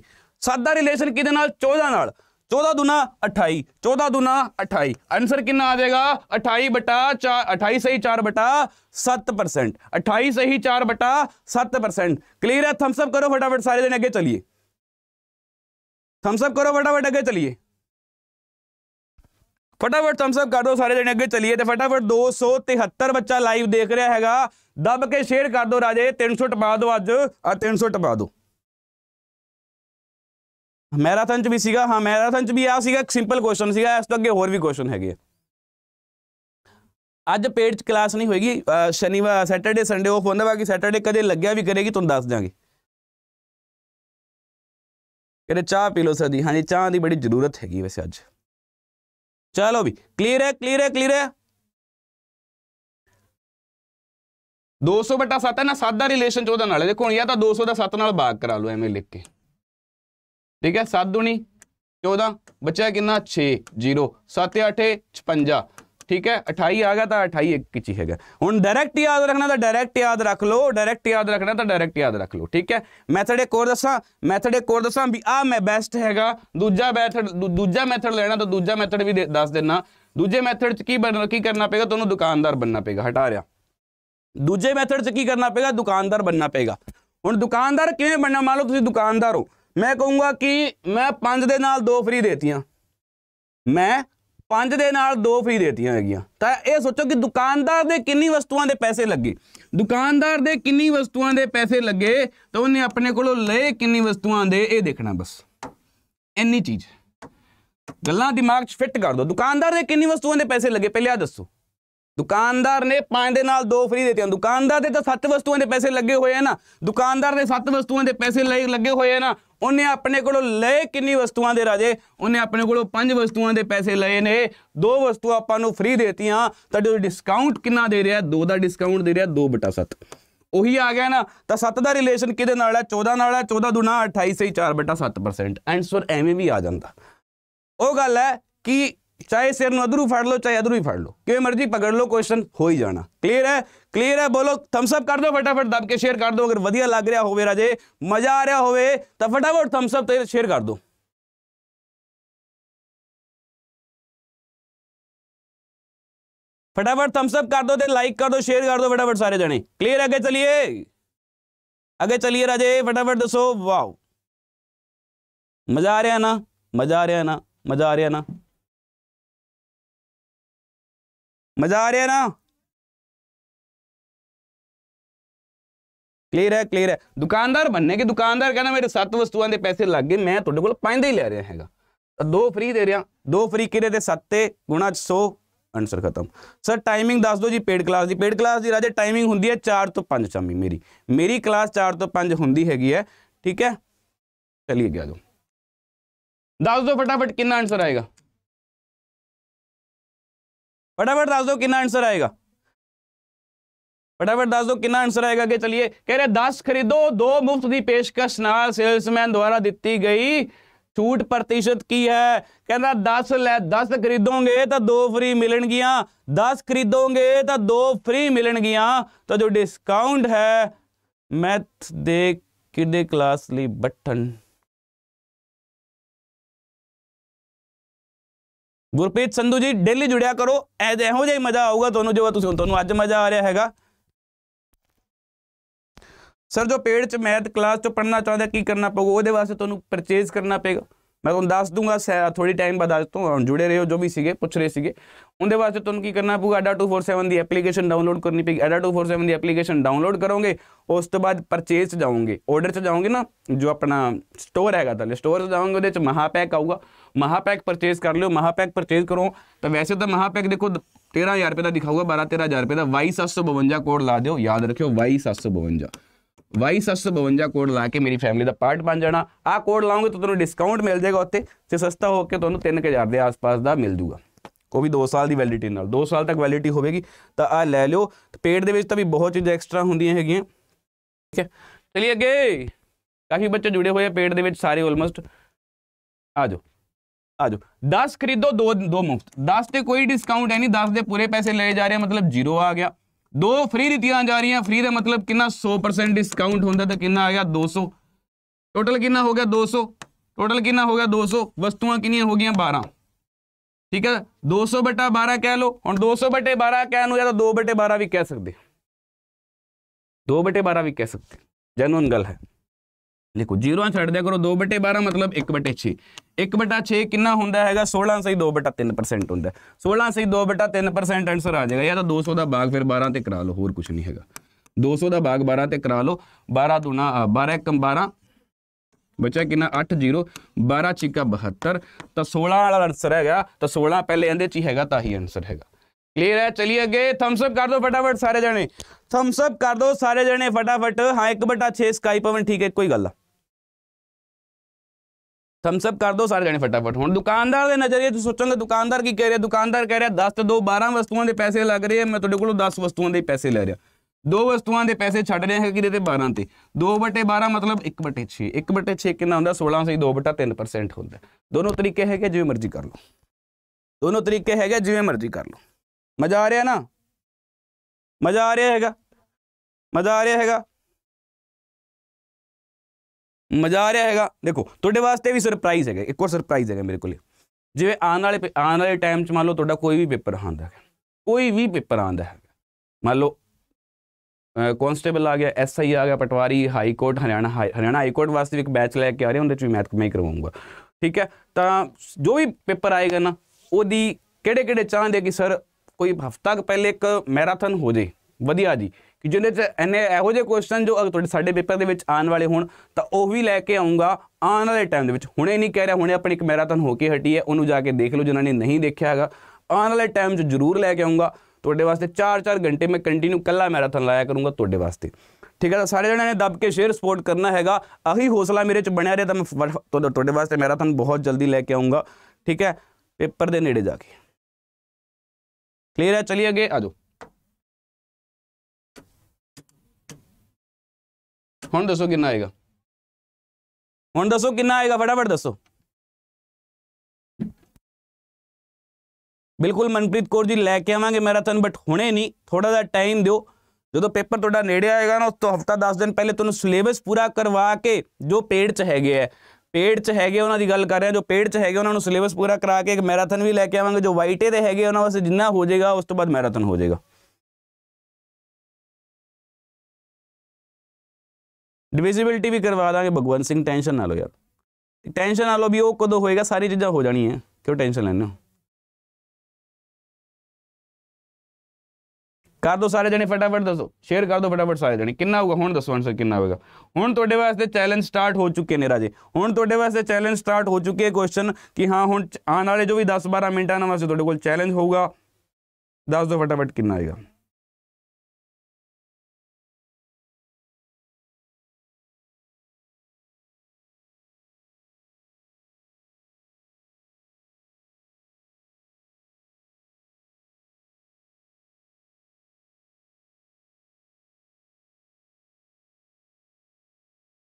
7 ਦਾ ਰਿਲੇਸ਼ਨ ਕਿਹਦੇ ਨਾਲ 14 ਨਾਲ चौदह दुना अट्ठाई चौदह दुना अट्ठाई आंसर कितना आ जाएगा अट्ठाई बटा चार अट्ठाई सही चार बटा सत परसेंट अट्ठाई सही चार बटा सत परसेंट क्लियर है थम्सअप करो फटाफट सारे जने आगे चलिए थम्सअप करो फटाफट आगे चलिए फटाफट थम्सअप कर दो सारे जने आगे चलिए तो फटाफट दो सौ तिहत्तर बच्चा लाइव देख रहा है दब के शेयर कर दो राजे तीन सौ टपा दो अज तीन सौ टपा दो ਮੈਰਾਥਨ ਚ ਵੀ ਸੀਗਾ ਹਾਂ ਮੈਰਾਥਨ ਚ ਵੀ ਆ ਸੀਗਾ ਇੱਕ ਸਿੰਪਲ ਕੁਐਸਚਨ ਸੀਗਾ ਇਸ ਤੋਂ ਅੱਗੇ ਹੋਰ ਵੀ ਕੁਐਸਚਨ ਹੈਗੇ ਅੱਜ ਪੇਡ ਚ ਕਲਾਸ ਨਹੀਂ ਹੋਏਗੀ ਸ਼ਨੀਵਾਰ ਸੈਟਰਡੇ ਸੰਡੇ ਆਫ ਹੁੰਦਾ ਬਾਕੀ ਸੈਟਰਡੇ ਕਦੇ ਲੱਗਿਆ ਵੀ ਕਰੇਗੀ ਤੁਹਾਨੂੰ ਦੱਸ ਦਾਂਗੇ ਕਿਹੜੇ ਚਾਹ ਪੀ ਲੋ ਸਦੀ ਹਾਂਜੀ ਚਾਹ ਦੀ ਬੜੀ ਜ਼ਰੂਰਤ ਹੈਗੀ ਵੈਸੇ ਅੱਜ ਚਲੋ ਵੀ ਕਲੀਅਰ ਹੈ ਕਲੀਅਰ ਹੈ ਕਲੀਅਰ ਹੈ 200 7 ਹੈ ਨਾ 7 ਦਾ ਰਿਲੇਸ਼ਨ 14 ਨਾਲ ਦੇਖੋ ਹੁਣ ਜਾਂ ਤਾਂ 200 ਦਾ 7 ਨਾਲ ਭਾਗ ਕਰਾ ਲਓ ਐਵੇਂ ਲਿਖ ਕੇ ਠੀਕ ਹੈ 7 ਦੁਣੀ 14 ਬਚਿਆ ਕਿੰਨਾ 6 0 7 8 56 ਠੀਕ ਹੈ 28 ਆ ਗਿਆ ਤਾਂ 28 ਇੱਕ ਹੀ ਹੈਗਾ ਹੁਣ ਡਾਇਰੈਕਟ ਯਾਦ ਰੱਖਣਾ ਤਾਂ ਡਾਇਰੈਕਟ ਯਾਦ ਰੱਖ ਲਓ ਡਾਇਰੈਕਟ ਯਾਦ ਰੱਖਣਾ ਤਾਂ ਡਾਇਰੈਕਟ ਯਾਦ ਰੱਖ ਲਓ ਠੀਕ ਹੈ ਮੈਥਡ ਇੱਕ ਹੋਰ ਦੱਸਾਂ ਮੈਥਡ ਇੱਕ ਹੋਰ ਦੱਸਾਂ ਵੀ ਆ ਮੈਂ ਬੈਸਟ ਹੈਗਾ ਦੂਜਾ ਮੈਥਡ ਦੂਜਾ ਮੈਥਡ ਲੈਣਾ ਤਾਂ ਦੂਜਾ ਮੈਥਡ ਵੀ ਦੱਸ ਦੇਣਾ ਦੂਜੇ ਮੈਥਡ 'ਚ ਕੀ ਬਣ ਕੀ ਕਰਨਾ ਪਏਗਾ ਤੁਹਾਨੂੰ ਦੁਕਾਨਦਾਰ ਬਣਨਾ ਪਏਗਾ ਹਟਾ ਰਿਆ ਦੂਜੇ ਮੈਥਡ 'ਚ ਕੀ ਕਰਨਾ ਪਏਗਾ ਦੁਕਾਨਦਾਰ ਬਣਨਾ ਪਏਗਾ ਹੁਣ ਦੁਕਾਨਦਾਰ ਕਿਵੇਂ ਬਣਨਾ ਮੰਨ ਲਓ ਤੁਸੀਂ ਦੁਕਾਨਦਾਰ ਹੋ ਮੈਂ ਕਹੂੰਗਾ ਕਿ ਮੈਂ 5 ਦੇ ਨਾਲ 2 ਫ੍ਰੀ ਦੇਤੀਆਂ ਮੈਂ 5 ਦੇ ਨਾਲ 2 ਫ੍ਰੀ ਦੇਤੀਆਂ ਹੈਗੀਆਂ ਤਾਂ ਇਹ ਸੋਚੋ ਕਿ ਦੁਕਾਨਦਾਰ ਦੇ ਕਿੰਨੀ ਵਸਤੂਆਂ ਦੇ ਪੈਸੇ ਲੱਗੇ ਦੁਕਾਨਦਾਰ ਦੇ ਕਿੰਨੀ ਵਸਤੂਆਂ ਦੇ ਪੈਸੇ ਲੱਗੇ ਤਾਂ ਉਹਨੇ ਆਪਣੇ ਕੋਲੋਂ ਲਏ ਕਿੰਨੀ ਵਸਤੂਆਂ ਦੇ ਇਹ ਦੇਖਣਾ ਬਸ ਇੰਨੀ ਚੀਜ਼ ਗੱਲਾਂ ਦਿਮਾਗ 'ਚ ਫਿੱਟ ਕਰ ਦੋ ਦੁਕਾਨਦਾਰ ਦੇ ਕਿੰਨੀ ਵਸਤੂਆਂ ਦੇ ਪੈਸੇ ਲੱਗੇ ਪਹਿਲੇ ਆ ਦੱਸੋ ਦੁਕਾਨਦਾਰ ਨੇ 5 ਦੇ ਨਾਲ 2 ਫ੍ਰੀ ਦਿੱਤੀਆਂ ਦੁਕਾਨਦਾਰ ਦੇ ਤਾਂ 7 ਵਸਤੂਆਂ ਦੇ ਪੈਸੇ ਲੱਗੇ ਹੋਏ ਆ ਨਾ ਦੁਕਾਨਦਾਰ ਦੇ 7 ਵਸਤੂਆਂ ਦੇ ਪੈਸੇ ਲੱਗੇ ਹੋਏ ਆ ਨਾ ਉਹਨੇ ਆਪਣੇ ਕੋਲੋਂ ਲਏ ਕਿੰਨੀ ਵਸਤੂਆਂ ਦੇ ਰਾਜੇ ਉਹਨੇ ਆਪਣੇ ਕੋਲੋਂ ਪੰਜ ਵਸਤੂਆਂ ਦੇ ਪੈਸੇ ਲਏ ਨੇ ਦੋ ਵਸਤੂਆਂ ਆਪਾਂ ਨੂੰ ਫ੍ਰੀ ਦੇਤੀਆਂ ਤਾਂ ਜੋ ਡਿਸਕਾਊਂਟ ਕਿੰਨਾ ਦੇ ਰਿਹਾ 2 ਦਾ ਡਿਸਕਾਊਂਟ ਦੇ ਰਿਹਾ 2/7 ਉਹੀ ਆ ਗਿਆ ਨਾ ਤਾਂ 7 ਦਾ ਰਿਲੇਸ਼ਨ ਕਿਹਦੇ ਨਾਲ ਹੈ 14 ਨਾਲ ਹੈ 14 ਦੁਨਾ 28 ਸਹੀ 4/7% ਆਨਸਰ ਐਵੇਂ ਵੀ ਆ ਜਾਂਦਾ ਉਹ ਗੱਲ ਹੈ ਕਿ ਚਾਹੇ ਸਿਰ ਨੂੰ ਅਧਰੂ ਫੜ ਲਓ ਚਾਹੇ ਅਧਰੂ ਹੀ ਫੜ ਲਓ ਕਿਵੇਂ ਮਰਜ਼ੀ ਪਕੜ ਲਓ ਕੁਐਸਚਨ ਹੋ ਹੀ ਜਾਣਾ ਕਲੀਅਰ ਹੈ ਕਲੀਅਰ ਹੈ ਬੋਲੋ ਥੰਬਸ ਅਪ ਕਰ ਦਿਓ ਫਟਾਫਟ ਦਬ ਕੇ ਸ਼ੇਅਰ ਕਰ ਦਿਓ ਅਗਰ ਵਧੀਆ ਲੱਗ ਰਿਹਾ ਹੋਵੇ ਰਾਜੇ ਮਜ਼ਾ ਆ ਰਿਹਾ ਹੋਵੇ ਤਾਂ ਫਟਾਫਟ ਥੰਬਸ ਅਪ ਤੇ ਸ਼ੇਅਰ ਕਰ ਦਿਓ ਫਟਾਫਟ ਥੰਬਸ ਅਪ ਕਰ ਦਿਓ ਤੇ ਲਾਈਕ ਕਰ ਦਿਓ ਸ਼ੇਅਰ ਕਰ ਦਿਓ ਫਟਾਫਟ ਸਾਰੇ ਜਣੇ ਕਲੀਅਰ चलिए ਚਲਿਏ चलिए ਚਲਿਏ ਰਾਜੇ ਫਟਾਫਟ ਦੱਸੋ ਵਾਓ ਮਜ਼ਾ ਆ ਰਿਹਾ ਨਾ ਮਜ਼ਾ ਆ ਰਿਹਾ ਨਾ ਮਜ਼ਾ ਆ ਰਿਹਾ ਨਾ ਮਜ਼ਾ ਆ ਰਿਹਾ ਨਾ ਕਲੀਅਰ ਹੈ ਕਲੀਅਰ ਹੈ ਦੁਕਾਨਦਾਰ ਬੰਨੇ ਕਿ ਦੁਕਾਨਦਾਰ ਕਹਿੰਦਾ ਮੇਰੇ ਸੱਤ ਵਸਤੂਆਂ ਦੇ ਪੈਸੇ ਲੱਗ ਗਏ ਮੈਂ ਤੁਹਾਡੇ ਕੋਲ ਪੰਜ ਹੀ ਲੈ ਰਿਹਾ ਹੈਗਾ ਤਾਂ ਦੋ ਫ੍ਰੀ ਦੇ ਰਿਹਾ ਦੋ ਫ੍ਰੀ ਕਿਹਦੇ ਦੇ 7 ਤੇ ਗੁਣਾ 100 ਆਨਸਰ ਖਤਮ ਸਰ ਟਾਈਮਿੰਗ ਦੱਸ ਦਿਓ ਜੀ ਪੇਡ ਕਲਾਸ ਦੀ ਪੇਡ ਕਲਾਸ ਦੀ ਰਾਜੇ ਟਾਈਮਿੰਗ ਹੁੰਦੀ ਹੈ 4 ਤੋਂ 5 ਚਾਮੀ ਮੇਰੀ ਮੇਰੀ ਕਲਾਸ 4 ਤੋਂ 5 ਹੁੰਦੀ ਹੈਗੀ ਹੈ ਠੀਕ ਹੈ ਚਲਿਏ ਗਿਆ ਜੋ ਦੱਸ ਦਿਓ ਫਟਾਫਟ ਕਿੰਨਾ ਆਨਸਰ ਆਏਗਾ फटाफट दास दो कि आंसर आएगा फटाफट दास दो कि आंसर आएगा कि चलिए कह रहे दस खरीदो दो मुफ्त की पेशकश न सेल्समैन द्वारा दी गई छूट प्रतिशत की है कहना दस लै दस खरीदोगे तो दो फ्री मिलनगिया दस खरीदोगे तो दो फ्री मिलनगिया तो जो डिस्काउंट है मैथ दे क्लास ली बटन गुरप्रीत संधु जी डेली जुड़िया करो एज तो एजा मजा आऊगा तो जो तुम तो अज मज़ा आ रहा है सर जो पेड़ मैथ क्लास चो पढ़ना चाहते की करना पेगा वास्ते तो परचेज करना पेगा मैं तुम दस दूंगा स थोड़ी टाइम बाद तो जुड़े रहे हो जो भी सके पुछ रहे थे उन्हें वास्ते तुम्हें की करना पेगा अडा टू फोर सैवन की एप्लीकेशन डाउनलोड करनी पेगी अडा टू फोर सैवन की एप्लीकेशन डाउनलोड करोगे उस तो बाद परचेज जाऊंगे ऑर्डर से जाओगे ना जो अपना स्टोर हैगा स्टोर से जाऊंगे वह महापैक आऊगा महापैक परचेज कर लो महापैक परचेज करो तो वैसे तो महापैक देखो तेरह हज़ार रुपये का दिखा हुआ बारह तेरह हज़ार रुपये का वाई सात सौ बवंजा कोड ला दो याद रखियो वाई सात सौ बवंजा ਵਾਈ 752 ਕੋਡ ਲਾ ਕੇ ਮੇਰੀ ਫੈਮਿਲੀ ਦਾ ਪਾਰਟ ਬਣ ਜਾਣਾ ਆ ਕੋਡ ਲਾਉਂਗੇ ਤਾਂ ਤੁਹਾਨੂੰ ਡਿਸਕਾਊਂਟ ਮਿਲ ਜਾਏਗਾ ਉੱਤੇ ਤੇ ਸਸਤਾ ਹੋ ਕੇ ਤੁਹਾਨੂੰ 3000 ਦੇ ਆਸ-ਪਾਸ ਦਾ ਮਿਲ ਜੂਗਾ ਉਹ ਵੀ 2 ਸਾਲ ਦੀ ਵੈਲਿਡਿਟੀ ਨਾਲ 2 ਸਾਲ ਤੱਕ ਵੈਲਿਡਿਟੀ ਹੋਵੇਗੀ ਤਾਂ ਆ ਲੈ ਲਿਓ ਪੇਡ ਦੇ ਵਿੱਚ ਤਾਂ ਵੀ ਬਹੁਤ ਚੀਜ਼ਾਂ ਐਕਸਟਰਾ ਹੁੰਦੀਆਂ ਹੈਗੀਆਂ ਠੀਕ ਹੈ ਚਲਿਏ ਅੱਗੇ ਕਾਫੀ ਬੱਚੇ ਜੁੜੇ ਹੋਏ ਆ ਪੇਡ ਦੇ ਵਿੱਚ ਸਾਰੇ ਆਲਮੋਸਟ ਆ ਜਾਓ ਆ ਜਾਓ 10 ਖਰੀਦੋ ਦੋ ਦੋ ਮੁਫਤ 10 ਤੇ ਕੋਈ ਡਿਸਕਾਊਂਟ ਹੈ ਨਹੀਂ 10 ਦੇ ਪੂਰੇ ਪੈਸੇ ਲਏ ਜਾ ਰਹੇ ਮਤਲਬ ਜ਼ੀਰੋ ਆ ਗਿਆ ਦੋ ਫ੍ਰੀ ਦਿੱਤੀਆਂ ਜਾ ਰਹੀਆਂ ਫ੍ਰੀ ਦਾ ਮਤਲਬ ਕਿੰਨਾ 100% ਡਿਸਕਾਊਂਟ ਹੁੰਦਾ ਤਾਂ ਕਿੰਨਾ ਆ ਗਿਆ 200 ਟੋਟਲ ਕਿੰਨਾ ਹੋ ਗਿਆ 200 ਟੋਟਲ ਕਿੰਨਾ ਹੋ ਗਿਆ 200 ਵਸਤੂਆਂ ਕਿੰਨੀਆਂ ਹੋ ਗਈਆਂ 12 ਠੀਕ ਹੈ 200 ਬਟਾ 12 ਕਹਿ ਲਓ ਹੁਣ 200 ਬਟੇ 12 ਕਹਿਣ ਨੂੰ ਜਾਂ ਤਾਂ 2 ਬਟੇ 12 ਵੀ ਕਹਿ ਸਕਦੇ 2 ਬਟੇ 12 ਵੀ ਕਹਿ ਸਕਦੇ ਜੈਨੂਨ ਗੱਲ ਹੈ ਲਿਖੋ ਜ਼ੀਰੋਆਂ ਛੱਡ ਦਿਆ ਕਰੋ 2 12 ਮਤਲਬ 1 6 1 6 ਕਿੰਨਾ ਹੁੰਦਾ ਹੈਗਾ 16 ਸਹੀ 2 3% ਹੁੰਦਾ 16 ਸਹੀ 2 3% ਆਨਸਰ ਆ ਜਾਏਗਾ ਜਾਂ ਤਾਂ 200 ਦਾ ਭਾਗ ਫਿਰ 12 ਤੇ ਕਰਾ ਲਓ ਹੋਰ ਕੁਝ ਨਹੀਂ ਹੈਗਾ 200 ਦਾ ਭਾਗ 12 ਤੇ ਕਰਾ ਲਓ 12 ਦੁਨਾ 12 ਕਮ 12 ਬਚਿਆ ਕਿੰਨਾ 8 12 ਚਿਕਾ 72 ਤਾਂ 16 ਵਾਲਾ ਆਨਸਰ ਹੈਗਾ ਤਾਂ 16 ਪਹਿਲੇ ਇਹਦੇ ਚ ਹੀ ਹੈਗਾ ਤਾਂ ਹੀ ਆਨਸਰ ਹੈਗਾ ਕਲੀਅਰ ਹੈ ਚਲੀ ਅੱਗੇ ਥੰਬਸ ਅਪ ਕਰ ਦਿਓ ਫਟਾਫਟ ਸਾਰੇ ਜਣੇ ਥੰਬਸ ਅਪ ਕਰ ਦਿਓ ਸਾਰੇ ਜਣੇ ਫਟਾਫਟ ਹਾਂ 1/6 ਸਕਾਈ ਪਵਨ ਠੀਕ ਹੈ ਕੋਈ ਗੱਲ ਆ ਥਮਸ ਅਪ ਕਰ ਦਿਓ ਸਾਰੇ ਜਣੇ ਫਟਾਫਟ ਹੁਣ ਦੁਕਾਨਦਾਰ ਦੇ ਨਜ਼ਰੀਏ ਤੁਸੀਂ ਸੋਚੋਗੇ ਦੁਕਾਨਦਾਰ ਕੀ ਕਹਿ ਰਿਹਾ ਦੁਕਾਨਦਾਰ ਕਹਿ ਰਿਹਾ 10 ਤੋਂ 2 12 ਵਸਤੂਆਂ ਦੇ ਪੈਸੇ ਲੱਗ ਰਹੇ ਮੈਂ ਤੁਹਾਡੇ ਕੋਲੋਂ 10 ਵਸਤੂਆਂ ਦੇ ਪੈਸੇ ਲੈ ਰਿਹਾ ਦੋ ਵਸਤੂਆਂ ਦੇ ਪੈਸੇ ਛੱਡ ਰਹੇ ਹਾਂ ਕਿਤੇ ਤੇ 12 ਤੇ 2/12 ਮਤਲਬ 1/6 1/6 ਕਿੰਨਾ ਹੁੰਦਾ 16 ਸਹੀ 2/3% ਹੁੰਦਾ ਦੋਨੋਂ ਤਰੀਕੇ ਹੈਗੇ ਜਿਵੇਂ ਮਰਜ਼ੀ ਕਰ ਲਓ ਦੋਨੋਂ ਤਰੀਕੇ ਹੈਗੇ ਜਿਵੇਂ ਮਰਜ਼ੀ ਕਰ ਲਓ ਮਜ਼ਾ ਆ ਰਿਹਾ ਨਾ ਮਜ਼ਾ ਆ ਰਿਹਾ ਹੈਗਾ ਮਜ਼ਾ ਆ ਰਿਹਾ ਹੈਗਾ ਮਜ਼ਾ ਆ ਰਿਹਾ ਹੈਗਾ ਦੇਖੋ ਤੁਹਾਡੇ ਵਾਸਤੇ ਵੀ ਸਰਪ੍ਰਾਈਜ਼ ਹੈਗਾ ਇੱਕ ਹੋਰ ਸਰਪ੍ਰਾਈਜ਼ ਹੈਗਾ ਮੇਰੇ ਕੋਲੇ ਜਿਵੇਂ ਆਉਣ ਵਾਲੇ ਆਉਣ ਵਾਲੇ ਟਾਈਮ 'ਚ ਮੰਨ ਲਓ ਤੁਹਾਡਾ ਕੋਈ ਵੀ ਪੇਪਰ ਆਉਂਦਾ ਹੈ ਕੋਈ ਵੀ ਪੇਪਰ ਆਉਂਦਾ ਹੈ ਮੰਨ ਲਓ ਕਨਸਟੇਬਲ ਆ ਗਿਆ ਐਸਆਈ ਆ ਗਿਆ patwari high court Haryana Haryana high court ਵਾਸਤੇ ਵੀ ਇੱਕ ਬੈਚ ਲੈ ਕੇ ਆ ਰਹੇ ਹੁੰਦੇ ਚ ਵੀ ਮੈਥ ਮੈਂ ਕਰਵਾਉਂਗਾ ਠੀਕ ਹੈ ਤਾਂ ਜੋ ਵੀ ਪੇਪਰ ਆਏਗਾ ਨਾ ਉਹਦੀ ਕਿਹੜੇ ਕਿਹੜੇ ਚਾਹੁੰਦੇ ਕਿ ਸਰ ਕੋਈ ਹਫਤਾ ਪਹਿਲੇ ਇੱਕ ਮੈਰਾਥਨ ਹੋ ਜੇ ਵਧੀਆ ਜੀ ਕਿ ਜਿਹਨੇ ਚ ਐਨੇ ਇਹੋ ਜਿਹੇ ਕੁਐਸਚਨ ਜੋ ਅਗਰ ਤੁਹਾਡੇ ਸਾਡੇ ਪੇਪਰ ਦੇ ਵਿੱਚ ਆਉਣ ਵਾਲੇ ਹੋਣ ਤਾਂ ਉਹ ਵੀ ਲੈ ਕੇ ਆਉਂਗਾ ਆਉਣ ਵਾਲੇ ਟਾਈਮ ਦੇ ਵਿੱਚ ਹੁਣੇ ਨਹੀਂ ਕਹਿ ਰਿਹਾ ਹੁਣੇ ਆਪਣੀ ਇੱਕ ਮੈਰਾਥਨ ਹੋ ਕੇ ਹਟੀ ਹੈ ਉਹਨੂੰ ਜਾ ਕੇ ਦੇਖ ਲਓ ਜਿਨ੍ਹਾਂ ਨੇ ਨਹੀਂ ਦੇਖਿਆ ਹੈਗਾ ਆਉਣ ਵਾਲੇ ਟਾਈਮ 'ਚ ਜ਼ਰੂਰ ਲੈ ਕੇ ਆਉਂਗਾ ਤੁਹਾਡੇ ਵਾਸਤੇ 4-4 ਘੰਟੇ ਮੈਂ ਕੰਟੀਨਿਊ ਕੱਲਾ ਮੈਰਾਥਨ ਲਾਇਆ ਕਰੂੰਗਾ ਤੁਹਾਡੇ ਵਾਸਤੇ ਠੀਕ ਹੈ ਤਾਂ ਸਾਰੇ ਜਣਿਆਂ ਨੇ ਦੱਬ ਕੇ ਸ਼ੇਅਰ ਸਪੋਰਟ ਕਰਨਾ ਹੈਗਾ ਆਹੀ ਹੌਸਲਾ ਮੇਰੇ 'ਚ ਬਣਿਆ ਰਿਹਾ ਤਾਂ ਮੈਂ ਤੁਹਾਡੇ ਵਾਸਤੇ ਮੈਰਾਥਨ ਬਹੁਤ ਜਲਦੀ ਲੈ ਕੇ ਆਉਂਗਾ ਠੀਕ ਹੈ ਪੇਪਰ ਦੇ ਨੇੜੇ ਜਾ ਕੇ ਕਲੀਅਰ ਹੈ ਚਲਿਏ ਅੱਗੇ ਆਜੋ ਹੁਣ ਦੱਸੋ ਕਿੰਨਾ ਆਏਗਾ ਹੁਣ ਦੱਸੋ ਕਿੰਨਾ ਆਏਗਾ ਫਟਾਫਟ ਦੱਸੋ ਬਿਲਕੁਲ ਮਨਪ੍ਰੀਤ ਕੌਰ ਜੀ ਲੈ ਕੇ ਆਵਾਂਗੇ ਮੈਰਾਥਨ ਬਟ ਹੁਣੇ ਨਹੀਂ ਥੋੜਾ ਜਿਹਾ ਟਾਈਮ ਦਿਓ ਜਦੋਂ ਪੇਪਰ ਤੁਹਾਡਾ ਨੇੜੇ ਆਏਗਾ ਨਾ ਉਸ ਤੋਂ ਹਫਤਾ 10 ਦਿਨ ਪਹਿਲੇ ਤੁਹਾਨੂੰ ਸਿਲੇਬਸ ਪੂਰਾ ਕਰਵਾ ਕੇ ਜੋ ਪੇੜ 'ਚ ਹੈਗੇ ਆ ਪੇੜ 'ਚ ਹੈਗੇ ਉਹਨਾਂ ਦੀ ਗੱਲ ਕਰ ਰਿਹਾ ਜੋ ਪੇੜ 'ਚ ਹੈਗੇ ਉਹਨਾਂ ਨੂੰ ਸਿਲੇਬਸ ਪੂਰਾ ਕਰਾ ਕੇ ਇੱਕ ਮੈਰਾਥਨ ਵੀ ਲੈ ਕੇ ਆਵਾਂਗੇ ਜੋ ਵਾਈਟੇ ਦੇ ਹੈਗੇ ਉਹਨਾਂ ਵਾਸਤੇ ਜਿੰਨਾ ਹੋ ਜਾਏਗਾ ਉਸ ਤੋਂ ਬਾਅਦ ਮੈਰਾਥਨ ਹੋ ਜਾਏਗਾ ਡਿਵੀਜ਼ਿਬਿਲਟੀ ਵੀ ਕਰਵਾ ਦਾਂਗੇ ਭਗਵੰਤ ਸਿੰਘ ਟੈਨਸ਼ਨ ਨਾ ਲਓ ਯਾਰ ਟੈਨਸ਼ਨ ਨਾ ਲਓ ਵੀ ਉਹ ਕਦੋਂ ਹੋਏਗਾ ਸਾਰੀ ਚੀਜ਼ਾਂ ਹੋ ਜਾਣੀਆਂ ਕਿਉਂ ਟੈਨਸ਼ਨ ਲੈਣੇ ਹੋ ਕਰ ਦੋ ਸਾਰੇ ਜਣੇ ਫਟਾਫਟ ਦੱਸੋ ਸ਼ੇਅਰ ਕਰ ਦੋ ਫਟਾਫਟ ਸਾਰੇ ਜਣੇ ਕਿੰਨਾ ਹੋਊਗਾ ਹੁਣ ਦੱਸੋ ਆਨਸਰ ਕਿੰਨਾ ਹੋਵੇਗਾ ਹੁਣ ਤੁਹਾਡੇ ਵਾਸਤੇ ਚੈਲੰਜ ਸਟਾਰਟ ਹੋ ਚੁੱਕੇ ਨੇ ਰਾਜੇ ਹੁਣ ਤੁਹਾਡੇ ਵਾਸਤੇ ਚੈਲੰਜ ਸਟਾਰਟ ਹੋ ਚੁੱਕੇ ਕੁਐਸਚਨ ਕਿ ਹਾਂ ਹੁਣ ਆਉਣ ਵਾਲੇ ਜੋ ਵੀ 10 12 ਮਿੰਟਾਂ ਨਾਲ ਵਾਸਤੇ ਤੁਹਾਡੇ ਕੋਲ ਚੈਲੰਜ ਹੋਊਗਾ ਦੱਸ ਦੋ ਫਟਾਫਟ ਕਿੰਨਾ ਆਏਗਾ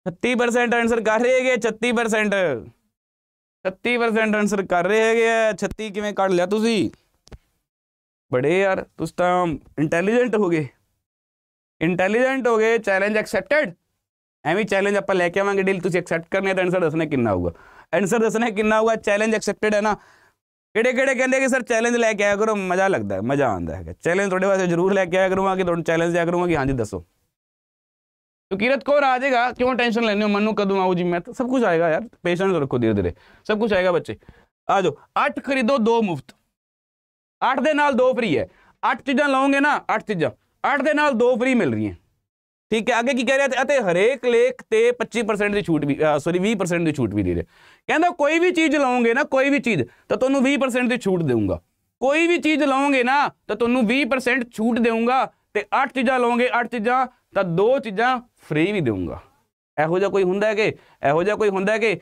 36% ਆਨਸਰ ਕਰ ਰਹੇ ਹੈਗੇ 36% 36% ਆਨਸਰ ਕਰ ਰਹੇ ਹੈਗੇ 36 ਕਿਵੇਂ ਕੱਢ ਲਿਆ ਤੁਸੀਂ ਬੜੇ ਯਾਰ ਤੁਸੀਂ ਤਾਂ ਇੰਟੈਲੀਜੈਂਟ ਹੋ ਗਏ ਇੰਟੈਲੀਜੈਂਟ ਹੋ ਗਏ ਚੈਲੰਜ ਐਕਸੈਪਟਡ ਐਵੇਂ ਚੈਲੰਜ ਆਪਾਂ ਲੈ ਕੇ ਆਵਾਂਗੇ ਡੀਲ ਤੁਸੀਂ ਐਕਸੈਪਟ ਕਰਨੇ ਤਾਂ ਆਨਸਰ ਦੱਸਣਾ ਕਿੰਨਾ ਹੋਊਗਾ ਆਨਸਰ ਦੱਸਣਾ ਕਿੰਨਾ ਹੋਊਗਾ ਚੈਲੰਜ ਐਕਸੈਪਟਡ ਹੈ ਨਾ ਕਿਹੜੇ ਕਿਹੜੇ ਕਹਿੰਦੇ ਕਿ ਸਰ ਚੈਲੰਜ ਲੈ ਕੇ ਆਇਆ ਕਰੋ ਮਜ਼ਾ ਲੱਗਦਾ ਹੈ ਮਜ਼ਾ ਆਉਂਦਾ ਹੈਗਾ ਚੈਲੰਜ ਤੁਹਾਡੇ ਵਾਸਤੇ ਜ਼ਰੂਰ ਲੈ ਕੇ ਆਇਆ ਕਰੂੰਗਾ ਕਿ ਤੁਹਾਨੂੰ ਚੈਲੰਜ ਦਿਆ ਕਰੂੰਗਾ ਕਿ ਹਾਂਜੀ ਦੱਸੋ तो किरत ਆ ਜਾਏਗਾ ਕਿਉਂ ਟੈਨਸ਼ਨ ਲੈਣੇ लेने हो मनु कदम आओ जी मैं तो सब कुछ आएगा यार ਧੀਰੇ रखो धीरे धीरे सब कुछ आएगा बच्चे आ जाओ अठ खरीदो दो ਅੱਠ ਦੇ ਨਾਲ ਦੋ ਫ੍ਰੀ ਹੈ ਅੱਠ ਚੀਜ਼ਾਂ ਲਾਉਂਗੇ ਨਾ ਅੱਠ ਚੀਜ਼ਾਂ ਅੱਠ ਦੇ ਨਾਲ ਦੋ ਫ੍ਰੀ ਮਿਲ ਰਹੀਆਂ ਠੀਕ ਹੈ ਅੱਗੇ ਕੀ ਕਹਿ ਰਿਹਾ ਤੇ ਹਰੇਕ ਲੇਖ ਤੇ 25% ਦੀ ਛੂਟ ਵੀ ਸੌਰੀ 20% ਦੀ ਛੂਟ ਵੀ ਦੇ ਰਿਹਾ ਕਹਿੰਦਾ ਕੋਈ ਵੀ ਚੀਜ਼ ਲਾਉਂਗੇ ਨਾ ਕੋਈ ਵੀ ਚੀਜ਼ ਤਾਂ ਤੁਹਾਨੂੰ 20% ਦੀ ਛੂਟ ਦੇਵਾਂਗਾ ਕੋਈ ਵੀ ਚੀਜ਼ ਲਾਉਂਗੇ ਨਾ ਤਾਂ ਤੁਹਾਨੂੰ 20% ਛੂਟ ਦੇਵਾਂਗਾ ਤੇ ਅੱਠ ਚੀਜ਼ਾਂ ਲਾਉਂਗੇ ਅੱਠ ਚੀਜ਼ਾਂ ਤਾਂ ਦੋ ਚੀਜ਼ਾਂ ਫ੍ਰੀ ਵੀ ਦੇਵਾਂਗਾ ਇਹੋ ਜਿਹਾ ਕੋਈ ਹੁੰਦਾ ਹੈ ਕਿ ਇਹੋ ਜਿਹਾ ਕੋਈ ਹੁੰਦਾ ਹੈ ਕਿ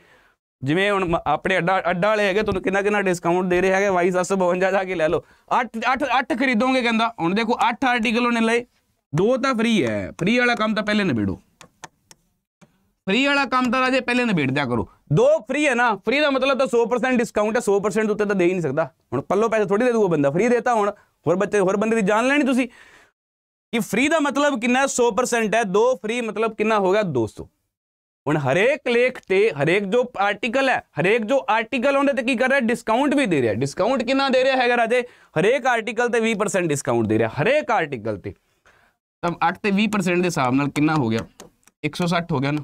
ਜਿਵੇਂ ਹੁਣ ਆਪਣੇ ਅੱਡਾ ਅੱਡਾ ਵਾਲੇ ਹੈਗੇ ਤੁਹਾਨੂੰ ਕਿੰਨਾ ਕਿੰਨਾ ਡਿਸਕਾਊਂਟ ਦੇ ਰਹੇ ਹੈਗੇ ਵਾਈ 752 ਜਾ ਕੇ ਲੈ ਲਓ 8 8 8 ਖਰੀਦੋਗੇ ਕਹਿੰਦਾ ਹੁਣ ਦੇਖੋ 8 ਆਰਟੀਕਲ ਉਹਨੇ ਲਏ ਦੋ ਤਾਂ ਫ੍ਰੀ ਹੈ ਫ੍ਰੀ ਵਾਲਾ ਕੰਮ ਤਾਂ ਪਹਿਲੇ ਨਿਬੇੜੋ ਫ੍ਰੀ ਵਾਲਾ ਕੰਮ ਤਾਂ ਰਾਜੇ ਪਹਿਲੇ ਨਿਬੇੜ ਦਿਆ ਕਰੋ ਦੋ ਫ੍ਰੀ ਹੈ ਨਾ ਫ੍ਰੀ ਦਾ ਮਤਲਬ ਤਾਂ 100% ਡਿਸਕਾਊਂਟ ਹੈ 100% ਉੱਤੇ ਤਾਂ ਦੇ ਹੀ ਨਹੀਂ ਸਕਦਾ ਹੁਣ ਪੱਲੋ ਪੈਸੇ ਥੋੜੀ ਦੇ ਦੂਗਾ ਬੰਦਾ ਫ੍ਰੀ ਦੇਤਾ ਹੁਣ ਹੋਰ ਬੱਚੇ ਹੋਰ ਬੰਦੇ ਦੀ ਜਾਨ ਲੈਣੀ ਤੁਸੀਂ ਕਿ ਫ੍ਰੀ ਦਾ ਮਤਲਬ ਕਿੰਨਾ 100% ਹੈ 2 ਫ੍ਰੀ ਮਤਲਬ ਕਿੰਨਾ ਹੋ ਗਿਆ 200 ਹੁਣ ਹਰੇਕ ਲੇਖ ਤੇ ਹਰੇਕ ਜੋ ਆਰਟੀਕਲ ਹੈ ਹਰੇਕ ਜੋ ਆਰਟੀਕਲ ਉਹਨੇ ਤੇ ਕੀ ਕਰ ਰਿਹਾ ਡਿਸਕਾਊਂਟ ਵੀ ਦੇ ਰਿਹਾ ਡਿਸਕਾਊਂਟ ਕਿੰਨਾ ਦੇ ਰਿਹਾ ਹੈਗਾ ਰਾਜੇ ਹਰੇਕ ਆਰਟੀਕਲ ਤੇ 20% ਡਿਸਕਾਊਂਟ ਦੇ ਰਿਹਾ ਹਰੇਕ ਆਰਟੀਕਲ ਤੇ ਤਾਂ 8 ਤੇ 20% ਦੇ ਹਿਸਾਬ ਨਾਲ ਕਿੰਨਾ ਹੋ ਗਿਆ 160 ਹੋ ਗਿਆ ਨਾ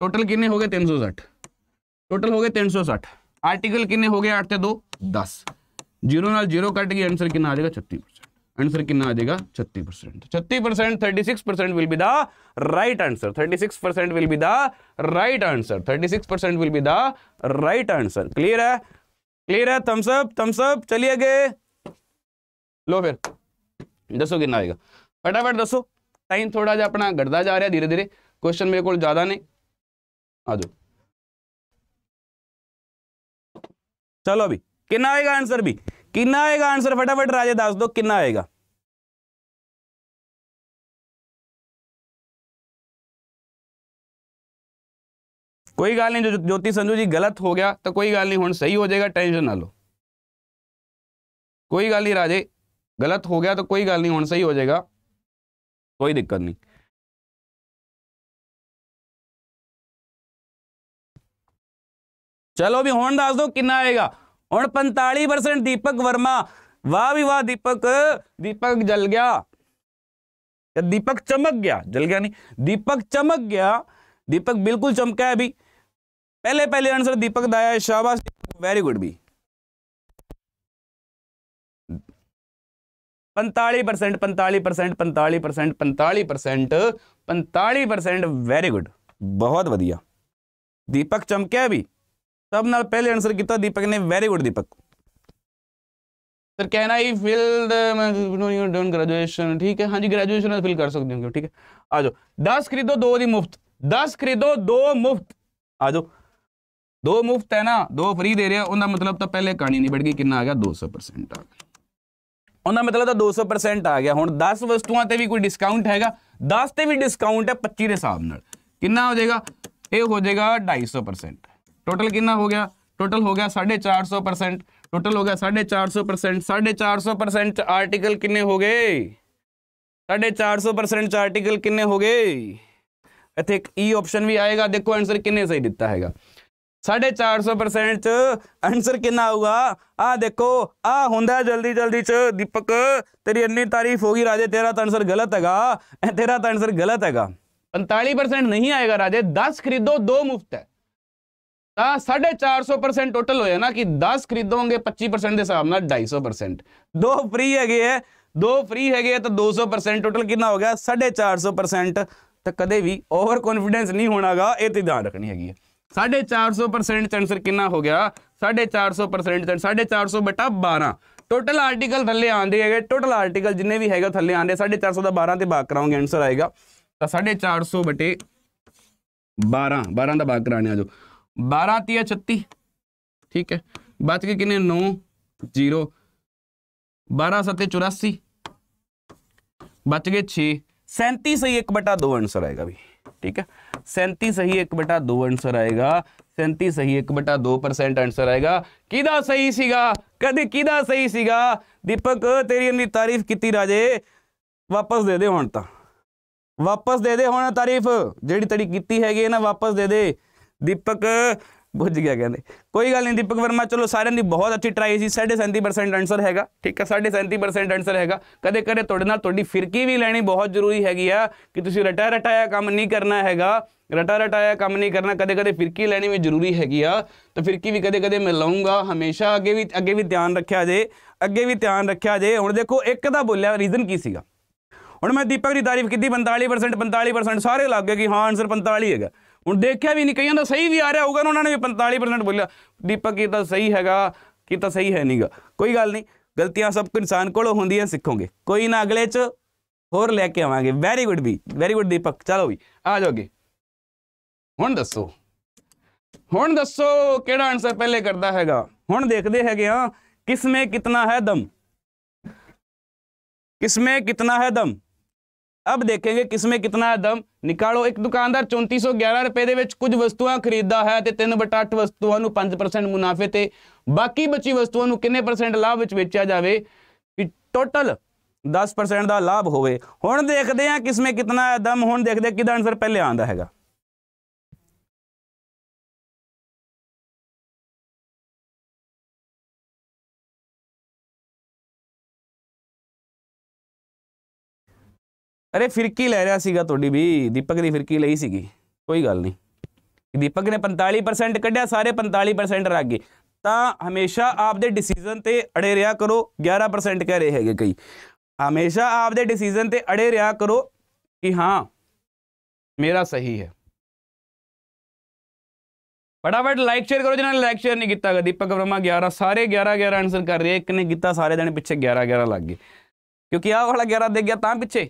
ਟੋਟਲ ਕਿੰਨੇ ਹੋ ਗਏ 360 ਟੋਟਲ ਹੋ ਗਏ 360 ਆਰਟੀਕਲ ਕਿੰਨੇ ਹੋ ਗਏ 8 ਤੇ 2 10 0 ਨਾਲ 0 ਕੱਟ ਗਿਆ ਆਨਸਰ ਕਿੰਨਾ ਆ ਜਾਏਗਾ 36 आंसर कितना आ जाएगा छत्तीस परसेंट छत्तीस percent thirty six percent will be the right answer thirty six percent will be the right answer thirty six percent will be the right answer clear है क्लियर है थम्सअप थम्सअप चलिए गए लो फिर दसो कितना आएगा फटाफट दसो टाइम थोड़ा जा अपना घटता जा रहा है धीरे धीरे क्वेश्चन मेरे को ज्यादा नहीं आ जाओ चलो अभी कितना आएगा आंसर भी कितना आएगा आंसर फटाफट राजे दास दो कितना आएगा कोई गाल नहीं जो ज्योति संजू जी गलत हो गया तो कोई गाल नहीं हूँ सही हो जाएगा टेंशन ना लो कोई गाल नहीं राजे गलत हो गया तो कोई गाल नहीं हूँ सही हो जाएगा कोई दिक्कत नहीं चलो भी हूँ दस दो कि आएगा हूँ पंताली परसेंट दीपक वर्मा वाह भी वाह दीपक दीपक जल गया दीपक चमक गया जल गया नहीं दीपक चमक गया दीपक बिल्कुल चमका है अभी ਪਹਿਲੇ ਪਹਿਲੇ ਆਨਸਰ ਦੀਪਕ ਦਾ ਆਇਆ ਸ਼ਾਬਾਸ਼ ਵੈਰੀ ਗੁੱਡ ਪੰਤਾਲੀ 45% 45% 45% 45% ਵੈਰੀ ਗੁੱਡ ਬਹੁਤ ਵਧੀਆ ਦੀਪਕ ਚਮਕਿਆ ਵੀ ਸਭ ਨਾਲ ਪਹਿਲੇ ਆਨਸਰ ਕੀਤਾ ਦੀਪਕ ਨੇ very good Deepak sir can I fill you done graduation ਠੀਕ ਹੈ ਹਾਂਜੀ ਗ੍ਰੈਜੂਏਸ਼ਨ ਨਾਲ ਫਿਲ ਕਰ ਸਕਦੇ ਹੋ ਠੀਕ ਹੈ ਆ ਜਾਓ 10 ਖਰੀਦੋ 2 ਦੀ ਮੁਫਤ 10 ਖਰੀਦੋ 2 ਮੁਫਤ ਆ ਜਾਓ ਦੋ ਮੁਫਤ ਹੈ ਨਾ ਦੋ ਫ੍ਰੀ ਦੇ ਰਿਹਾ ਉਹਦਾ ਮਤਲਬ ਤਾਂ ਪਹਿਲੇ ਕਹਾਣੀ ਨਹੀਂ ਵੜ ਗਈ ਕਿੰਨਾ ਆ ਗਿਆ 200% ਆ ਗਿਆ ਉਹਦਾ ਮਤਲਬ ਤਾਂ 200% ਆ ਗਿਆ ਹੁਣ 10 ਵਸਤੂਆਂ ਤੇ ਵੀ ਕੋਈ ਡਿਸਕਾਊਂਟ ਹੈਗਾ 10 ਤੇ ਵੀ ਡਿਸਕਾਊਂਟ ਹੈ 25 ਦੇ ਹਿਸਾਬ ਨਾਲ ਕਿੰਨਾ ਹੋ ਜਾਏਗਾ ਇਹ ਹੋ ਜਾਏਗਾ 250% ਟੋਟਲ ਕਿੰਨਾ ਹੋ ਗਿਆ ਟੋਟਲ ਹੋ ਗਿਆ 450% ਟੋਟਲ ਹੋ ਗਿਆ 450% 450% ਚ ਆਰਟੀਕਲ ਕਿੰਨੇ ਹੋ ਗਏ 450% ਚ ਆਰਟੀਕਲ ਕਿੰਨੇ ਹੋ ਗਏ ਇੱਥੇ ਇੱਕ ਈ e ਆਪਸ਼ਨ ਵੀ ਆਏਗਾ ਦੇਖੋ ਆਨਸਰ ਕਿੰਨੇ ਸਹੀ ਦਿੱਤਾ ਹੈਗਾ 450% ਚ ਆਨਸਰ ਕਿੰਨਾ ਆਊਗਾ ਆ ਦੇਖੋ ਆ ਹੁੰਦਾ ਜਲਦੀ ਜਲਦੀ ਚ ਦੀਪਕ ਤੇਰੀ ਇੰਨੀ ਤਾਰੀਫ ਹੋ ਗਈ ਰਾਜੇ ਤੇਰਾ ਤਾਂ ਆਨਸਰ ਗਲਤ ਹੈਗਾ ਤੇਰਾ ਤਾਂ ਆਨਸਰ ਗਲਤ ਹੈਗਾ 45% ਨਹੀਂ ਆਏਗਾ ਰਾਜੇ 10 ਖਰੀਦੋ 2 ਮੁਫਤ ਹੈ ਤਾਂ 450% ਟੋਟਲ ਹੋਇਆ ਨਾ ਕਿ 10 ਖਰੀਦੋਗੇ 25% ਦੇ ਹਿਸਾਬ ਨਾਲ 250% ਦੋ ਫ੍ਰੀ ਹੈਗੇ ਐ ਦੋ ਫ੍ਰੀ ਹੈਗੇ ਤਾਂ 200% ਟੋਟਲ ਕਿੰਨਾ ਹੋ ਗਿਆ 450% ਤਾਂ ਕਦੇ ਵੀ ਓਵਰ ਕੌਨਫੀਡੈਂਸ ਨਹੀਂ ਹੋਣਾਗਾ ਇਹ ਤੇ ਧਿਆਨ ਰੱਖਣੀ ਹੈਗੀ ਹੈ 450% ਚ ਆਨਸਰ ਕਿੰਨਾ ਹੋ ਗਿਆ 450% ਚ 450 ਬਟਾ 12 ਟੋਟਲ ਆਰਟੀਕਲ ਥੱਲੇ ਆਂਦੇ ਹੈਗੇ ਟੋਟਲ ਆਰਟੀਕਲ ਜਿੰਨੇ ਵੀ ਹੈਗਾ ਥੱਲੇ ਆਂਦੇ 450 ਦਾ 12 ਤੇ ਭਾਗ ਕਰਾਉਂਗੇ ਆਨਸਰ ਆਏਗਾ ਤਾਂ 450 ਬਟੇ 12 12 ਦਾ ਭਾਗ ਕਰਾਣੇ ਆ ਜੋ 12 3 36 ਠੀਕ ਹੈ ਬਚ ਕੇ ਕਿੰਨੇ 9 0 12 7 84 ਬਚ ਗਏ 6 37 ਸਹੀ 1 2 ਆਨਸਰ ਆਏਗਾ ਵੀ ਠੀਕ ਹੈ 37 ਸਹੀ 1/2 दो आंसर 37 ਸਹੀ 1/2% ਪਰਸੈਂਟ ਆਨਸਰ ਆਏਗਾ ਕਿਹਦਾ ਸਹੀ ਸੀਗਾ ਕਦੇ ਕਿਹਦਾ ਸਹੀ ਸੀਗਾ ਦੀਪਕ ਤੇਰੀ ਇੰਨੀ ਤਾਰੀਫ ਕੀਤੀ ਰਾਜੇ ਵਾਪਸ ਦੇ ਦੇ ਹੁਣ ਤਾਂ ਵਾਪਸ ਦੇ ਦੇ ਹੁਣ ਤਾਰੀਫ ਜਿਹੜੀ ਤੇਰੀ ਕੀਤੀ ਹੈਗੀ ਨਾ ਵਾਪਸ ਦੇ ਦੇ ਦੀਪਕ ਬੁੱਝ ਗਿਆ ਕਹਿੰਦੇ ਕੋਈ ਗੱਲ ਨਹੀਂ ਦੀਪਕ ਵਰਮਾ ਚਲੋ ਸਾਰਿਆਂ ਦੀ ਬਹੁਤ ਅੱਛੀ ਟਰਾਈ ਸੀ 37% ਆਨਸਰ ਹੈਗਾ ਠੀਕ ਹੈ 37% ਆਨਸਰ ਹੈਗਾ ਕਦੇ ਕਦੇ ਤੁਹਾਡੇ ਨਾਲ ਤੁਹਾਡੀ ਫਿਰਕੀ ਵੀ ਲੈਣੀ ਬਹੁਤ ਜ਼ਰੂਰੀ ਹੈਗੀ ਆ ਕਿ ਤੁਸੀਂ ਰਟਾ ਰਟਾਇਆ ਕੰਮ ਨਹੀਂ ਕਰਨਾ ਹੈਗਾ ਰਟਾ ਰਟਾਇਆ ਕੰਮ ਨਹੀਂ ਕਰਨਾ ਕਦੇ ਕਦੇ ਫਿਰਕੀ ਲੈਣੀ ਵੀ ਜ਼ਰੂਰੀ ਹੈਗੀ ਆ ਤਾਂ ਫਿਰਕੀ ਵੀ ਕਦੇ ਕਦੇ ਮੈਂ ਲਾਉਂਗਾ ਹਮੇਸ਼ਾ ਅੱਗੇ ਵੀ ਅੱਗੇ ਵੀ ਧਿਆਨ ਰੱਖਿਆ ਜੇ ਅੱਗੇ ਵੀ ਧਿਆਨ ਰੱਖਿਆ ਜੇ ਹੁਣ ਦੇਖੋ ਇੱਕ ਦਾ ਬੋਲਿਆ ਰੀਜ਼ਨ ਕੀ ਸੀਗਾ ਹੁਣ ਮੈਂ ਦੀਪਕ ਦੀ ਤਾਰੀਫ ਕੀਤੀ 45% 45% ਸਾਰੇ ਲੱਗ ਗਏ ਕਿ ਹਾਂ ਆਨਸਰ 45 ਹੈਗਾ ਹੁਣ ਦੇਖਿਆ ਵੀ ਨਹੀਂ ਕਈਆਂ ਦਾ ਸਹੀ ਵੀ ਆ ਰਿਹਾ ਹੋਊਗਾ ਉਹਨਾਂ ਨੇ ਵੀ 45% ਬੋਲਿਆ ਦੀਪਕ ਇਹ ਤਾਂ ਸਹੀ ਹੈਗਾ ਕੀ ਤਾਂ ਸਹੀ ਹੈ ਨਹੀਂਗਾ ਕੋਈ ਗੱਲ ਨਹੀਂ ਗਲਤੀਆਂ ਸਭ ਕੋ ਇਨਸਾਨ ਕੋਲੋਂ ਹੁੰਦੀਆਂ ਸਿੱਖੋਗੇ ਕੋਈ ਨਾ ਅਗਲੇ ਚ ਹੋਰ ਲੈ ਕੇ ਆਵਾਂਗੇ ਵੈਰੀ ਗੁੱਡ ਵੀ ਵੈਰੀ ਗੁੱਡ ਦੀਪਕ ਚਲੋ ਵੀ ਆ ਜਾਓਗੇ ਹੁਣ ਦੱਸੋ ਹੁਣ ਦੱਸੋ ਕਿਹੜਾ ਆਨਸਰ ਪਹਿਲੇ ਕਰਦਾ ਹੈਗਾ ਹੁਣ ਦੇਖਦੇ ਹੈਗੇ ਆ ਕਿਸ ਮੇ ਕਿਤਨਾ ਹੈ ਦਮ ਕਿਸ ਮੇ ਕਿਤਨਾ ਹੈ ਦਮ ਅਬ ਦੇਖਾਂਗੇ ਕਿਸਮੇ ਕਿਤਨਾ ਦਮ ਨਿਕਾਲੋ ਇੱਕ ਦੁਕਾਨਦਾਰ 3411 ਰੁਪਏ ਦੇ ਵਿੱਚ ਕੁਝ ਵਸਤੂਆਂ ਖਰੀਦਦਾ ਹੈ ਤੇ 3/8 ਵਸਤੂਆਂ ਨੂੰ 5% ਮੁਨਾਫੇ ਤੇ ਬਾਕੀ ਬਚੀ ਵਸਤੂਆਂ ਨੂੰ ਕਿੰਨੇ ਪਰਸੈਂਟ ਲਾਭ ਵਿੱਚ ਵੇਚਿਆ ਜਾਵੇ ਕਿ ਟੋਟਲ 10% ਦਾ ਲਾਭ ਹੋਵੇ ਹੁਣ ਦੇਖਦੇ ਹਾਂ ਕਿਸਮੇ ਕਿੰਨਾ ਦਮ ਹੁਣ ਦੇਖਦੇ ਕਿਹਦਾ ਆਨਸਰ ਪਹਿਲੇ ਆਂਦਾ ਹੈਗਾ ਅਰੇ ਫਿਰਕੀ ਲੈ ਰਿਆ ਸੀਗਾ ਤੁਹਾਡੀ ਵੀ ਦੀਪਕ ਦੀ ਫਿਰਕੀ ਲਈ ਸੀਗੀ ਕੋਈ ਗੱਲ ਨਹੀਂ ਦੀਪਕ ਨੇ 45% ਕੱਢਿਆ ਸਾਰੇ 45% ਰੱਖ ਗਏ ਤਾਂ ਹਮੇਸ਼ਾ ਆਪਦੇ ਡਿਸੀਜਨ ਤੇ ਅੜੇ ਰਿਆ ਕਰੋ 11% ਕਹਿ ਰਹੇ ਹੈਗੇ ਕਈ ਹਮੇਸ਼ਾ ਆਪਦੇ ਡਿਸੀਜਨ ਤੇ ਅੜੇ ਰਿਆ ਕਰੋ ਕਿ ਹਾਂ ਮੇਰਾ ਸਹੀ ਹੈ ਫਟਾਫਟ ਲਾਈਕ ਸ਼ੇਅਰ ਕਰੋ ਜਿਨ੍ਹਾਂ ਨੇ ਲਾਈਕ ਸ਼ੇਅਰ ਨਹੀਂ ਕੀਤਾ ਦੀਪਕ ਵਰਮਾ 11 ਸਾਰੇ 11 11 ਆਨਸਰ ਕਰ ਰਹੇ ਇੱਕ ਨੇ ਕੀਤਾ ਸਾਰੇ ਜਣੇ ਪਿੱਛੇ 11 11 ਲੱਗ ਗਏ ਕਿਉਂਕਿ ਆਹ ਵਾਲਾ 11 ਦੇ ਗਿਆ ਤਾਂ ਪਿੱਛੇ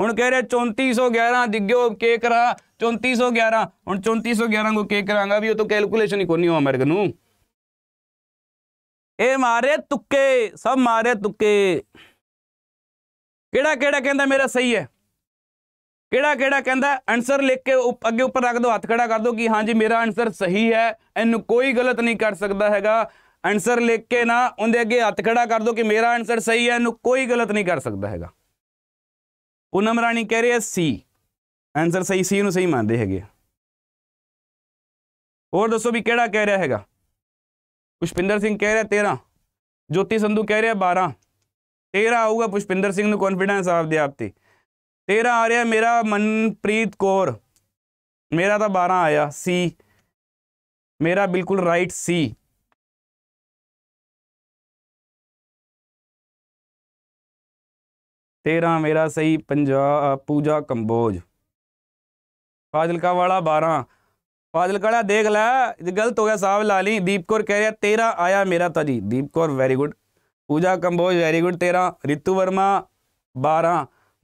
ਹੁਣ ਕਹਿ ਰਹੇ 3411 ਦਿੱਗਿਓ ਕੇ ਕਰਾ 3411 ਹੁਣ 3411 ਕੋ ਕੇ ਕਰਾਂਗਾ ਵੀ ਉਹ ਤਾਂ ਕੈਲਕੂਲੇਸ਼ਨ ਹੀ ਕੋਨੀ ਹੋ ਅਮਰਗ ਨੂੰ ਇਹ ਮਾਰੇ ਤੁੱਕੇ ਸਭ ਮਾਰੇ ਤੁੱਕੇ ਕਿਹੜਾ ਕਿਹੜਾ ਕਹਿੰਦਾ ਮੇਰਾ ਸਹੀ ਹੈ ਕਿਹੜਾ ਕਿਹੜਾ ਕਹਿੰਦਾ ਆਨਸਰ ਲਿਖ ਕੇ ਅੱਗੇ ਉੱਪਰ ਰੱਖ ਦਿਓ ਹੱਥ ਖੜਾ ਕਰ ਦਿਓ ਕਿ ਹਾਂਜੀ ਮੇਰਾ ਆਨਸਰ ਸਹੀ ਹੈ ਇਹਨੂੰ ਕੋਈ ਗਲਤ ਨਹੀਂ ਕਰ ਸਕਦਾ ਹੈਗਾ ਆਨਸਰ ਲਿਖ ਕੇ ਨਾ ਉਹਦੇ ਅੱਗੇ ਹੱਥ ਖੜਾ ਕਰ ਦਿਓ ਕਿ ਮੇਰਾ ਆਨਸਰ ਸਹੀ ਹੈ ਇਹਨੂੰ ਕੋਈ ਗਲਤ ਨਹੀਂ ਕਰ ਸਕਦਾ ਹੈਗਾ ਪੂਨਮ ਰਾਣੀ ਕਹਿ ਰਹੀ ਹੈ ਸੀ ਆਨਸਰ ਸਹੀ ਸੀ ਨੂੰ ਸਹੀ ਮੰਨਦੇ ਹੈਗੇ ਹੋਰ ਦੱਸੋ ਵੀ ਕਿਹੜਾ ਕਹਿ ਰਿਹਾ ਹੈਗਾ ਪੁਸ਼ਪਿੰਦਰ ਸਿੰਘ ਕਹਿ ਰਿਹਾ 13 ਜੋਤੀ ਸੰਧੂ ਕਹਿ ਰਿਹਾ 12 13 ਆਊਗਾ ਪੁਸ਼ਪਿੰਦਰ ਸਿੰਘ ਨੂੰ ਕੌਨਫੀਡੈਂਸ ਆਪਦੇ ਆਪ ਤੇ 13 ਆ ਰਿਹਾ ਮੇਰਾ ਮਨਪ੍ਰੀਤ ਕੌਰ ਮੇਰਾ ਤਾਂ 12 ਆਇਆ ਸੀ ਮੇਰਾ ਬਿਲਕੁਲ ਰਾਈਟ ਸੀ तेरह मेरा सही पंजा पूजा कंबोज फाजिलका वाला बारह फाजिलका देख ला गलत हो गया साहब लाली दीप कौर कह रहा तेरह आया मेरा था जी Deep Kaur very good Pooja Kamboj very good तेरह रितु वर्मा बारह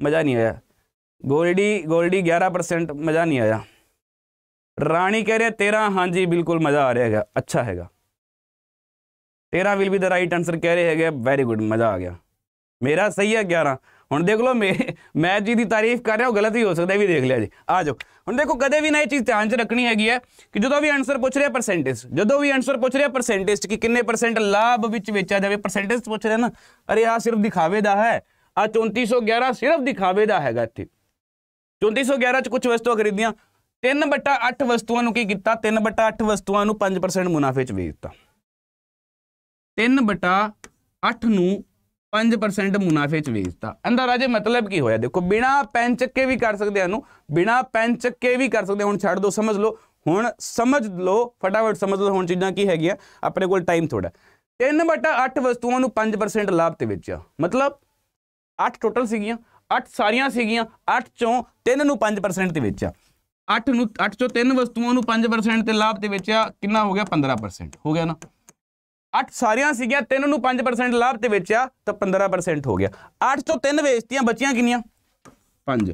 मज़ा नहीं आया गोल्डी गोल्डी ग्यारह परसेंट मज़ा नहीं आया रानी कह रहे तेरह हाँ जी बिल्कुल मज़ा आ रहा है अच्छा हैगा तेरह will be the right answer कह रहे हैं वेरी गुड मज़ा आ गया मेरा सही है ग्यारह ਹੁਣ ਦੇਖ ਲਓ ਮੈਂ ਜੀ ਦੀ ਤਾਰੀਫ ਕਰ ਰਿਹਾ ਉਹ ਗਲਤ ਹੀ ਹੋ ਸਕਦਾ ਵੀ ਦੇਖ ਲਿਆ ਜੀ ਆ ਜਾਓ ਹੁਣ ਦੇਖੋ ਕਦੇ ਵੀ ਨਾ ਇਹ ਚੀਜ਼ ਧਿਆਨ 'ਚ ਰੱਖਣੀ ਹੈਗੀ ਹੈ ਕਿ ਜਦੋਂ ਵੀ ਆਨਸਰ ਪੁੱਛ ਰਿਹਾ ਪਰਸੈਂਟੇਜ ਜਦੋਂ ਵੀ ਆਨਸਰ ਪੁੱਛ ਰਿਹਾ ਪਰਸੈਂਟੇਜ ਕਿ ਕਿੰਨੇ ਪਰਸੈਂਟ ਲਾਭ ਵਿੱਚ ਵੇਚਿਆ ਜਾਵੇ ਪਰਸੈਂਟੇਜ ਪੁੱਛ ਰਿਹਾ ਨਾ ਅਰੇ ਆ ਸਿਰਫ ਦਿਖਾਵੇ ਦਾ ਹੈ ਆ 3411 ਸਿਰਫ ਦਿਖਾਵੇ ਦਾ ਹੈਗਾ ਇੱਥੇ 3411 ਚ ਕੁਝ ਵਸਤੂਆਂ ਖਰੀਦੀਆਂ 3/8 ਵਸਤੂਆਂ ਨੂੰ ਕੀ ਕੀਤਾ 3/8 ਵਸਤੂਆਂ ਨੂੰ 5% ਮੁਨਾਫੇ 'ਚ ਵੇਚ ਦਿੱਤਾ 3/8 ਨੂੰ 5% ਮੁਨਾਫੇ 'ਚ ਵੇਚਤਾ ਅੰਦਰ ਰਾਜੇ ਮਤਲਬ ਕੀ ਹੋਇਆ ਦੇਖੋ ਬਿਨਾ ਪੈਨ ਚੱਕੇ ਵੀ ਕਰ ਸਕਦੇ ਆ ਨੂੰ ਬਿਨਾ ਪੈਨ ਚੱਕੇ ਵੀ ਕਰ ਸਕਦੇ ਹੁਣ ਛੱਡ ਦੋ ਸਮਝ ਲਓ ਹੁਣ ਸਮਝ ਲਓ ਫਟਾਫਟ ਸਮਝ ਲਓ ਹੁਣ ਚੀਜ਼ਾਂ ਕੀ ਹੈਗੀਆਂ ਆਪਣੇ ਕੋਲ ਟਾਈਮ ਥੋੜਾ 3/8 ਵਸਤੂਆਂ ਨੂੰ 5% ਲਾਭ ਤੇ ਵੇਚਿਆ ਮਤਲਬ 8 ਟੋਟਲ ਸੀਗੀਆਂ 8 ਸਾਰੀਆਂ ਸੀਗੀਆਂ 8 ਚੋਂ 3 ਨੂੰ 5% ਤੇ ਵੇਚਿਆ 8 ਨੂੰ 8 ਚੋਂ 3 ਵਸਤੂਆਂ ਨੂੰ 5% ਤੇ ਲਾਭ ਤੇ ਵੇਚਿਆ ਕਿੰਨਾ ਹੋ ਗਿਆ 15% ਹੋ ਗਿਆ ਨਾ ਅੱਠ ਸਾਰੀਆਂ ਸੀਗੀਆਂ ਤਿੰਨ ਨੂੰ 5% ਲਾਭ ਤੇ ਵੇਚਿਆ ਤਾਂ 15% ਹੋ ਗਿਆ ਅੱਠ ਤੋਂ ਤਿੰਨ ਵੇਚਤੀਆਂ ਬਚੀਆਂ ਕਿੰਨੀਆਂ ਪੰਜ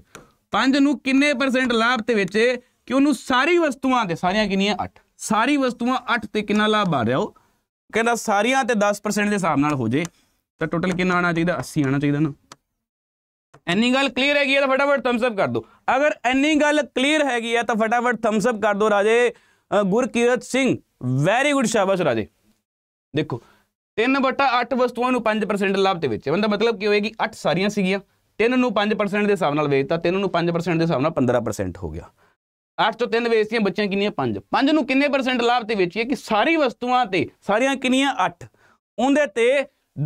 ਪੰਜ ਨੂੰ ਕਿੰਨੇ ਪਰਸੈਂਟ ਲਾਭ ਤੇ ਵੇਚੇ ਕਿ ਉਹਨੂੰ ਸਾਰੀ ਵਸਤੂਆਂ ਤੇ ਸਾਰੀਆਂ ਕਿੰਨੀਆਂ ਅੱਠ ਸਾਰੀ ਵਸਤੂਆਂ ਅੱਠ ਤੇ ਕਿੰਨਾ ਲਾਭ ਆ ਰਿਹਾ ਉਹ ਕਹਿੰਦਾ ਸਾਰੀਆਂ ਤੇ 10% ਦੇ ਹਿਸਾਬ ਨਾਲ ਹੋ ਜੇ ਤਾਂ ਟੋਟਲ ਕਿੰਨਾ ਆਣਾ ਚਾਹੀਦਾ 80 ਆਣਾ ਚਾਹੀਦਾ ਨਾ ਐਨੀ ਗੱਲ ਕਲੀਅਰ ਹੈਗੀ ਹੈ ਤਾਂ ਫਟਾਫਟ ਥੰਬਸ ਅਪ ਕਰ ਦਿਓ ਅਗਰ ਐਨੀ ਗੱਲ ਕਲੀਅਰ ਹੈਗੀ ਹੈ ਤਾਂ ਫਟਾਫਟ ਥੰਬਸ ਅਪ ਕਰ ਦਿਓ ਰਾਜੇ ਗੁਰਕੀਰਤ ਸਿੰਘ ਵੈਰੀ ਗੁੱਡ ਸ਼ਾਬਾਸ਼ ਰਾਜੇ ਦੇਖੋ 3 ਬਟਾ 8 ਵਸਤੂਆਂ ਨੂੰ 5% ਲਾਭ ਤੇ ਵਿੱਚ ਬੰਦਾ ਮਤਲਬ ਕੀ ਹੋਏਗੀ 8 ਸਾਰੀਆਂ ਸੀਗੀਆਂ 3 ਨੂੰ 5% ਦੇ ਹਿਸਾਬ ਨਾਲ ਵੇਚਤਾ 3 ਨੂੰ 5% ਦੇ ਹਿਸਾਬ ਨਾਲ 15% ਹੋ ਗਿਆ 8 ਤੋਂ 3 ਵੇਚਤੀਆਂ ਬੱਚਿਆਂ ਕਿੰਨੀਆਂ 5 5 ਨੂੰ ਕਿੰਨੇ ਪਰਸੈਂਟ ਲਾਭ ਤੇ ਵੇਚੀਏ ਕਿ ਸਾਰੀ ਵਸਤੂਆਂ ਤੇ ਸਾਰੀਆਂ ਕਿੰਨੀਆਂ 8 ਉਹਦੇ ਤੇ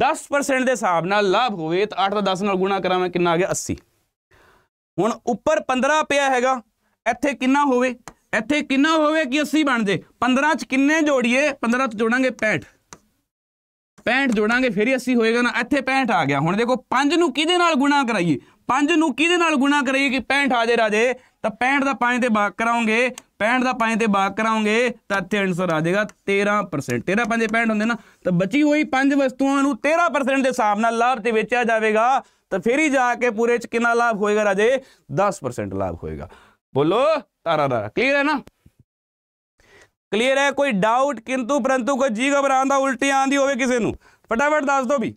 10% ਦੇ ਹਿਸਾਬ ਨਾਲ ਲਾਭ ਹੋਵੇ ਤਾਂ 8 ਦਾ 10 ਨਾਲ ਗੁਣਾ ਮੈਂ ਕਿੰਨਾ ਆ ਗਿਆ 80 ਹੁਣ ਉੱਪਰ 15 ਪਿਆ ਹੈਗਾ ਇੱਥੇ ਕਿੰਨਾ ਹੋਵੇ ਇੱਥੇ ਕਿੰਨਾ ਹੋਵੇ ਕਿ 80 ਬਣ ਜੇ 15 ਚ ਕਿੰਨੇ ਜੋੜੀਏ 15 ਚ ਜੋੜਾਂਗੇ 65 65 ਜੋੜਾਂਗੇ ਫਿਰ ਹੀ 80 ਹੋਏਗਾ ਨਾ ਇੱਥੇ 65 ਆ ਗਿਆ ਹੁਣ ਦੇਖੋ 5 ਨੂੰ ਕਿਹਦੇ ਨਾਲ ਗੁਣਾ ਕਰਾਈਏ 5 ਨੂੰ ਕਿਹਦੇ ਨਾਲ ਗੁਣਾ ਕਰਾਈਏ ਕਿ 65 ਆ ਜੇ ਰਾਜੇ ਤਾਂ 65 ਦਾ 5 ਤੇ ਭਾਗ ਕਰਾਉਂਗੇ 65 ਦਾ 5 ਤੇ ਭਾਗ ਕਰਾਉਂਗੇ ਤਾਂ ਇੱਥੇ ਆਨਸਰ ਆ ਜਾਏਗਾ 13% 13 5 65 ਹੁੰਦੇ ਨਾ ਤਾਂ ਬਚੀ ਹੋਈ ਪੰਜ ਵਸਤੂਆਂ ਨੂੰ 13% ਦੇ ਹਿਸਾਬ ਨਾਲ ਲਾਭ ਤੇ ਵੇਚਿਆ ਜਾਵੇਗਾ ਤਾਂ ਫਿਰ ਹੀ ਜਾ ਕੇ ਪੂਰੇ ਚ ਕਿੰਨਾ ਲਾਭ ਹੋਏਗਾ ਰਾਜੇ 10% ਲਾਭ ਹੋਏਗਾ ਬੋਲੋ ਤਾਰਾ ਤਾਰਾ ਕਲੀਅਰ ਹੈ ਨਾ ਕਲੀਅਰ ਹੈ ਕੋਈ ਡਾਊਟ ਕਿੰਤੂ ਪਰੰਤੂ ਕੋਈ ਜੀ ਘਬਰਾਉਣ ਦਾ ਉਲਟੀ ਆਂਦੀ ਹੋਵੇ ਕਿਸੇ ਨੂੰ ਫਟਾਫਟ ਦੱਸ ਦੋ ਵੀ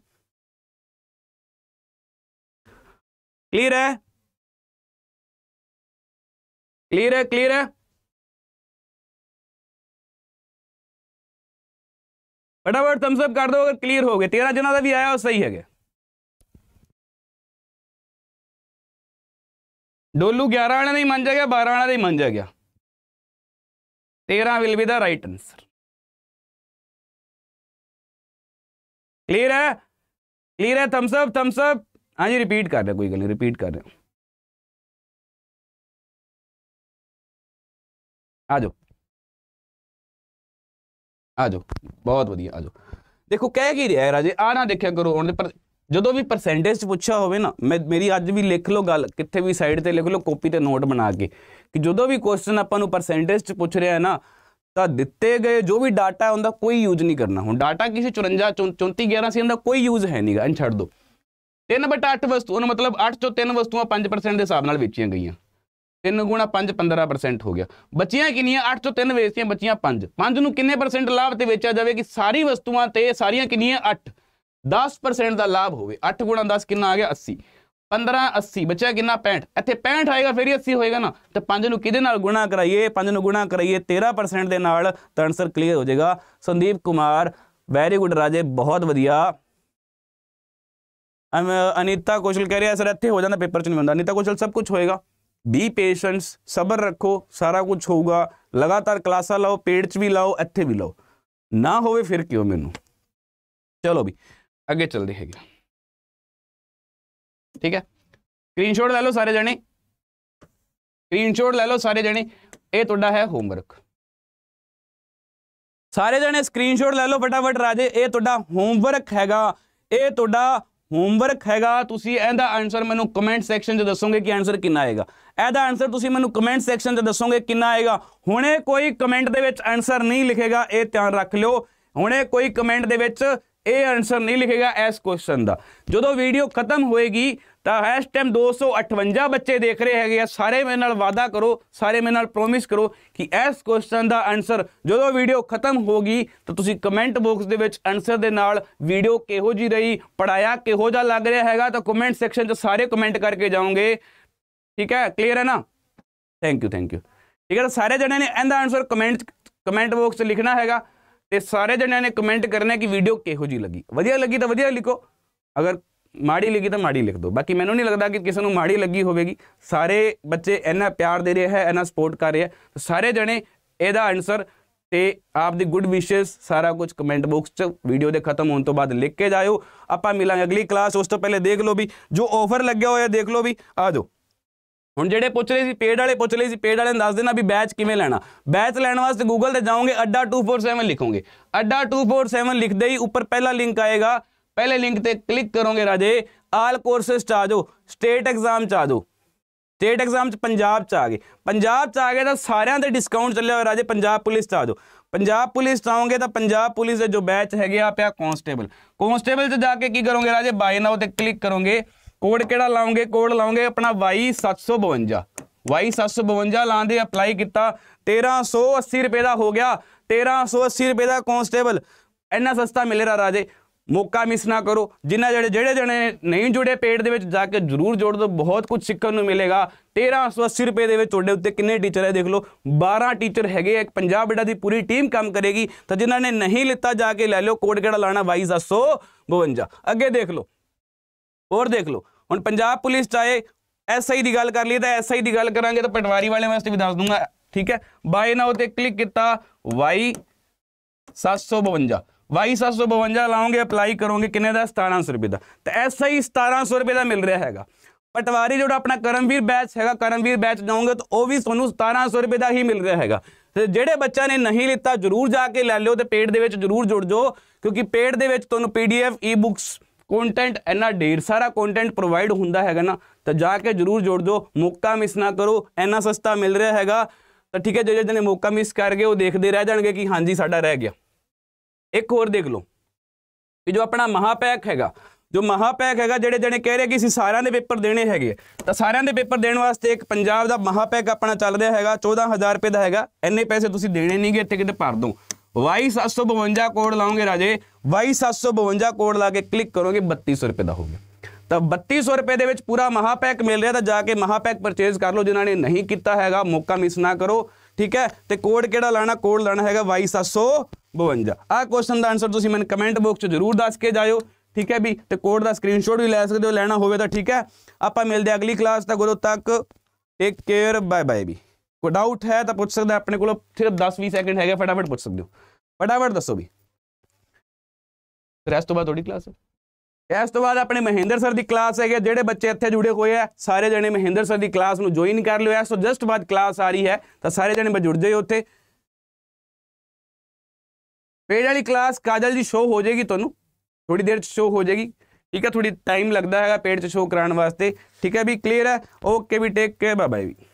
ਕਲੀਅਰ ਹੈ ਕਲੀਅਰ ਹੈ ਕਲੀਅਰ ਹੈ ਫਟਾਫਟ ਥੰਬਸ ਅਪ ਕਰ ਦਿਓ ਅਗਰ ਕਲੀਅਰ ਹੋ ਗਏ 13 ਜਨਾਂ ਦਾ ਵੀ ਆਇਆ ਉਹ ਸਹੀ ਹੈਗੇ ਡੋਲੂ 11 ਵਾਲਿਆਂ ਨਹੀਂ ਮੰਨ ਜਾ ਗਿਆ 12 ਵਾਲਿਆਂ ਦਾ ਮੰਨ ਜਾ ਗਿਆ तेरह will be the right answer clear है क्लियर है थम्सअप थम्सअप हाँ जी रिपीट कर रहे कोई गल नहीं रिपीट कर रहे आ जाओ आ जाओ बहुत वधिया आ जाओ देखो कह की रहा है राजे आ ना देखा करो ਹੁਣ ਪਰ ਜਦੋਂ ਵੀ ਪਰਸੈਂਟੇਜ ਪੁੱਛਿਆ ਹੋਵੇ मैं मेरी ਮੇਰੀ भी लिख लो गल कि भी ਵੀ से लिख लो कॉपी ਕਾਪੀ ਤੇ ਨੋਟ ਬਣਾ ਕਿ ਜਦੋਂ ਵੀ ਕੁਐਸਚਨ ਆਪਾਂ ਨੂੰ ਪਰਸੈਂਟੇਜ ਚ ਪੁੱਛ ਰਿਹਾ ਹੈ ਨਾ ਤਾਂ ਦਿੱਤੇ ਗਏ ਜੋ ਵੀ ਡਾਟਾ ਹੈ ਉਹਦਾ ਕੋਈ ਯੂਜ਼ ਨਹੀਂ ਕਰਨਾ ਹੁਣ ਡਾਟਾ ਕਿਸੇ 54 34 11 ਸੀ ਉਹਦਾ ਕੋਈ ਯੂਜ਼ ਹੈ ਨਹੀਂਗਾ ਇਹਨੂੰ ਛੱਡ ਦਿਓ 3/8 ਵਸਤੂ ਉਹਨਾਂ ਮਤਲਬ 8 ਚੋਂ 3 ਵਸਤੂਆਂ 5% ਦੇ ਹਿਸਾਬ ਨਾਲ ਵੇਚੀਆਂ ਗਈਆਂ 3 ਗੁਣਾ 5 15% ਹੋ ਗਿਆ ਬੱਚੀਆਂ ਕਿੰਨੀਆਂ 8 ਚੋਂ 3 ਵੇਚੀਆਂ ਬੱਚੀਆਂ 5 5 ਨੂੰ ਕਿੰਨੇ ਪਰਸੈਂਟ ਲਾਭ ਤੇ ਵੇਚਿਆ ਜਾਵੇ ਕਿ ਸਾਰੀ ਵਸਤੂਆਂ ਤੇ ਸਾਰੀਆਂ ਕਿੰਨੀਆਂ 8 10% ਦਾ ਲਾਭ ਹੋਵੇ 8 ਗੁਣਾ 10 ਕਿੰਨਾ ਆ ਗਿਆ 80 80 ਬਚਿਆ ਕਿੰਨਾ 65 ਇੱਥੇ 65 ਆਏਗਾ ਫਿਰ ਹੀ 80 ਹੋਏਗਾ ਨਾ ਤੇ 5 ਨੂੰ ਕਿਹਦੇ ਨਾਲ ਗੁਣਾ ਕਰਾਈਏ 5 ਨੂੰ ਗੁਣਾ ਕਰਾਈਏ 13% ਦੇ ਨਾਲ ਤਾਂ ਆਨਸਰ ਕਲੀਅਰ ਹੋ ਜਾਏਗਾ ਸੰਦੀਪ ਕੁਮਾਰ ਵੈਰੀ ਗੁੱਡ ਰਾਜੇ ਬਹੁਤ ਵਧੀਆ ਅਨੀਤਾ ਕੋਸ਼ਲ ਕਹਿ ਰਿਹਾ ਸਰ ਇੱਥੇ ਹੋ ਜਾਂਦਾ ਪੇਪਰ ਚ ਨਹੀਂ ਹੁੰਦਾ ਅਨੀਤਾ ਕੋਸ਼ਲ ਸਭ ਕੁਝ ਹੋਏਗਾ ਬੀ ਪੇਸ਼ੈਂਸ ਸਬਰ ਰੱਖੋ ਸਾਰਾ ਕੁਝ ਹੋਊਗਾ ਲਗਾਤਾਰ ਕਲਾਸਾਂ ਲਾਓ ਪੇੜ ਚ ਵੀ ਲਾਓ ਇੱਥੇ ਵੀ ਲਾਓ ਨਾ ਹੋਵੇ ਫਿਰ ਕਿਉਂ ਮੈਨੂੰ ਚਲੋ ਵੀ ਅੱਗੇ ਚੱਲਦੇ ਹੈਗੇ ਠੀਕ ਹੈ ਸਕਰੀਨਸ਼ਾਟ ਲੈ ਲਓ ਸਾਰੇ ਜਣੇ ਸਕਰੀਨਸ਼ਾਟ ਲੈ ਲਓ ਸਾਰੇ ਜਣੇ ਇਹ ਤੁਹਾਡਾ ਹੈ ਹੋਮਵਰਕ ਸਾਰੇ ਜਣੇ ਸਕਰੀਨਸ਼ਾਟ ਲੈ ਲਓ ਫਟਾਫਟ ਰਾਜੇ ਇਹ ਤੁਹਾਡਾ ਹੋਮਵਰਕ ਹੈਗਾ ਇਹ ਤੁਹਾਡਾ ਹੋਮਵਰਕ ਹੈਗਾ ਤੁਸੀਂ ਇਹਦਾ ਆਨਸਰ ਮੈਨੂੰ ਕਮੈਂਟ ਸੈਕਸ਼ਨ 'ਚ ਦੱਸੋਗੇ ਕਿ ਆਨਸਰ ਕਿੰਨਾ ਆਏਗਾ ਇਹਦਾ ਆਨਸਰ ਤੁਸੀਂ ਮੈਨੂੰ ਕਮੈਂਟ ਸੈਕਸ਼ਨ 'ਚ ਦੱਸੋਗੇ ਕਿੰਨਾ ਆਏਗਾ ਹੁਣੇ ਕੋਈ ਕਮੈਂਟ ਦੇ ਵਿੱਚ ਆਨਸਰ ਨਹੀਂ ਲਿਖੇਗਾ ਇਹ ਧਿਆਨ ਰੱਖ ਲਿਓ ਹੁਣੇ ਕੋਈ ਕਮੈਂਟ ਦੇ ਵਿੱਚ ਇਹ ਆਨਸਰ ਨਹੀਂ ਲਿਖੇਗਾ ਇਸ ਕੁਐਸਚਨ ਦਾ ਜਦੋਂ ਵੀਡੀਓ ਖਤਮ ਹੋਏਗੀ ਤਾਂ ਇਸ ਟਾਈਮ 258 ਬੱਚੇ ਦੇਖ ਰਹੇ ਹੈਗੇ ਆ ਸਾਰੇ ਮੇਰੇ ਨਾਲ ਵਾਦਾ ਕਰੋ ਸਾਰੇ ਮੇਰੇ ਨਾਲ ਪ੍ਰੋਮਿਸ ਕਰੋ ਕਿ ਇਸ ਕੁਐਸਚਨ ਦਾ ਆਨਸਰ ਜਦੋਂ ਵੀਡੀਓ ਖਤਮ ਹੋਗੀ ਤਾਂ ਤੁਸੀਂ ਕਮੈਂਟ ਬਾਕਸ ਦੇ ਵਿੱਚ ਆਨਸਰ ਦੇ ਨਾਲ ਵੀਡੀਓ ਕਿਹੋ ਜੀ ਰਹੀ ਪੜਾਇਆ ਕਿਹੋ ਜਿਹਾ ਲੱਗ ਰਿਹਾ ਹੈਗਾ ਤਾਂ ਕਮੈਂਟ ਸੈਕਸ਼ਨ 'ਚ ਸਾਰੇ ਕਮੈਂਟ ਕਰਕੇ ਜਾਓਗੇ ਠੀਕ ਹੈ ਕਲੀਅਰ ਹੈ ਨਾ ਥੈਂਕ ਯੂ ਥੈਂਕ ਯੂ ਠੀਕ ਹੈ ਸਾਰੇ ਜਣਿਆਂ ਨੇ ਇਹਦਾ ਆਨਸਰ ਕਮੈਂਟ ਕਮੈਂਟ ਬਾਕਸ 'ਚ ਲਿਖਣਾ ਹੈਗਾ ਤੇ ਸਾਰੇ ਜਣਿਆਂ ਨੇ ਕਮੈਂਟ ਕਰਨਾ ਕਿ ਵੀਡੀਓ ਕਿਹੋ ਜੀ ਲੱਗੀ ਵਧੀਆ ਲੱਗੀ ਤਾਂ ਵਧੀਆ ਲਿਖੋ ਅਗਰ ਮਾੜੀ ਲੱਗੀ ਤਾਂ ਮਾੜੀ ਲਿਖ ਦਿਓ ਬਾਕੀ ਮੈਨੂੰ ਨਹੀਂ ਲੱਗਦਾ ਕਿ ਕਿਸੇ ਨੂੰ ਮਾੜੀ ਲੱਗੀ ਹੋਵੇਗੀ ਸਾਰੇ ਬੱਚੇ ਇੰਨਾ ਪਿਆਰ ਦੇ ਰਿਹਾ ਹੈ ਇੰਨਾ ਸਪੋਰਟ ਕਰ ਰਿਹਾ ਹੈ ਸਾਰੇ ਜਣੇ ਇਹਦਾ ਆਨਸਰ ਤੇ ਆਪ ਦੀ ਗੁੱਡ ਵਿਸ਼ੇਸ ਸਾਰਾ ਕੁਝ ਕਮੈਂਟ ਬਾਕਸ 'ਚ ਵੀਡੀਓ ਦੇ ਖਤਮ ਹੋਣ ਤੋਂ ਬਾਅਦ ਲਿਖ ਕੇ ਜਾਇਓ ਆਪਾਂ ਮਿਲਾਂਗੇ ਅਗਲੀ ਕਲਾਸ ਉਸ ਤੋਂ ਪਹਿਲੇ ਦੇਖ ਲਓ ਵੀ ਜੋ ਆਫਰ ਲੱਗਿਆ ਹੋਇਆ ਦੇਖ ਲਓ ਵੀ ਆ ਜਾਓ ਹੁਣ ਜਿਹੜੇ ਪੁੱਛ ਰਹੇ ਸੀ ਪੇਡ ਵਾਲੇ ਪੁੱਛ ਰਹੇ ਸੀ ਪੇਡ ਵਾਲੇ ਨੂੰ ਦੱਸ ਦੇਣਾ ਵੀ ਬੈਚ ਕਿਵੇਂ ਲੈਣਾ ਬੈਚ ਲੈਣ ਵਾਸਤੇ ਗੂਗਲ ਤੇ ਜਾਓਗੇ ਅੱਡਾ 247 ਲਿਖੋਗੇ ਅੱਡਾ 247 ਲਿਖਦੇ ਹੀ ਉੱਪਰ ਪਹਿਲਾ ਲਿੰਕ ਆਏਗਾ ਪਹਿਲੇ ਲਿੰਕ ਤੇ ਕਲਿੱਕ ਕਰੋਗੇ ਰਾਜੇ ਆਲ ਕੋਰਸਸ ਚ ਆ ਜਾਓ ਸਟੇਟ ਐਗਜ਼ਾਮ ਚ ਆ ਜਾਓ ਸਟੇਟ ਐਗਜ਼ਾਮ ਚ ਪੰਜਾਬ ਚ ਆ ਗਏ ਪੰਜਾਬ ਚ ਆ ਗਏ ਤਾਂ ਸਾਰਿਆਂ ਦੇ ਡਿਸਕਾਊਂਟ ਚੱਲਿਆ ਹੋਇਆ ਰਾਜੇ ਪੰਜਾਬ ਪੁਲਿਸ ਚ ਆ ਜਾਓ ਪੰਜਾਬ ਪੁਲਿਸ ਚ ਤਾਂ ਪੰਜਾਬ ਪੁਲਿਸ ਦੇ ਜੋ ਬੈਚ ਹੈਗੇ ਆ ਪਿਆ ਕਨਸਟੇਬਲ ਕਨਸਟੇਬਲ ਤੇ ਜਾ ਕੇ ਕੀ ਕਰੋਗੇ ਰਾਜੇ ਬਾਈ ਨਾਓ ਤੇ ਕਲਿੱਕ ਕਰੋਗੇ ਕੋਡ ਕਿਹੜਾ ਲਾਉਂਗੇ ਕੋਡ ਲਾਉਂਗੇ ਆਪਣਾ Y752 Y752 ਲਾਉਂਦੇ ਅਪਲਾਈ ਕੀਤਾ 1380 ਰੁਪਏ ਦਾ ਹੋ ਗਿਆ 1380 ਰੁਪਏ ਦਾ ਕਨਸਟੇਬਲ ਇੰਨਾ ਸਸਤਾ ਮਿਲੇਗਾ ਰਾਜੇ ਮੌਕਾ ਮਿਸ ਨਾ ਕਰੋ ਜਿੰਨਾ ਜਿਹੜੇ ਜਿਹੜੇ ਜਣੇ ਨਹੀਂ ਜੁੜੇ ਪੇਡ ਦੇ ਵਿੱਚ ਜਾ ਕੇ ਜਰੂਰ ਜੋੜ ਦੋ ਬਹੁਤ ਕੁਝ ਸਿੱਖਣ ਨੂੰ ਮਿਲੇਗਾ 1380 ਰੁਪਏ ਦੇ ਵਿੱਚ ਤੁਹਾਡੇ ਉੱਤੇ ਕਿੰਨੇ ਟੀਚਰ ਹੈ ਦੇਖ ਲਓ 12 ਟੀਚਰ ਹੈਗੇ ਇੱਕ ਪੰਜਾਬ ਬੇਡਾ ਦੀ ਪੂਰੀ ਟੀਮ ਕੰਮ ਕਰੇਗੀ ਤਾਂ ਜਿਨ੍ਹਾਂ ਨੇ ਨਹੀਂ ਲਿੱਤਾ ਜਾ ਕੇ ਲੈ ਲਿਓ ਕੋਡ ਕਿਹੜਾ ਲਾਣਾ 2752 ਅੱਗੇ ਦੇਖ ਲਓ ਹੋਰ ਦੇਖ ਲਓ ਹੁਣ ਪੰਜਾਬ ਪੁਲਿਸ ਚਾਹੇ ਐਸਆਈ ਦੀ ਗੱਲ ਕਰ ਲਈ ਤਾਂ ਐਸਆਈ ਦੀ ਗੱਲ ਕਰਾਂਗੇ ਤਾਂ ਪਟਵਾਰੀ ਵਾਲੇ ਵਾਸਤੇ ਵੀ ਦੱਸ ਦੂੰਗਾ ਠੀਕ ਹੈ ਬਾਏ ਨਾਓ ਤੇ ਕਲਿੱਕ ਕੀਤਾ ਵਾਈ 752 ਵਾਈ 752 ਲਾਉਂਗੇ ਅਪਲਾਈ ਕਰੋਗੇ ਕਿੰਨੇ ਦਾ 1700 ਰੁਪਏ ਦਾ ਤੇ ਐਸਆਈ 1700 ਰੁਪਏ ਦਾ ਮਿਲ ਰਿਹਾ ਹੈਗਾ ਪਟਵਾਰੀ ਜਿਹੜਾ ਆਪਣਾ ਕਰਮਵੀਰ ਬੈਚ ਹੈਗਾ ਕਰਮਵੀਰ ਬੈਚ ਜਾਓਗੇ ਤਾਂ ਉਹ ਵੀ ਤੁਹਾਨੂੰ 1700 ਰੁਪਏ ਦਾ ਹੀ ਮਿਲ ਰਿਹਾ ਹੈਗਾ ਤੇ ਜਿਹੜੇ ਬੱਚਾ ਨੇ ਨਹੀਂ ਲਿੱਤਾ ਜਰੂਰ ਜਾ ਕੇ ਲੈ ਲਿਓ ਤੇ ਪੇਡ ਦੇ ਵਿੱਚ ਜਰੂਰ ਜੁੜ ਜਾਓ ਕਿਉਂਕਿ ਪੇਡ ਦੇ ਵਿੱਚ ਤੁਹਾਨੂੰ ਪੀਡੀਐਫ ਈ-ਬੁੱਕਸ ਕੰਟੈਂਟ ਇੰਨਾ ਢੇਰ ਸਾਰਾ ਕੰਟੈਂਟ ਪ੍ਰੋਵਾਈਡ ਹੁੰਦਾ ਹੈਗਾ ਨਾ ਤਾਂ ਜਾ ਕੇ ਜਰੂਰ ਜੋੜ ਦਿਓ ਮੌਕਾ ਮਿਸ ਨਾ ਕਰੋ ਇੰਨਾ ਸਸਤਾ ਮਿਲ ਰਿਹਾ ਹੈਗਾ ਤਾਂ ਠੀਕ ਹੈ ਜਿਹੜੇ ਜਿਹਨੇ ਮੌਕਾ ਮਿਸ ਕਰ ਗਏ ਉਹ ਦੇਖਦੇ ਰਹਿ ਜਾਣਗੇ ਕਿ ਹਾਂਜੀ ਸਾਡਾ ਰਹਿ ਗਿਆ ਇੱਕ ਹੋਰ ਦੇਖ ਲਓ ਕਿ ਜੋ ਆਪਣਾ ਮਹਾਪੈਕ ਹੈਗਾ ਜੋ ਮਹਾਪੈਕ ਹੈਗਾ ਜਿਹੜੇ ਜਿਹਨੇ ਕਹਿ ਰਹੇ ਕਿ ਅਸੀਂ ਸਾਰਿਆਂ ਦੇ ਪੇਪਰ ਦੇਣੇ ਹੈਗੇ ਤਾਂ ਸਾਰਿਆਂ ਦੇ ਪੇਪਰ ਦੇਣ ਵਾਸਤੇ ਇੱਕ ਪੰਜਾਬ ਦਾ ਮਹਾਪੈਕ ਆਪਣਾ ਚੱਲ ਰਿਹਾ ਹੈਗਾ 14000 ਰੁਪਏ ਦਾ ਹੈਗਾ ਇੰਨੇ ਪੈਸੇ ਤੁਸੀਂ ਦੇਣੇ ਨਹੀਂਗੇ ਇੱਥੇ ਕਿਤੇ ਭਰ ਦੋ Y752 ਕੋਡ लाओगे ਰਾਜੇ Y752 ਕੋਡ ਲਾ ਕੇ ਕਲਿੱਕ ਕਰੋਗੇ 3200 ਰੁਪਏ ਦਾ ਹੋ ਗਿਆ ਤਾਂ 3200 ਰੁਪਏ ਦੇ ਵਿੱਚ ਪੂਰਾ ਮਹਾਪੈਕ ਮਿਲ ਰਿਹਾ ਤਾਂ ਜਾ ਕੇ ਮਹਾਪੈਕ ਪਰਚੇਜ਼ ਕਰ ਲਓ ਜਿਨ੍ਹਾਂ ਨੇ ਨਹੀਂ ਕੀਤਾ ਹੈਗਾ ਮੌਕਾ ਮਿਸ ਨਾ ਕਰੋ ਠੀਕ ਹੈ ਤੇ ਕੋਡ ਕਿਹੜਾ ਲਾਣਾ ਕੋਡ ਲਾਣਾ ਹੈਗਾ Y752 ਆਹ ਕੁਐਸਚਨ ਦਾ ਆਨਸਰ ਤੁਸੀਂ ਮੈਨੂੰ ਕਮੈਂਟ ਬਾਕਸ 'ਚ ਜ਼ਰੂਰ ਦੱਸ ਕੇ ਜਾਇਓ ਠੀਕ ਹੈ ਵੀ ਤੇ ਕੋਡ ਦਾ ਸਕਰੀਨਸ਼ਾਟ ਵੀ ਲੈ ਸਕਦੇ ਹੋ ਲੈਣਾ ਹੋਵੇ ਤਾਂ ਠੀਕ ਹੈ ਆਪਾਂ ਮਿਲਦੇ ਅਗਲੀ ਕਲਾਸ ਤੱਕ ਉਦੋਂ ਤੱਕ ਟੇਕ ਕੇਅਰ ਬਾਏ ਬਾਏ ਵੀ ਕੋਈ ਡਾਊਟ ਹੈ ਤਾਂ ਪੁੱਛ ਸਕਦਾ ਆਪਣੇ ਕੋਲ ਸਿਰਫ 10-20 ਸੈਕਿੰਡ ਹੈਗੇ ਫਟਾਫਟ ਪੁੱਛ ਸਕਦੇ ਹੋ ਫਟਾਫਟ ਦੱਸੋ ਵੀ ਰੈਸਟ ਤੋਂ ਬਾਅਦ ਤੁਹਾਡੀ ਕਲਾਸ ਹੈ ਇਸ ਤੋਂ ਬਾਅਦ ਆਪਣੇ ਮਹਿੰਦਰ ਸਰ ਦੀ ਕਲਾਸ ਹੈਗੇ ਜਿਹੜੇ ਬੱਚੇ ਇੱਥੇ ਜੁੜੇ ਹੋਏ ਆ ਸਾਰੇ ਜਣੇ ਮਹਿੰਦਰ ਸਰ ਦੀ ਕਲਾਸ ਨੂੰ ਜੁਆਇਨ ਕਰ ਲਿਓ ਐਸ ਤੋਂ ਜਸਟ ਬਾਅਦ ਕਲਾਸ ਆ ਰਹੀ ਹੈ ਤਾਂ ਸਾਰੇ ਜਣੇ ਬਜੁੜ ਜਾਈਓ ਉੱਥੇ ਪੇੜ ਵਾਲੀ ਕਲਾਸ ਕਾਜਲ ਜੀ ਸ਼ੋ ਹੋ ਜਾਏਗੀ ਤੁਹਾਨੂੰ ਥੋੜੀ ਦੇਰ ਚ ਸ਼ੋ ਹੋ ਜਾਏਗੀ ਠੀਕ ਹੈ ਥੋੜੀ ਟਾਈਮ ਲੱਗਦਾ ਹੈਗਾ ਪੇੜ ਚ ਸ਼ੋ ਕਰਾਉਣ ਵਾਸਤੇ ਠੀਕ ਹੈ ਵੀ ਕਲੀਅਰ ਹੈ ਓਕੇ ਵੀ ਟੇਕ ਕੇ ਬਾਏ ਬਾਏ ਵੀ